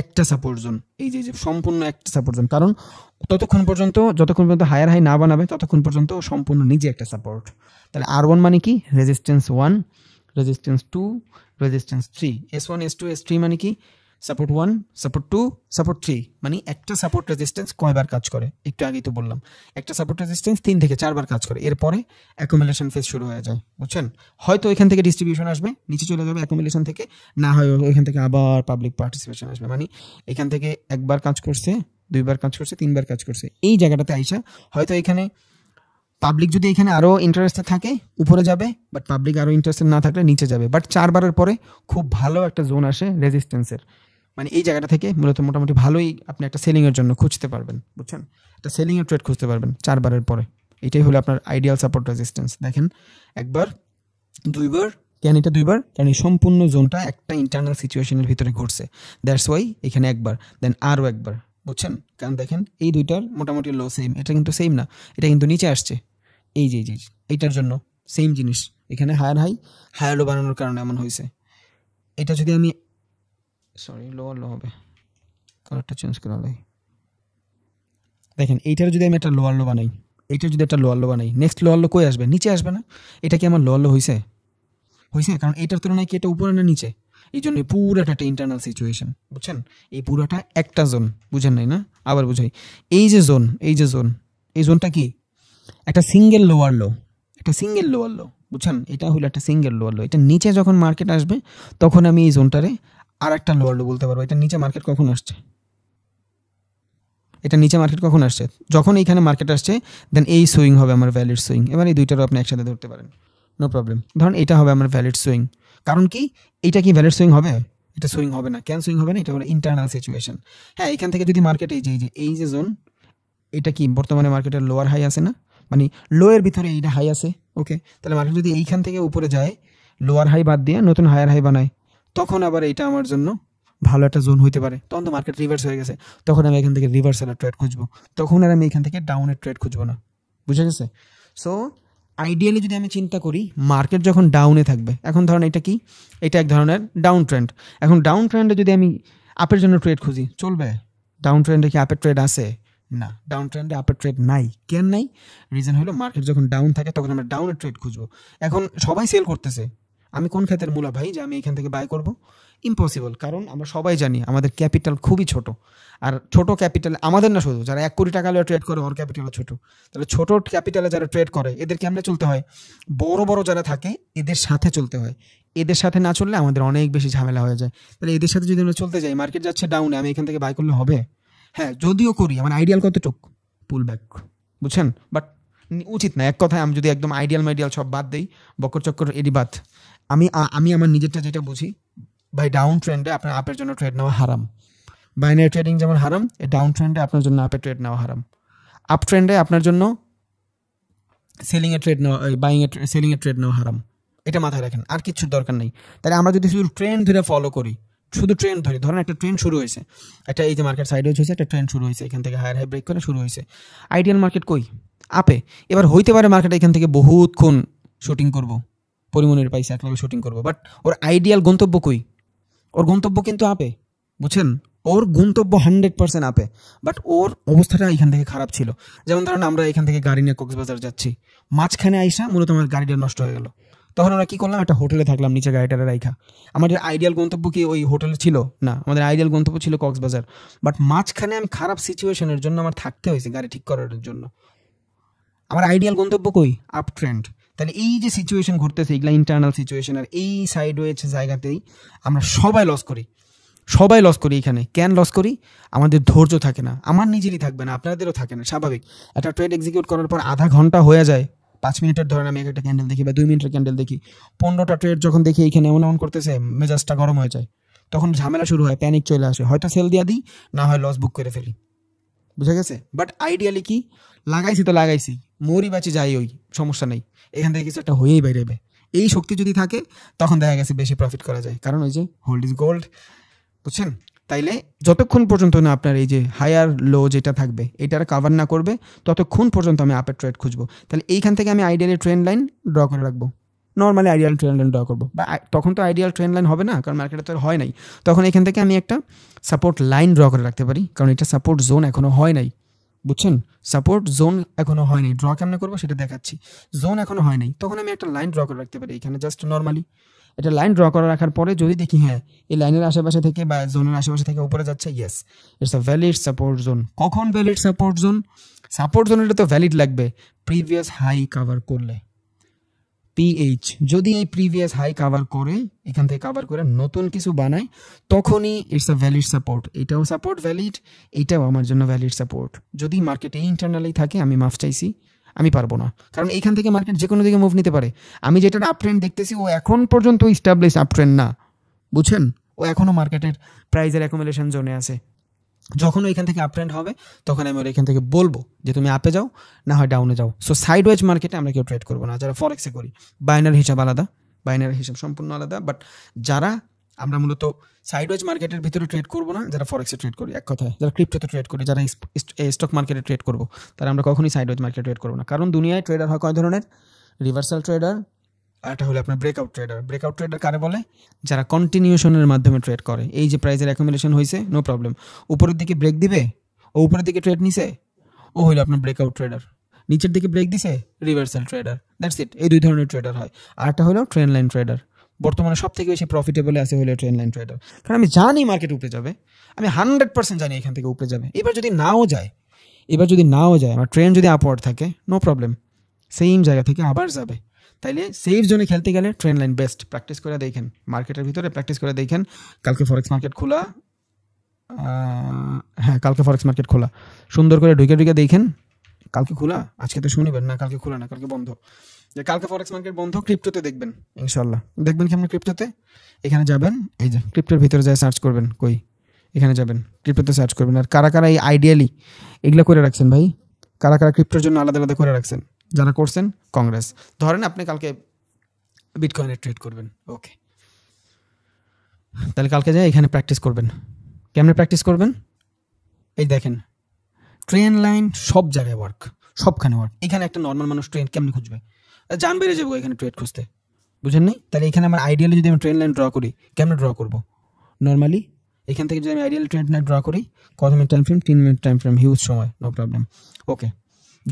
একটা সাপোর্ট জোন এই যে সম্পূর্ণ একটা সাপোর্ট জোন কারণ ততক্ষণ পর্যন্ত যতক্ষণ পর্যন্ত হায়ার হাই না বানাবে ততক্ষণ পর্যন্ত সম্পূর্ণ নিজে একটা সাপোর্ট তাহলে আর ওয়ান মানে কি resistance one resistance two resistance three S one S two S three মানে কি support one support two support three মানে একটা সাপোর্ট রেজিস্ট্যান্স কয়বার কাজ করে একটু আগেই তো বললাম একটা সাপোর্ট রেজিস্ট্যান্স তিন থেকে চারবার কাজ করে এরপরে অ্যাকুমুলেশন ফেস শুরু হয়ে যায় বুঝছেন হয়তো এখান থেকে ডিস্ট্রিবিউশন আসবে নিচে চলে যাবে অ্যাকোমিলেশন থেকে না হয় এখান থেকে আবার পাবলিক পার্টিসিপেশন আসবে মানে এখান থেকে একবার কাজ করছে দুইবার কাজ করছে তিনবার কাজ করছে এই জায়গাটাতে আইসা হয়তো এখানে পাবলিক যদি এখানে আরও ইন্টারেস্টে থাকে উপরে যাবে বাট পাবলিক আরও ইন্টারেস্টেড না থাকলে নিচে যাবে বাট চারবারের পরে খুব ভালো একটা জোন আসে রেজিস্ট্যান্সের মানে এই জায়গাটা থেকে মূলত মোটামুটি ভালোই আপনি একটা সেলিংয়ের জন্য খুঁজতে পারবেন বুঝছেন একটা সেলিংয়ের ট্রেড খুঁজতে পারবেন চারবারের পরে এটাই হলো আপনার আইডিয়াল সাপোর্ট রেজিস্ট্যান্স দেখেন একবার দুইবার কেন এটা দুইবার কেন এই সম্পূর্ণ জোনটা একটা ইন্টারনাল সিচুয়েশনের ভিতরে ঘুরছে দ্যাটস ওয়াই এখানে একবার দেন আরও একবার বুঝছেন কারণ দেখেন এই দুইটার মোটামুটি লো সেম এটা কিন্তু সেম না এটা কিন্তু নিচে আসছে এই যে যে এইটার জন্য সেম জিনিস এখানে হায়ার হাই হায়ার লো বানানোর কারণে এমন হয়েছে এটা যদি আমি সরি লোয়ার লো হবে কালারটা চেঞ্জ করা লাগে দেখেন এইটার যদি আমি একটা লোয়ার লো বানাই এইটা যদি একটা লোয়ার লো বানাই নেক্সট লোয়ার লো কই আসবে নিচে আসবে না এটা কি আমার লোয়ার লো হয়েছে হয়েছে কারণ এটার তুলনায় কি এটা উপরে না নিচে এই জন্য পুরো একটা ইন্টারনাল সিচুয়েশন বুঝছেন এই পুরোটা একটা জোন বুঝেন নাই না আবার বুঝাই এই যে জোন এই যে জোন এই জোনটা কি একটা সিঙ্গেল লোয়ার লো একটা সিঙ্গেল লোয়ার লো বুঝছেন এটা হলো একটা সিঙ্গেল লোয়ার লো এটা নিচে যখন মার্কেট আসবে তখন আমি এই জোনটারে আর একটা লোয়ার লো বলতে পারবো এটা নিচে মার্কেট কখন আসছে এটা নিচে মার্কেট কখন আসছে যখন এইখানে মার্কেট আসছে দেন এই সুইং হবে আমার ভ্যালিড সুইং এবার এই দুইটারও আপনি একসাথে ধরতে পারেন নো প্রবলেম ধরুন এটা হবে আমার ভ্যালিড সুইং কারণ কি এটা কি ভ্যালিড সুইং হবে এটা সুইং হবে না ক্যান সুইং হবে না এটা হলো ইন্টারনাল সিচুয়েশন হ্যাঁ এখান থেকে যদি মার্কেট এই যে এই যে এই যে জোন এটা কি বর্তমানে মার্কেটের লোয়ার হাই আছে না মানে লোয়ের ভিতরে এইটা হাই আছে ওকে তাহলে মার্কেট যদি এইখান থেকে উপরে যায় লোয়ার হাই বাদ দিয়ে নতুন হায়ার হাই বানায় তখন আবার এটা আমার জন্য ভালো একটা জোন হইতে পারে তখন তো মার্কেট রিভার্স হয়ে গেছে তখন আমি এখান থেকে রিভার্সালের ট্রেড খুঁজবো তখন আর আমি এখান থেকে ডাউনের ট্রেড খুঁজবো না বুঝে গেছে সো আইডিয়ালি যদি আমি চিন্তা করি মার্কেট যখন ডাউনে থাকবে এখন ধরেন এটা কি এটা এক ধরনের ডাউন ট্রেন্ড এখন ডাউন ট্রেন্ডে যদি আমি আপের জন্য ট্রেড খুঁজি চলবে ডাউন ট্রেন্ডে কি আপের ট্রেড আছে না ডাউন ট্রেন্ডে আপের ট্রেড নাই কেন নাই রিজন হলো মার্কেট যখন ডাউন থাকে তখন আমরা ডাউনের ট্রেড খুঁজবো এখন সবাই সেল করতেছে আমি কোন খাতের মূলা ভাই যে আমি এখান থেকে বাই করব ইম্পসিবল কারণ আমরা সবাই জানি আমাদের ক্যাপিটাল খুবই ছোট আর ছোট ক্যাপিটাল আমাদের না শুধু যারা এক কোটি টাকা ট্রেড করে ওর ক্যাপিটাল ছোট তাহলে ছোট ক্যাপিটালে যারা ট্রেড করে এদেরকে আমরা চলতে হয় বড় বড় যারা থাকে এদের সাথে চলতে হয় এদের সাথে না চললে আমাদের অনেক বেশি ঝামেলা হয়ে যায় তাহলে এদের সাথে যদি আমরা চলতে যাই মার্কেট যাচ্ছে ডাউনে আমি এখান থেকে বাই করলে হবে হ্যাঁ যদিও করি আমার আইডিয়াল কতটুক পুল ব্যাক বুঝছেন বাট উচিত না এক কথায় আমি যদি একদম আইডিয়াল মাইডিয়াল সব বাদ দিই বকর চক্কর এডি বাদ আমি আমি আমার নিজেরটা যেটা বুঝি ভাই ডাউন ট্রেন্ডে আপনার আপের জন্য ট্রেড নেওয়া হারাম বাইনারি ট্রেডিং যেমন হারাম ডাউন ট্রেন্ডে আপনার জন্য আপে ট্রেড নেওয়া হারাম আপ ট্রেন্ডে আপনার জন্য সেলিংয়ে ট্রেড নেওয়া বাইংয়ে সেলিংয়ে ট্রেড নেওয়া হারাম এটা মাথায় রাখেন আর কিছুর দরকার নেই তাহলে আমরা যদি শুধু ট্রেন ধরে ফলো করি শুধু ট্রেন ধরে ধরেন একটা ট্রেন শুরু হয়েছে একটা এই যে মার্কেট সাইড হয়েছে একটা ট্রেন শুরু হয়েছে এখান থেকে হায়ার হাই ব্রেক করে শুরু হয়েছে আইডিয়াল মার্কেট কই আপে এবার হইতে পারে মার্কেটে এখান থেকে বহুতক্ষণ শুটিং করব পরিমনির পাইসা এক শুটিং করব বাট ওর আইডিয়াল গন্তব্য কই ওর গন্তব্য কিন্তু আপে বুঝছেন ওর গন্তব্য হান্ড্রেড পার্সেন্ট আপে বাট ওর অবস্থাটা এখান থেকে খারাপ ছিল যেমন ধরেন আমরা এখান থেকে গাড়ি নিয়ে কক্সবাজার যাচ্ছি মাঝখানে আইসা মূলত আমার গাড়িটা নষ্ট হয়ে গেল তখন আমরা কী করলাম একটা হোটেলে থাকলাম নিচে গাড়িটা রাইখা আমাদের আইডিয়াল গন্তব্য কি ওই হোটেলে ছিল না আমাদের আইডিয়াল গন্তব্য ছিল কক্সবাজার বাট মাঝখানে আমি খারাপ সিচুয়েশনের জন্য আমার থাকতে হয়েছে গাড়ি ঠিক করার জন্য আমার আইডিয়াল গন্তব্য কই আপ ট্রেন্ড তাহলে এই যে সিচুয়েশন ঘুরতেছে এগুলো ইন্টারনাল সিচুয়েশন আর এই সাইড ওয়েজ জায়গাতেই আমরা সবাই লস করি সবাই লস করি এখানে কেন লস করি আমাদের ধৈর্য থাকে না আমার নিজেরই থাকবে না আপনাদেরও থাকে না স্বাভাবিক একটা ট্রেড এক্সিকিউট করার পর আধা ঘন্টা হয়ে যায় পাঁচ মিনিটের ধরেন আমি একটা ক্যান্ডেল দেখি বা দুই মিনিটের ক্যান্ডেল দেখি পনেরোটা ট্রেড যখন দেখি এখানে এমন এমন করতেছে মেজাজটা গরম হয়ে যায় তখন ঝামেলা শুরু হয় প্যানিক চলে আসে হয়তো সেল দিয়ে দিই না হয় লস বুক করে ফেলি বুঝা গেছে বাট আইডিয়ালি কি লাগাইছি তো লাগাইছি মরি বাঁচি যাই ওই সমস্যা নেই এখান থেকে কিছু একটা হয়েই বেরোবে এই শক্তি যদি থাকে তখন দেখা গেছে বেশি প্রফিট করা যায় কারণ ওই যে হোল্ড ইজ গোল্ড বুঝছেন তাইলে যতক্ষণ পর্যন্ত না আপনার এই যে হায়ার লো যেটা থাকবে এটার কাভার না করবে ততক্ষণ পর্যন্ত আমি আপের ট্রেড খুঁজবো তাহলে এইখান থেকে আমি আইডিয়ালি ট্রেন লাইন ড্র করে রাখবো normally ideal trend line draw করবো বা তখন তো আইডিয়াল ট্রেন লাইন হবে না কারণ মার্কেটে তো হয় নাই তখন এখান থেকে আমি একটা সাপোর্ট লাইন ড্র করে রাখতে পারি কারণ এটা সাপোর্ট জোন এখনও হয় নাই বুঝছেন সাপোর্ট জোন এখনও হয়নি ড্র কেমনে করবো সেটা দেখাচ্ছি জোন এখনও হয় নাই তখন আমি একটা লাইন ড্র করে রাখতে পারি এখানে জাস্ট নর্মালি এটা লাইন ড্র করে রাখার পরে যদি দেখি হ্যাঁ এই লাইনের আশেপাশে থেকে বা জোনের আশেপাশে থেকে উপরে যাচ্ছে yes it's a valid support zone কখন valid support zone support zone এটা তো ভ্যালিড লাগবে প্রিভিয়াস হাই কাভার করলে পিএইচ যদি এই প্রিভিয়াস হাই কাভার করে এখান থেকে কাভার করে নতুন কিছু বানায় তখনই ইটস আ ভ্যালিড সাপোর্ট এটাও সাপোর্ট ভ্যালিড এটাও আমার জন্য ভ্যালিড সাপোর্ট যদি মার্কেটে ইন্টারনালি থাকে আমি মাফ চাইছি আমি পারবো না কারণ এখান থেকে মার্কেট যে কোনো দিকে মুভ নিতে পারে আমি যেটা আপ ট্রেন্ড দেখতেছি ও এখন পর্যন্ত ইস্টাবলিশ আপ ট্রেন্ড না বুঝছেন ও এখনও মার্কেটের প্রাইজের অ্যাকোমোডেশন জোনে আছে যখন ওইখান থেকে আপ ট্রেন্ড হবে তখন আমি ওর এখান থেকে বলবো যে তুমি আপে যাও না হয় ডাউনে যাও সো সাইড ওয়েজ মার্কেটে আমরা কেউ ট্রেড করবো না যারা ফরেক্সে করি বাইনার হিসাব আলাদা বাইনার হিসাব সম্পূর্ণ আলাদা বাট যারা আমরা মূলত সাইড ওয়েজ মার্কেটের ভিতরে ট্রেড করবো না যারা ফরেক্সে ট্রেড করি এক কথায় যারা ক্রিপ্টোতে ট্রেড করি যারা স্টক মার্কেটে ট্রেড করবো তারা আমরা কখনোই সাইড ওয়েজ মার্কেটে ট্রেড করবো না কারণ দুনিয়ায় ট্রেডার হয় কয় ধরনের রিভার্সাল ট্রেডার একটা হলো আপনার ব্রেকআউট ট্রেডার ব্রেকআউট ট্রেডার কারে বলে যারা কন্টিনিউশনের মাধ্যমে ট্রেড করে এই যে প্রাইজের অ্যাকুমুলেশন হয়েছে নো প্রবলেম উপরের দিকে ব্রেক দিবে ও উপরের দিকে ট্রেড নিছে ও হলো আপনার ব্রেকআউট ট্রেডার নিচের দিকে ব্রেক দিছে রিভার্সাল ট্রেডার দ্যাটস ইট এই দুই ধরনের ট্রেডার হয় আর একটা হলো ট্রেন লাইন ট্রেডার বর্তমানে সব থেকে বেশি প্রফিটেবলে আছে হলো ট্রেন লাইন ট্রেডার কারণ আমি জানি মার্কেট উপরে যাবে আমি হান্ড্রেড পার্সেন্ট জানি এখান থেকে উপরে যাবে এবার যদি নাও যায় এবার যদি নাও যায় আমার ট্রেন যদি আপওয়ার্ড থাকে নো প্রবলেম সেম জায়গা থেকে আবার যাবে তাইলে সেফ জোনে খেলতে গেলে ট্রেন লাইন বেস্ট প্র্যাকটিস করে দেখেন মার্কেটের ভিতরে প্র্যাকটিস করে দেখেন কালকে ফরেক্স মার্কেট খোলা হ্যাঁ কালকে ফরেক্স মার্কেট খোলা সুন্দর করে ঢুকে ঢুকে দেখেন কালকে খোলা আজকে তো শুনিবেন না কালকে খোলা না কালকে বন্ধ যে কালকে ফরেক্স মার্কেট বন্ধ ক্রিপ্টোতে দেখবেন ইনশাল্লাহ দেখবেন কি আপনি ক্রিপ্টোতে এখানে যাবেন এই যে ক্রিপ্টোর ভিতরে যায় সার্চ করবেন কই এখানে যাবেন ক্রিপ্টোতে সার্চ করবেন আর কারা কারা এই আইডিয়ালি এগুলো করে রাখছেন ভাই কারা কারা ক্রিপ্টোর জন্য আলাদা আলাদা করে রাখছেন যারা করছেন কংগ্রেস ধরেন আপনি কালকে বিটকয়েনে ট্রেড করবেন ওকে তাহলে কালকে যাই এখানে প্র্যাকটিস করবেন কেমনে প্র্যাকটিস করবেন এই দেখেন ট্রেন লাইন সব জায়গায় ওয়ার্ক সবখানে ওয়ার্ক এখানে একটা নর্মাল মানুষ ট্রেন কেমনে খুঁজবে জান বেড়ে যাবো এখানে ট্রেড খুঁজতে বুঝেন নেই তাহলে এখানে আমার আইডিয়ালি যদি আমি ট্রেন লাইন ড্র করি কেমনে ড্র করব নর্মালি এখান থেকে যদি আমি আইডিয়াল ট্রেন লাইন ড্র করি কত মিনিট টাইম ফ্রেম তিন মিনিট টাইম ফ্রেম হিউজ সময় নো প্রবলেম ওকে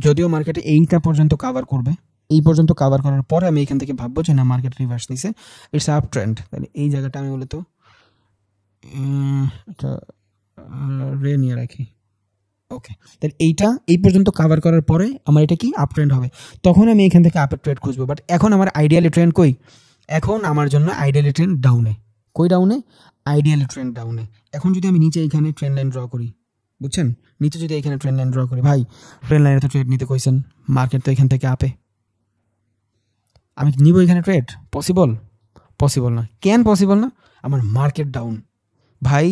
যদিও মার্কেট এইটা পর্যন্ত কাভার করবে এই পর্যন্ত কাভার করার পরে আমি এখান থেকে ভাববো যে না মার্কেট রিভার্স নিছে ইটস আপ ট্রেন্ড তাহলে এই জায়গাটা আমি মূলত এটা রে নিয়ে রাখি ওকে তাহলে এইটা এই পর্যন্ত কাভার করার পরে আমার এটা কি আপ ট্রেন্ড হবে তখন আমি এখান থেকে আপ ট্রেড খুঁজবো বাট এখন আমার আইডিয়ালি ট্রেন্ড কই এখন আমার জন্য আইডিয়ালি ট্রেন্ড ডাউনে কই ডাউনে আইডিয়ালি ট্রেন্ড ডাউনে এখন যদি আমি নিচে এখানে ট্রেন্ড লাইন ড্র করি বুঝছেন নিচে যদি এখানে ট্রেন লাইন ড্র করি ভাই ট্রেন লাইনে তো ট্রেড নিতে কইছেন মার্কেট তো এখান থেকে আপে আমি নিব এখানে ট্রেড পসিবল পসিবল না ক্যান পসিবল না আমার মার্কেট ডাউন ভাই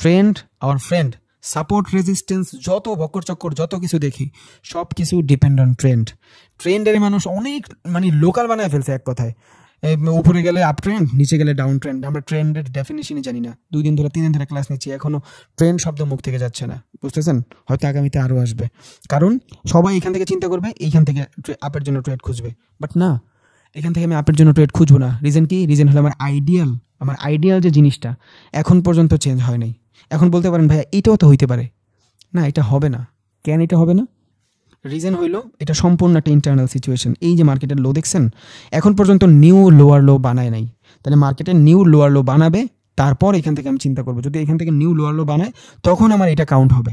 trend our friend support resistance যত বকর চক্কর যত কিছু দেখি সব কিছু ডিপেন্ড অন ট্রেন্ড ট্রেন্ডের মানুষ অনেক মানে লোকাল বানায় ফেলছে এক কথায় উপরে গেলে আপ ট্রেন্ড নিচে গেলে ডাউন ট্রেন্ড আমরা ট্রেন্ডের ডেফিনেশনই জানি না দুই দিন ধরে তিন দিন ধরে ক্লাস নিচ্ছি এখনও ট্রেন্ড শব্দ মুখ থেকে যাচ্ছে না বুঝতেছেন হয়তো আগামীতে আরও আসবে কারণ সবাই এখান থেকে চিন্তা করবে এইখান থেকে আপের জন্য ট্রেড খুঁজবে বাট না এখান থেকে আমি আপের জন্য ট্রেড খুঁজবো না রিজন কি রিজন হলো আমার আইডিয়াল আমার আইডিয়াল যে জিনিসটা এখন পর্যন্ত চেঞ্জ হয় নাই এখন বলতে পারেন ভাইয়া এটাও তো হইতে পারে না এটা হবে না কেন এটা হবে না রিজন হইলো এটা সম্পূর্ণ একটা ইন্টারনাল সিচুয়েশন এই যে মার্কেটের লো দেখছেন এখন পর্যন্ত নিউ লোয়ার লো বানায় নাই তাহলে মার্কেটের নিউ লোয়ার লো বানাবে তারপর এখান থেকে আমি চিন্তা করবো যদি এখান থেকে নিউ লোয়ার লো বানায় তখন আমার এটা কাউন্ট হবে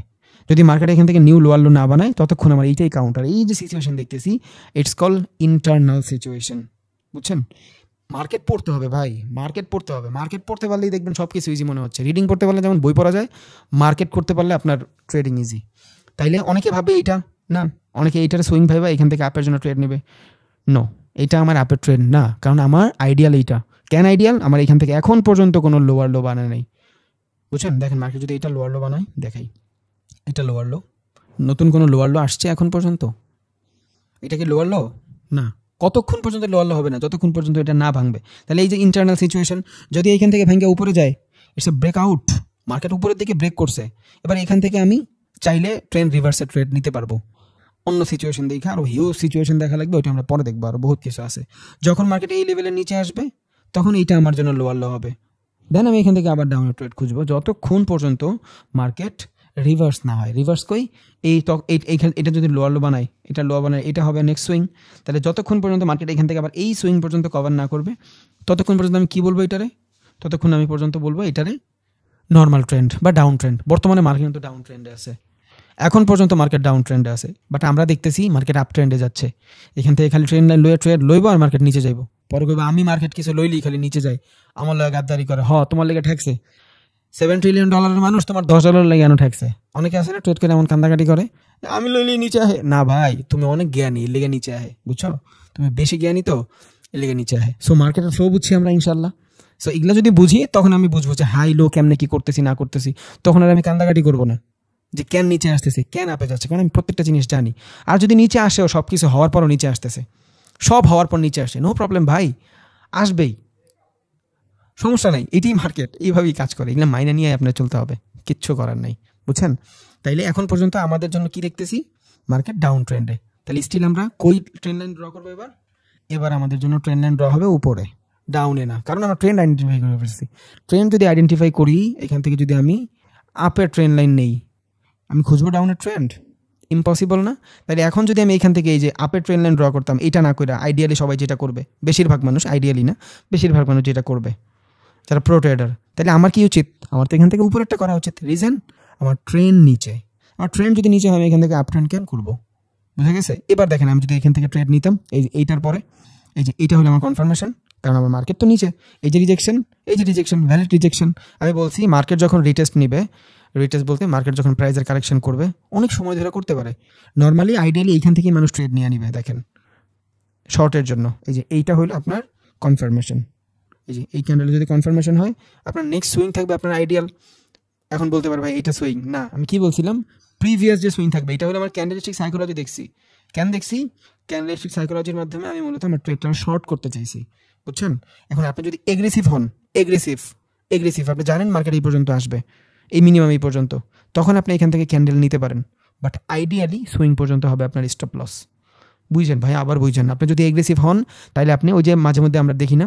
যদি মার্কেট এখান থেকে নিউ লোয়ার লো না বানায় ততক্ষণ আমার এইটাই কাউন্ট আর এই যে সিচুয়েশন দেখতেছি ইটস কল ইন্টারনাল সিচুয়েশন বুঝছেন মার্কেট পড়তে হবে ভাই মার্কেট পড়তে হবে মার্কেট পড়তে পারলেই দেখবেন সব কিছু ইজি মনে হচ্ছে রিডিং করতে পারলে যেমন বই পড়া যায় মার্কেট করতে পারলে আপনার ট্রেডিং ইজি তাইলে অনেকে ভাবে এইটা না অনেকে এইটার সুইং ভাইবা এখান থেকে অ্যাপের জন্য ট্রেড নেবে নো এটা আমার অ্যাপের ট্রেড না কারণ আমার আইডিয়াল এইটা ক্যান আইডিয়াল আমার এখান থেকে এখন পর্যন্ত কোনো লোয়ার লো বানা নেই বুঝছেন দেখেন মার্কেট যদি এটা লোয়ার লো বানায় দেখাই এটা লোয়ার লো নতুন কোনো লোয়ার লো আসছে এখন পর্যন্ত এটা কি লোয়ার লো না কতক্ষণ পর্যন্ত লোয়ার লো হবে না যতক্ষণ পর্যন্ত এটা না ভাঙবে তাহলে এই যে ইন্টারনাল সিচুয়েশন যদি এইখান থেকে ভেঙে উপরে যায় it's a break out market উপরের দিকে ব্রেক করছে এবার এখান থেকে আমি চাইলে ট্রেন রিভার্সে ট্রেড নিতে পারবো অন্য সিচুয়েশন দেখে আরও হিউ সিচুয়েশন দেখা লাগবে ওইটা আমরা পরে দেখবো আরও বহুত কিছু আছে যখন মার্কেট এই লেভেলের নিচে আসবে তখন এইটা আমার জন্য লোয়ার লো হবে দেন আমি এখান থেকে আবার ডাউন ট্রেড খুঁজবো যতক্ষণ পর্যন্ত মার্কেট রিভার্স না হয় রিভার্স কই এই এইখান এটা যদি লোয়ার লো বানায় এটা লোয়ার বানায় এটা হবে নেক্সট সুইং তাহলে যতক্ষণ পর্যন্ত মার্কেট এখান থেকে আবার এই সুইং পর্যন্ত কভার না করবে ততক্ষণ পর্যন্ত আমি কী বলবো এটারে ততক্ষণ আমি পর্যন্ত বলবো এটারে নর্মাল ট্রেন্ড বা ডাউন ট্রেন্ড বর্তমানে মার্কেট কিন্তু ডাউন ট্রেন্ডে আছে এখন পর্যন্ত মার্কেট ডাউন ট্রেন্ডে আছে বাট আমরা দেখতেছি মার্কেট আপ ট্রেন্ডে যাচ্ছে এখান থেকে খালি ট্রেন্ড লাইন লয়ে ট্রেড লইব আর মার্কেট নিচে যাইব পরে কইবা আমি মার্কেট কিছু লইলি খালি নিচে যাই আমার লাগে গাদ্দারি করে হ তোমার লেগে ঠেকছে সেভেন ট্রিলিয়ন ডলারের মানুষ তোমার দশ ডলার লাগে কেন ঠেকছে অনেকে আছে না ট্রেড করে এমন কান্দাকাটি করে আমি লইলি নিচে আহে না ভাই তুমি অনেক জ্ঞানী এর লেগে নিচে আহে বুঝছো তুমি বেশি জ্ঞানী তো এর লেগে নিচে আহে সো মার্কেটের ফ্লো বুঝছি আমরা ইনশাল্লাহ সো এগুলো যদি বুঝি তখন আমি বুঝবো যে হাই লো কেমনে কি করতেছি না করতেছি তখন আর আমি কান্দাকাটি করবো না যে কেন নিচে আসতেছে কেন আপে যাচ্ছে কারণ আমি প্রত্যেকটা জিনিস জানি আর যদি নিচে আসেও সব কিছু হওয়ার পরও নিচে আসতেছে সব হওয়ার পর নিচে আসে নো প্রবলেম ভাই আসবেই সমস্যা নাই এটি মার্কেট এইভাবেই কাজ করে এগুলো মাইনে নিয়ে আপনার চলতে হবে কিচ্ছু করার নাই বুঝছেন তাইলে এখন পর্যন্ত আমাদের জন্য কি দেখতেছি মার্কেট ডাউন ট্রেন্ডে তাহলে স্টিল আমরা কই ট্রেন লাইন ড্র করবো এবার এবার আমাদের জন্য ট্রেন লাইন ড্র হবে উপরে ডাউনে না কারণ আমরা ট্রেন্ড আইডেন্টিফাই করে ফেলছি ট্রেন যদি আইডেন্টিফাই করি এখান থেকে যদি আমি আপের ট্রেন লাইন নেই আমি খুঁজবো ডাউনের ট্রেন্ড ইম্পসিবল না তাহলে এখন যদি আমি এখান থেকে এই যে আপের ট্রেন লাইন ড্র করতাম এটা না করে আইডিয়ালি সবাই যেটা করবে বেশিরভাগ মানুষ আইডিয়ালি না বেশিরভাগ মানুষ যেটা করবে যারা প্রো ট্রেডার তাহলে আমার কি উচিত আমার তো এখান থেকে উপরেরটা করা উচিত রিজন আমার ট্রেন নিচে আমার ট্রেন যদি নিচে হয় আমি এখান থেকে আপ ট্রেন কেন করবো বুঝে গেছে এবার দেখেন আমি যদি এখান থেকে ট্রেড নিতাম এই এইটার পরে এই যে এইটা হলো আমার কনফার্মেশন কারণ আমার মার্কেট তো নিচে এই যে রিজেকশন এই যে রিজেকশন ভ্যালিড রিজেকশন আমি বলছি মার্কেট যখন রিটেস্ট নিবে রিটেস্ট বলতে মার্কেট যখন প্রাইজের কারেকশন করবে অনেক সময় ধরে করতে পারে নর্মালি আইডিয়ালি এইখান থেকেই মানুষ ট্রেড নিয়ে নিবে দেখেন শর্টের জন্য এই যে এইটা হলো আপনার কনফার্মেশন এই যে এই ক্যান্ডেলে যদি কনফার্মেশন হয় আপনার নেক্সট সুইং থাকবে আপনার আইডিয়াল এখন বলতে পারবে ভাই এইটা সুইং না আমি কি বলছিলাম প্রিভিয়াস যে সুইং থাকবে এটা হলো আমার ক্যান্ডেলিস্টিক সাইকোলজি দেখছি কেন দেখছি ক্যান্ডেলিস্টিক সাইকোলজির মাধ্যমে আমি মূলত আমার ট্রেডটা শর্ট করতে চাইছি বুঝছেন এখন আপনি যদি এগ্রেসিভ হন এগ্রেসিভ এগ্রেসিভ আপনি জানেন মার্কেট এই পর্যন্ত আসবে এই মিনিমাম এই পর্যন্ত তখন আপনি এখান থেকে ক্যান্ডেল নিতে পারেন বাট আইডিয়ালি সুইং পর্যন্ত হবে আপনার স্টপ লস বুঝছেন ভাই আবার বুঝছেন আপনি যদি এগ্রেসিভ হন তাহলে আপনি ওই যে মাঝে মধ্যে আমরা দেখি না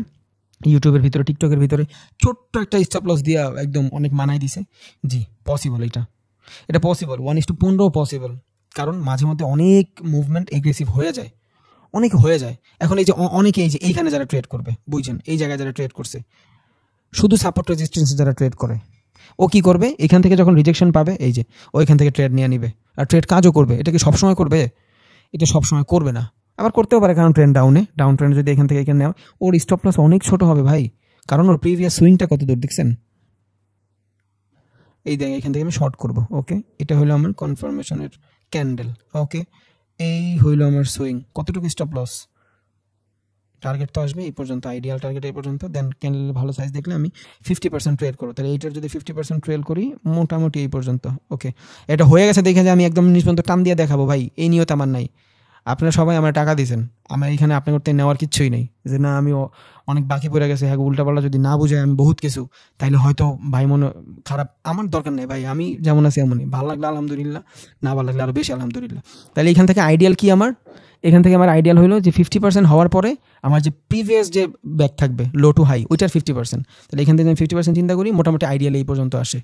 ইউটিউবের ভিতরে টিকটকের ভিতরে ছোট্ট একটা স্টপ লস দিয়ে একদম অনেক মানায় দিছে জি পসিবল এটা এটা পসিবল ওয়ান ইস টু পনেরো পসিবল কারণ মাঝে মধ্যে অনেক মুভমেন্ট এগ্রেসিভ হয়ে যায় অনেক হয়ে যায় এখন এই যে অনেকে এই যে এইখানে যারা ট্রেড করবে বুঝছেন এই জায়গায় যারা ট্রেড করছে শুধু সাপোর্ট রেজিস্ট্যান্স যারা ট্রেড করে ও কি করবে এখান থেকে যখন রিজেকশন পাবে এই যে ও এখান থেকে ট্রেড নিয়ে নিবে আর ট্রেড কাজও করবে এটা কি সবসময় করবে এটা সবসময় করবে না আবার করতেও পারে কারণ ট্রেন ডাউনে ডাউন ট্রেন যদি এখান থেকে এখানে নেওয়া ওর স্টপ লস অনেক ছোট হবে ভাই কারণ ওর প্রিভিয়াস সুইংটা কত দূর দেখছেন এই দেখ এখান থেকে আমি শর্ট করবো ওকে এটা হলো আমার কনফার্মেশনের ক্যান্ডেল ওকে এই হইল আমার সুইং কতটুকু স্টপ লস টার্গেট তো আসবে এই পর্যন্ত আইডিয়াল টার্গেট এই পর্যন্ত দেন ক্যান্ডেল ভালো সাইজ দেখলে আমি ফিফটি পার্সেন্ট ট্রেল করো তাহলে এইটার যদি ফিফটি পার্সেন্ট ট্রেল করি মোটামুটি এই পর্যন্ত ওকে এটা হয়ে গেছে দেখে যে আমি একদম নিজ পর্যন্ত টান দিয়ে দেখাবো ভাই এই নিয়ত আমার নাই আপনারা সবাই আমার টাকা দিয়েছেন আমার এখানে আপনার করতে নেওয়ার কিচ্ছুই নেই যে না আমি অনেক বাকি পড়ে গেছে হ্যাঁ উল্টাপাল্টা যদি না বুঝাই আমি বহুত কিছু তাইলে হয়তো ভাই মনে খারাপ আমার দরকার নেই ভাই আমি যেমন আছি এমনই ভালো লাগলে আলহামদুলিল্লাহ না ভালো লাগলে আরও বেশি আলহামদুলিল্লাহ তাহলে এখান থেকে আইডিয়াল কি আমার এখান থেকে আমার আইডিয়াল হলো যে ফিফটি পার্সেন্ট হওয়ার পরে আমার যে প্রিভিয়াস যে ব্যাক থাকবে লো টু হাই ওইটার ফিফটি পার্সেন্ট তাহলে এখান থেকে আমি ফিফটি পার্সেন্ট চিন্তা করি মোটামুটি আইডিয়াল এই পর্যন্ত আসে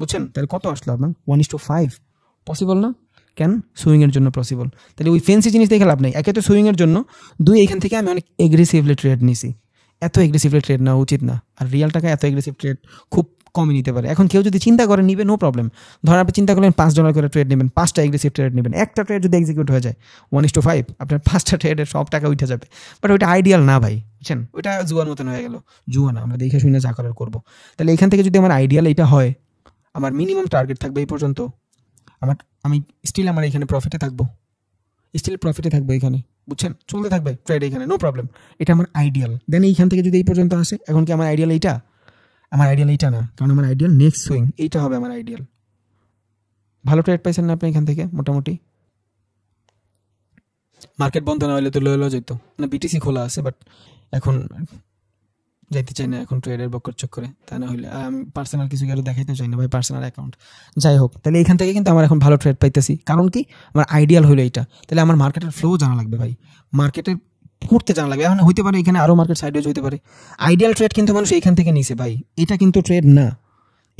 বুঝছেন তাহলে কত আসলো আপনার one is to five possible না ক্যান সুইংয়ের জন্য পসিবল তাহলে ওই ফেন্সি জিনিস দেখে লাভ নেই একে তো সুইংয়ের জন্য দুই এখান থেকে আমি অনেক এগ্রেসিভলি ট্রেড নিছি এত এগ্রেসিভলি ট্রেড নেওয়া উচিত না আর রিয়াল টাকা এত এগ্রেসিভ ট্রেড খুব কমই নিতে পারে এখন কেউ যদি চিন্তা করে নিবে নো প্রবলেম ধরেন আপনি চিন্তা করলেন পাঁচ ডলার করে ট্রেড নেবেন পাঁচটা এগ্রেসিভ ট্রেড নেবেন একটা ট্রেড যদি এক্সিকিউট হয়ে যায় ওয়ান ইস টু ফাইভ আপনার পাঁচটা ট্রেডের সব টাকা উঠে যাবে বাট ওইটা আইডিয়াল না ভাই বুঝছেন ওইটা জুয়ার মতন হয়ে গেল জুয়া না আমরা দেখে শুনে যা করার করবো তাহলে এখান থেকে যদি আমার আইডিয়াল এটা হয় আমার মিনিমাম টার্গেট থাকবে এই পর্যন্ত আমার আমি স্টিল আমার এখানে প্রফিটে থাকবো স্টিল প্রফিটে থাকবো এখানে বুঝছেন চলতে থাকবে ট্রেড এখানে নো প্রবলেম এটা আমার আইডিয়াল দেন এইখান থেকে যদি এই পর্যন্ত আসে এখন কি আমার আইডিয়াল এইটা আমার আইডিয়াল এইটা না কারণ আমার আইডিয়াল নেক্সট সুইং এইটা হবে আমার আইডিয়াল ভালো ট্রেড পাইছেন না আপনি এখান থেকে মোটামুটি মার্কেট বন্ধ না হলে তো লয়ে লয়ে যেত না বিটিসি খোলা আছে বাট এখন যাইতে চাই না এখন ট্রেডের বকর চক্করে তা না হলে আমি পার্সোনাল কিছু কারো দেখাইতে চাই না ভাই পার্সোনাল অ্যাকাউন্ট যাই হোক তাহলে এখান থেকে কিন্তু আমার এখন ভালো ট্রেড পাইতেছি কারণ কি আমার আইডিয়াল হলো এটা তাহলে আমার মার্কেটের ফ্লো জানা লাগবে ভাই মার্কেটের করতে জানা লাগবে এখন হইতে পারে এখানে আরও মার্কেট সাইডওয়েজ হইতে পারে আইডিয়াল ট্রেড কিন্তু মানুষ এখান থেকে নিছে ভাই এটা কিন্তু ট্রেড না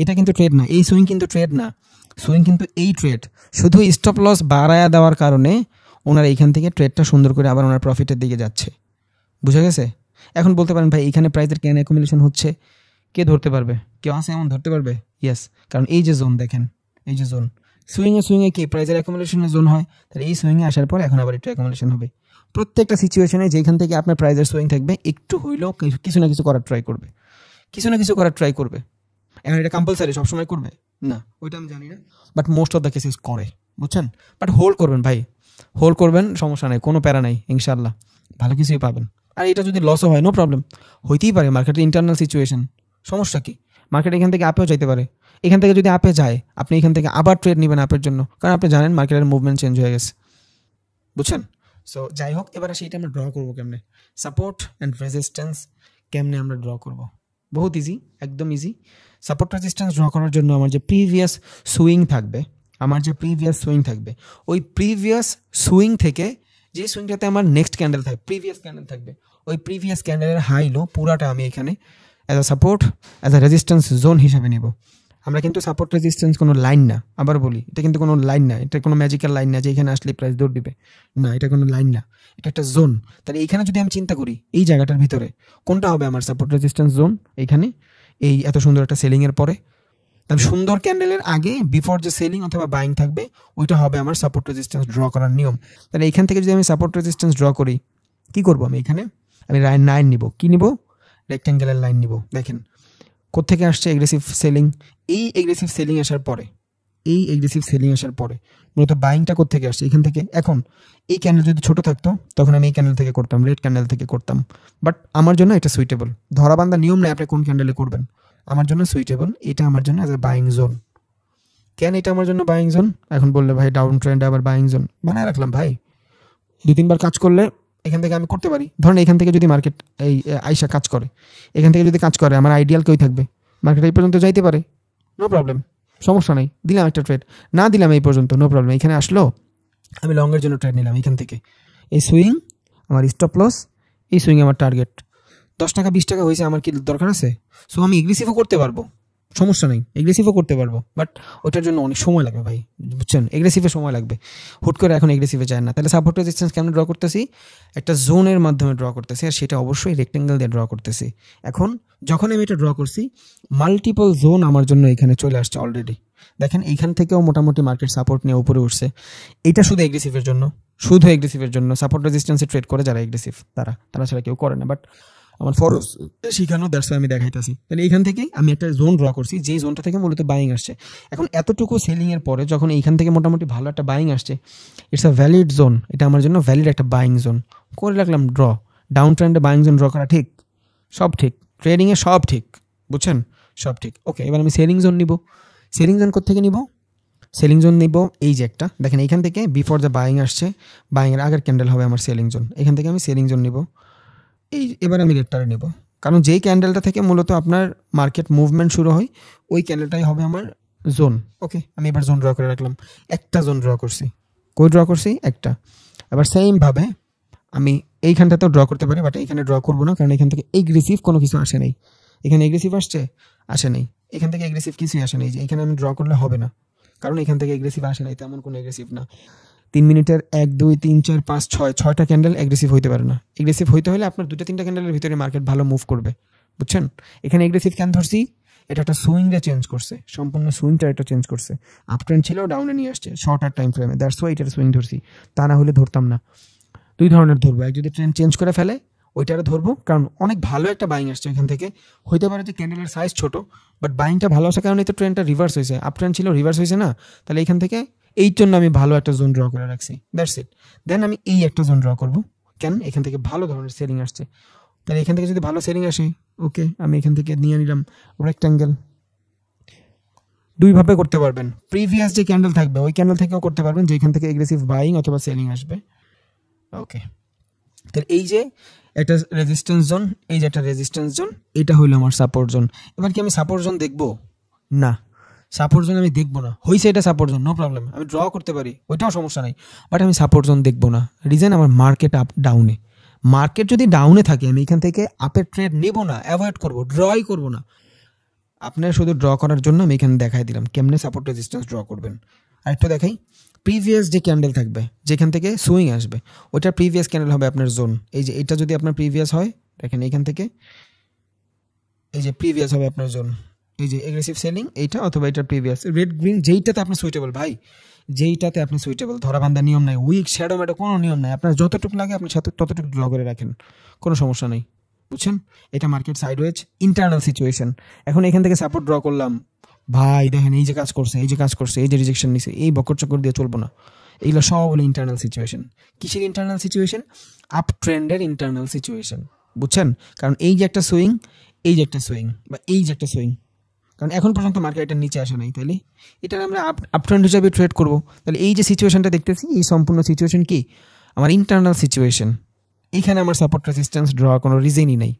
এটা কিন্তু ট্রেড না এই সুইং কিন্তু ট্রেড না সুইং কিন্তু এই ট্রেড শুধু স্টপ লস বাড়ায়া দেওয়ার কারণে ওনার এইখান থেকে ট্রেডটা সুন্দর করে আবার ওনার প্রফিটের দিকে যাচ্ছে বুঝে গেছে এখন বলতে পারেন ভাই এখানে প্রাইজের কেন অ্যাকুমিলেশন হচ্ছে কে ধরতে পারবে কেউ আছে এমন ধরতে পারবে ইয়েস কারণ এই যে জোন দেখেন এই যে জোন সুইংয়ে সুইংয়ে কি প্রাইজের অ্যাকুমিলেশনের জোন হয় তাহলে এই সুইংয়ে আসার পর এখন আবার একটু অ্যাকুমিলেশন হবে প্রত্যেকটা সিচুয়েশনে যেখান থেকে আপনার প্রাইজের সুইং থাকবে একটু হইলেও কিছু না কিছু করার ট্রাই করবে কিছু না কিছু করার ট্রাই করবে এখন এটা কম্পালসারি সবসময় করবে না ওইটা আমি জানি না but most of the cases করে বুঝছেন বাট হোল্ড করবেন ভাই হোল্ড করবেন সমস্যা নাই কোনো প্যারা নাই ইনশাল্লাহ ভালো কিছুই পাবেন আর এটা যদি লসও হয় নো প্রবলেম হইতেই পারে মার্কেটের ইন্টারনাল সিচুয়েশন সমস্যা কি মার্কেট এখান থেকে আপেও যাইতে পারে এখান থেকে যদি আপে যায় আপনি এখান থেকে আবার ট্রেড নেবেন আপের জন্য কারণ আপনি জানেন মার্কেটের মুভমেন্ট চেঞ্জ হয়ে গেছে বুঝছেন সো যাই হোক এবার সেইটা আমরা ড্র করবো কেমনে সাপোর্ট অ্যান্ড রেজিস্ট্যান্স কেমনে আমরা ড্র করব বহুত ইজি একদম ইজি সাপোর্ট রেজিস্ট্যান্স ড্র করার জন্য আমার যে প্রিভিয়াস সুইং থাকবে আমার যে প্রিভিয়াস সুইং থাকবে ওই প্রিভিয়াস সুইং থেকে যে সুইংটাতে আমার নেক্সট ক্যান্ডেল থাকবে প্রিভিয়াস ক্যান্ডেল থাকবে ওই প্রিভিয়াস ক্যান্ডেলের হাই লো পুরাটা আমি এখানে as a support as a resistance zone হিসাবে নেব আমরা কিন্তু সাপোর্ট রেজিস্ট্যান্স কোনো লাইন না আবার বলি এটা কিন্তু কোনো লাইন না এটা কোনো ম্যাজিক্যাল লাইন না যে এখানে আসলে প্রাইস দৌড় দিবে না এটা কোনো লাইন না এটা একটা জোন তাহলে এইখানে যদি আমি চিন্তা করি এই জায়গাটার ভিতরে কোনটা হবে আমার সাপোর্ট রেজিস্ট্যান্স জোন এইখানে এই এত সুন্দর একটা সেলিংয়ের পরে তাহলে সুন্দর ক্যান্ডেলের আগে বিফোর যে সেলিং অথবা বাইং থাকবে ওইটা হবে আমার সাপোর্ট রেজিস্ট্যান্স ড্র করার নিয়ম তাহলে এখান থেকে যদি আমি সাপোর্ট রেজিস্ট্যান্স ড্র করি কি করব আমি এখানে আমি লাইন নাইন নিব কি নিব রেক্ট্যাঙ্গেলের লাইন নিব দেখেন কোথেকে আসছে এগ্রেসিভ সেলিং এই এগ্রেসিভ সেলিং আসার পরে এই এগ্রেসিভ সেলিং আসার পরে মূলত বাইংটা কোথেকে আসছে এখান থেকে এখন এই ক্যান্ডেল যদি ছোট থাকতো তখন আমি এই ক্যান্ডেল থেকে করতাম রেড ক্যান্ডেল থেকে করতাম বাট আমার জন্য এটা সুইটেবল ধরাবান্ধা নিয়ম নেই আপনি কোন ক্যান্ডেলে করবেন আমার জন্য সুইটেবল এটা আমার জন্য অ্যাজ এ বাইং জোন কেন এটা আমার জন্য বাইং জোন এখন বললে ভাই ডাউন ট্রেন্ড আবার বাইং জোন বানায় রাখলাম ভাই দু তিনবার কাজ করলে এখান থেকে আমি করতে পারি ধরেন এখান থেকে যদি মার্কেট এই আইসা কাজ করে এখান থেকে যদি কাজ করে আমার আইডিয়াল কেউ থাকবে মার্কেট এই পর্যন্ত যাইতে পারে নো প্রবলেম সমস্যা নেই দিলাম একটা ট্রেড না দিলাম এই পর্যন্ত নো প্রবলেম এখানে আসলো আমি লংয়ের জন্য ট্রেড নিলাম এখান থেকে এই সুইং আমার স্টপ লস এই সুইং আমার টার্গেট দশ টাকা বিশ টাকা হয়েছে আমার কি দরকার আছে সো আমি এগ্রেসিভও করতে পারবো সমস্যা নেই এগ্রেসিভও করতে পারবো বাট ওটার জন্য অনেক সময় লাগবে ভাই বুঝছেন এগ্রেসিভে সময় লাগবে হুট করে এখন এগ্রেসিভে যায় না তাহলে সাপোর্ট রেজিস্ট্যান্স কেমন ড্র করতেছি একটা জোনের মাধ্যমে ড্র করতেছি আর সেটা অবশ্যই রেক্টেঙ্গেল দিয়ে ড্র করতেছি এখন যখন আমি এটা ড্র করছি মাল্টিপল জোন আমার জন্য এখানে চলে আসছে অলরেডি দেখেন এইখান থেকেও মোটামুটি মার্কেট সাপোর্ট নিয়ে উপরে উঠছে এটা শুধু এগ্রেসিভের জন্য শুধু এগ্রেসিভের জন্য সাপোর্ট রেজিস্ট্যান্সে ট্রেড করে যারা এগ্রেসিভ তারা তারা ছাড়া কেউ করে না বাট আমার ফরজ শিখানো দ্যাটস আমি দেখাইতেছি তাহলে এখান থেকেই আমি একটা জোন ড্র করছি যেই জোনটা থেকে মূলত বাইং আসছে এখন এতটুকু সেলিংয়ের পরে যখন এইখান থেকে মোটামুটি ভালো একটা বাইং আসছে ইটস আ ভ্যালিড জোন এটা আমার জন্য ভ্যালিড একটা বাইং জোন করে রাখলাম ড্র ডাউন ট্রেন্ডে বাইং জোন ড্র করা ঠিক সব ঠিক ট্রেডিংয়ে সব ঠিক বুঝছেন সব ঠিক ওকে এবার আমি সেলিং জোন নিব সেলিং জোন থেকে নিব সেলিং জোন নিব এই যে একটা দেখেন এইখান থেকে বিফোর দ্য বাইং আসছে বাইংয়ের আগের ক্যান্ডেল হবে আমার সেলিং জোন এখান থেকে আমি সেলিং জোন নিব এই এবার আমি রেডটারে নেব কারণ যেই ক্যান্ডেলটা থেকে মূলত আপনার মার্কেট মুভমেন্ট শুরু হয় ওই ক্যান্ডেলটাই হবে আমার জোন ওকে আমি এবার জোন ড্র করে রাখলাম একটা জোন ড্র করছি কই ড্র করছি একটা এবার সেমভাবে আমি এইখানটাতেও ড্র করতে পারি বাট এইখানে ড্র করবো না কারণ এখান থেকে এগ্রেসিভ কোনো কিছু আসে নাই এখানে এগ্রেসিভ আসছে আসে নাই এখান থেকে এগ্রেসিভ কিছুই আসে নাই যে এখানে আমি ড্র করলে হবে না কারণ এখান থেকে এগ্রেসিভ আসে নাই তেমন কোনো এগ্রেসিভ না তিন মিনিটের এক দুই তিন চার পাঁচ ছয় ছয়টা ক্যান্ডেল অ্যাগ্রেসিভ হইতে পারে না এগ্রেসিভ হইতে হলে আপনার দুটা তিনটা ক্যান্ডেলের ভিতরে মার্কেট ভালো মুভ করবে বুঝছেন এখানে এগ্রেসিভ ক্যান ধরছি এটা একটা সুইংটা চেঞ্জ করছে সম্পূর্ণ সুইংটা এটা চেঞ্জ করছে আপ ট্রেন্ড ছিল ডাউনে নিয়ে আসছে শর্টার টাইম ফ্রেমে দ্যাটস ওয়াই এটা সুইং ধরছি তা না হলে ধরতাম না দুই ধরনের ধরবো এক যদি ট্রেন্ড চেঞ্জ করে ফেলে ওইটারও ধরবো কারণ অনেক ভালো একটা বাইং আসছে এখান থেকে হইতে পারে যে ক্যান্ডেলের সাইজ ছোটো বাট বাইংটা ভালো আসার কারণে তো ট্রেনটা রিভার্স হয়েছে আপ ট্রেন ছিল রিভার্স হয়েছে না তাহলে এখান থেকে এই জন্য আমি ভালো একটা জোন ড্র করে রাখছি দ্যাটস ইট দেন আমি এই একটা জোন ড্র করব কেন এখান থেকে ভালো ধরনের সেলিং আসছে তাহলে এখান থেকে যদি ভালো সেলিং আসে ওকে আমি এখান থেকে নিয়ে নিলাম রেক্ট্যাঙ্গেল দুইভাবে করতে পারবেন প্রিভিয়াস যে ক্যান্ডেল থাকবে ওই ক্যান্ডেল থেকেও করতে পারবেন যেখান থেকে এগ্রেসিভ বাইং অথবা সেলিং আসবে ওকে তাহলে এই যে একটা রেজিস্ট্যান্স জোন এই যে একটা রেজিস্ট্যান্স জোন এটা হলো আমার সাপোর্ট জোন এবার কি আমি সাপোর্ট জোন দেখবো না সাপোর্ট জোন আমি দেখবো না হয়েছে এটা সাপোর্ট জোন নো প্রবলেম আমি ড্র করতে পারি ওইটাও সমস্যা নাই বাট আমি সাপোর্ট জোন দেখবো না রিজন আমার মার্কেট আপ ডাউনে মার্কেট যদি ডাউনে থাকে আমি এখান থেকে আপের ট্রেড নেব না অ্যাভয়েড করব ড্রই করব না আপনার শুধু ড্র করার জন্য আমি এখানে দেখাই দিলাম কেমনে সাপোর্ট রেজিস্ট্যান্স ড্র করবেন আরেকটা দেখাই প্রিভিয়াস যে ক্যান্ডেল থাকবে যেখান থেকে সুইং আসবে ওটা প্রিভিয়াস ক্যান্ডেল হবে আপনার জোন এই যে এটা যদি আপনার প্রিভিয়াস হয় দেখেন এখান থেকে এই যে প্রিভিয়াস হবে আপনার জোন এই যে এগ্রেসিভ সেলিং এইটা অথবা এটা প্রিভিয়াস রেড গ্রিন যেইটাতে আপনার সুইটেবল ভাই যেইটাতে আপনি সুইটেবল বান্ধা নিয়ম নাই উইক শ্যাডো ম্যাডো কোনো নিয়ম নাই আপনার যতটুকু লাগে আপনি সাথে ততটুকু ড্র করে রাখেন কোনো সমস্যা নেই বুঝছেন এটা market sideways internal situation এখন এখান থেকে সাপোর্ট ড্র করলাম ভাই দেখেন এই যে কাজ করছে এই যে কাজ করছে এই যে রিজেকশন নিছে এই বকর চকর দিয়ে চলবো না এইগুলো সব হলো ইন্টারনাল সিচুয়েশন কিসের ইন্টারনাল সিচুয়েশন আপ ট্রেন্ডের ইন্টারনাল সিচুয়েশন বুঝছেন কারণ এই যে একটা সুইং এই যে একটা সুইং বা এই যে একটা সুইং কারণ এখন পর্যন্ত মার্কেট এটা নিচে আসে নাই তাহলে এটা আমরা আপ ট্রেন্ড হিসাবে ট্রেড করবো তাহলে এই যে সিচুয়েশনটা দেখতেছি এই সম্পূর্ণ সিচুয়েশন কি আমার ইন্টারনাল সিচুয়েশন এখানে আমার সাপোর্ট রেসিস্ট্যান্স ড্র কোনো রিজনই নেই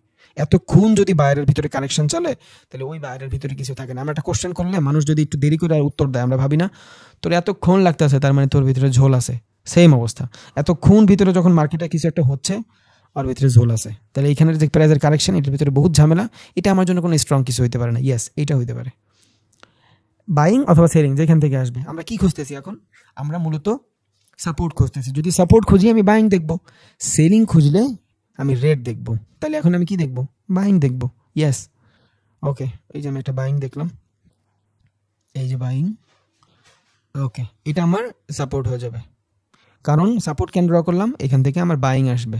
এত খুন যদি বাইরের ভিতরে কানেকশন চলে তাহলে ওই বাইরের ভিতরে কিছু থাকে না আমরা একটা কোশ্চেন করলে মানুষ যদি একটু দেরি করে উত্তর দেয় আমরা ভাবি না তোর লাগতে লাগতেছে তার মানে তোর ভিতরে ঝোল আছে সেম অবস্থা এত খুন ভিতরে যখন মার্কেটে কিছু একটা হচ্ছে আর ভিতরে ঝোল আছে তাহলে এখানে যে প্রাইজের কারেকশন এটার ভিতরে বহুত ঝামেলা এটা আমার জন্য কোনো স্ট্রং কিছু হইতে পারে না ইয়েস এটা হইতে পারে বাইং অথবা সেলিং যেখান থেকে আসবে আমরা কি খুঁজতেছি এখন আমরা মূলত সাপোর্ট খুঁজতেছি যদি সাপোর্ট খুঁজি আমি বাইং দেখব সেলিং খুঁজলে আমি রেট দেখব তাহলে এখন আমি কি দেখব বাইং দেখব ইয়েস ওকে এই যে আমি একটা বাইং দেখলাম এই যে বাইং ওকে এটা আমার সাপোর্ট হয়ে যাবে কারণ সাপোর্ট কেন ড্র করলাম এখান থেকে আমার বাইং আসবে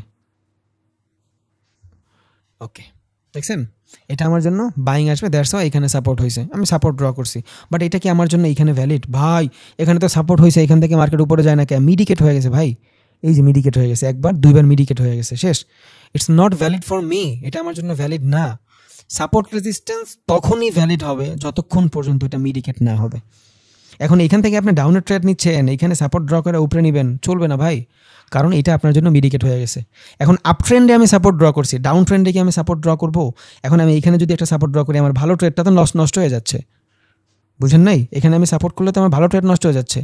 ওকে দেখছেন এটা আমার জন্য বাইং আসবে দেড়শো এখানে সাপোর্ট হয়েছে আমি সাপোর্ট ড্র করছি বাট এটা কি আমার জন্য এখানে ভ্যালিড ভাই এখানে তো সাপোর্ট হয়েছে এখান থেকে মার্কেট উপরে যায় না কে মিডিকেট হয়ে গেছে ভাই এই যে মিডিকেট হয়ে গেছে একবার দুইবার মিডিকেট হয়ে গেছে শেষ it's not valid for me এটা আমার জন্য ভ্যালিড না সাপোর্ট রেজিস্ট্যান্স তখনই ভ্যালিড হবে যতক্ষণ পর্যন্ত এটা মিডিকেট না হবে এখন এখান থেকে আপনি ডাউনের ট্রেড নিচ্ছেন এখানে সাপোর্ট ড্র করে উপরে নেবেন চলবে না ভাই কারণ এটা আপনার জন্য মিডিকেট হয়ে গেছে এখন আপ ট্রেন্ডে আমি সাপোর্ট ড্র করছি ডাউন ট্রেন্ডে কি আমি সাপোর্ট ড্র করব এখন আমি এখানে যদি একটা সাপোর্ট ড্র করি আমার ভালো ট্রেডটা তো নষ্ট নষ্ট হয়ে যাচ্ছে বুঝেন নাই এখানে আমি সাপোর্ট করলে তো আমার ভালো ট্রেড নষ্ট হয়ে যাচ্ছে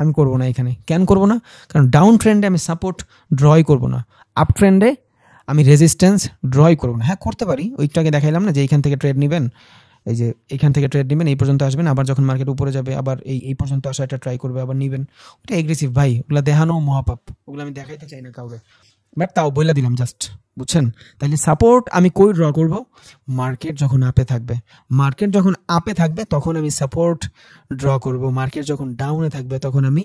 আমি করব না এখানে কেন করব না কারণ ডাউন ট্রেন্ডে আমি সাপোর্ট ড্রই করব না আপ ট্রেন্ডে আমি রেজিস্ট্যান্স ড্রই করব না হ্যাঁ করতে পারি ওইটাকে দেখাইলাম না যে এইখান থেকে ট্রেড নেবেন এই যে এখান থেকে ট্রেড নেবেন এই পর্যন্ত আসবেন আবার যখন মার্কেট উপরে যাবে আবার এই এই পর্যন্ত আসা এটা ট্রাই করবে আবার নেবেন ওটা এগ্রেসিভ ভাই ওগুলো দেখানো মহাপাপ ওগুলো আমি দেখাইতে চাই না কাউকে ব্যাট তাও বইলা দিলাম জাস্ট বুঝছেন তাহলে সাপোর্ট আমি কই ড্র করব মার্কেট যখন আপে থাকবে মার্কেট যখন আপে থাকবে তখন আমি সাপোর্ট ড্র করব মার্কেট যখন ডাউনে থাকবে তখন আমি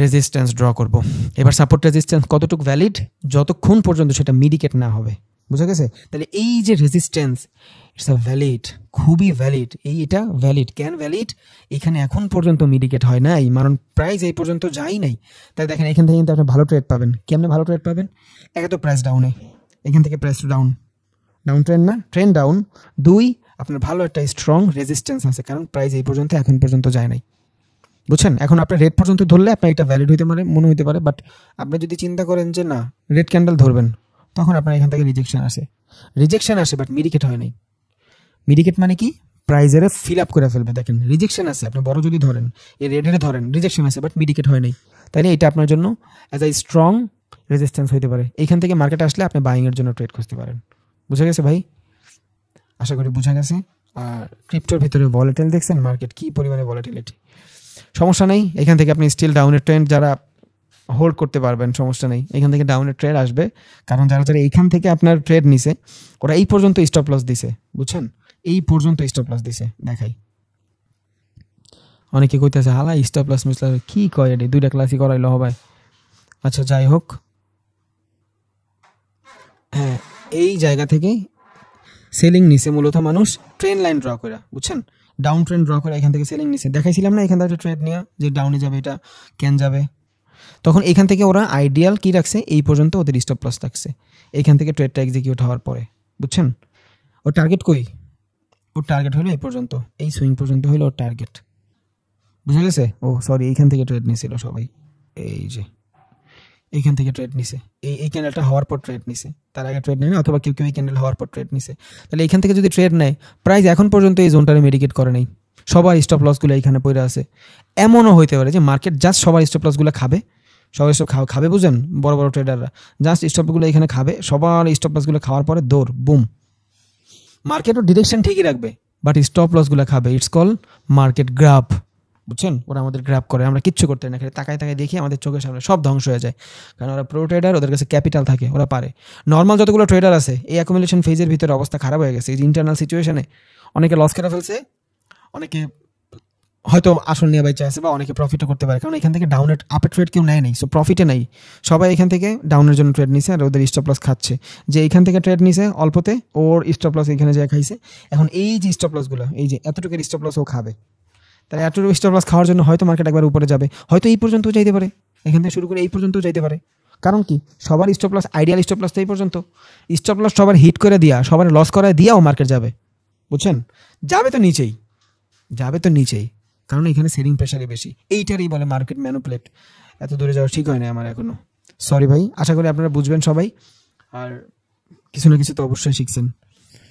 রেজিস্ট্যান্স ড্র করব এবার সাপোর্ট রেজিস্ট্যান্স কতটুকু ভ্যালিড যতক্ষণ পর্যন্ত সেটা মিডিকেট না হবে বুঝা গেছে তাহলে এই যে রেজিস্ট্যান্স ইটস আ ভ্যালিড খুবই ভ্যালিড এই এটা ভ্যালিড ক্যান ভ্যালিড এখানে এখন পর্যন্ত মিডিকেট হয় নাই মারণ প্রাইস এই পর্যন্ত যাই নাই তাই দেখেন এখান থেকে কিন্তু আপনি ভালো ট্রেড পাবেন কেমনে ভালো ট্রেড পাবেন একে তো প্রাইস ডাউনে এখান থেকে প্রাইস ডাউন ডাউন ট্রেন না ট্রেন ডাউন দুই আপনার ভালো একটা স্ট্রং রেজিস্ট্যান্স আছে কারণ প্রাইস এই পর্যন্ত এখন পর্যন্ত যায় নাই বুঝছেন এখন আপনার রেড পর্যন্ত ধরলে আপনার এটা ভ্যালিড হইতে পারে মনে হইতে পারে বাট আপনি যদি চিন্তা করেন যে না রেড ক্যান্ডেল ধরবেন তখন আপনার এখান থেকে রিজেকশন আসে রিজেকশন আসে বাট মিডিকেট হয় নাই মিডিকেট মানে কি প্রাইজের ফিল আপ করে ফেলবে দেখেন রিজেকশন আছে আপনি বড় যদি ধরেন এই রেডের ধরেন রিজেকশন আছে বাট মিডিকেট হয় নাই তাই না এটা আপনার জন্য অ্যাজ আ স্ট্রং রেজিস্ট্যান্স হইতে পারে এখান থেকে মার্কেটে আসলে আপনি বাইংয়ের জন্য ট্রেড করতে পারেন বুঝা গেছে ভাই আশা করি বোঝা গেছে আর ক্রিপ্টোর ভিতরে ভলেটেল দেখছেন মার্কেট কী পরিমাণে ভলেটিলিটি সমস্যা নেই এখান থেকে আপনি স্টিল ডাউনের ট্রেন্ড যারা হোল্ড করতে পারবেন সমস্যা নেই এখান থেকে ডাউনের ট্রেড আসবে কারণ যারা যারা এইখান থেকে আপনার ট্রেড নিছে ওরা এই পর্যন্ত স্টপ লস দিছে বুঝছেন এই পর্যন্ত স্টপ লস দিছে দেখাই অনেকে কইতেছে হালা স্টপ লস মিসলাস কী কয় এটি দুইটা ক্লাসই করাইলো হবে আচ্ছা যাই হোক হ্যাঁ এই জায়গা থেকে সেলিং নিছে মূলত মানুষ ট্রেন লাইন ড্র করে বুঝছেন ডাউন ট্রেন ড্র করে এখান থেকে সেলিং নিছে দেখাইছিলাম না এখান থেকে ট্রেড নিয়ে যে ডাউনে যাবে এটা ক্যান যাবে তখন এখান থেকে ওরা আইডিয়াল কি রাখছে এই পর্যন্ত ওদের স্টপ লস থাকছে এখান থেকে ট্রেডটা এক্সিকিউট হওয়ার পরে বুঝছেন ও টার্গেট কই ওর টার্গেট হলো এই পর্যন্ত এই সুইং পর্যন্ত হলো ওর টার্গেট বুঝে গেছে ও সরি এইখান থেকে ট্রেড নিয়েছিল সবাই এই যে এইখান থেকে ট্রেড নিছে এই এই ক্যান্ডেলটা হওয়ার পর ট্রেড নিছে তার আগে ট্রেড নেয় অথবা কেউ কেউ এই ক্যান্ডেল হওয়ার পর ট্রেড নিছে তাহলে এইখান থেকে যদি ট্রেড নেয় প্রাইস এখন পর্যন্ত এই জোনটারে মেডিকেট করে নেই সবার স্টপ লসগুলো এইখানে পড়ে আছে এমনও হইতে পারে যে মার্কেট জাস্ট সবার স্টপ লসগুলো খাবে সবাই সব খাবে বুঝেন বড় বড় ট্রেডাররা জাস্ট স্টপগুলো এখানে খাবে সবার স্টপ লসগুলো খাওয়ার পরে দৌড় বুম মার্কেটও ডিরেকশন ঠিকই রাখবে বাট স্টপ লসগুলো খাবে ইটস কল মার্কেট গ্রাফ বুঝছেন ওরা আমাদের গ্র্যাপ করে আমরা কিচ্ছু করতে না খেলে তাকায় তাকায় দেখি আমাদের চোখের সামনে সব ধ্বংস হয়ে যায় কারণ ওরা প্রো ট্রেডার ওদের কাছে ক্যাপিটাল থাকে ওরা পারে নর্মাল যতগুলো ট্রেডার আছে এই অ্যাকুমুলেশন ফেজের ভিতরে অবস্থা খারাপ হয়ে গেছে ইন্টারনাল সিচুয়েশনে অনেকে লস করে ফেলছে অনেকে হয়তো আসল নিয়ে চাইছে আছে বা অনেকে প্রফিটও করতে পারে কারণ এখান থেকে ডাউনের আপে ট্রেড কেউ নেয় নাই সো প্রফিটে নেই সবাই এখান থেকে ডাউনের জন্য ট্রেড নিছে আর ওদের স্টপ লস খাচ্ছে যে এখান থেকে ট্রেড নিছে অল্পতে ওর স্টপ লস এখানে যে খাইছে এখন এই যে স্টপ লসগুলো এই যে এতটুকুর স্টপ লস ও খাবে তাহলে এতটুকু স্টপ লস খাওয়ার জন্য হয়তো মার্কেট একবার উপরে যাবে হয়তো এই পর্যন্তও যাইতে পারে এখান থেকে শুরু করে এই পর্যন্তও যাইতে পারে কারণ কি সবার stop loss ideal stop loss তো এই পর্যন্ত স্টপ লস সবার হিট করে দিয়া সবার লস করে দিয়াও মার্কেট যাবে বুঝছেন যাবে তো নিচেই যাবে তো নিচেই কারণ এখানে সেলিং প্রেশারই বেশি এইটারই বলে মার্কেট ম্যানোপ্লেট এত দূরে যাওয়া ঠিক হয় না আমার এখনও সরি ভাই আশা করি আপনারা বুঝবেন সবাই আর কিছু না কিছু তো অবশ্যই শিখছেন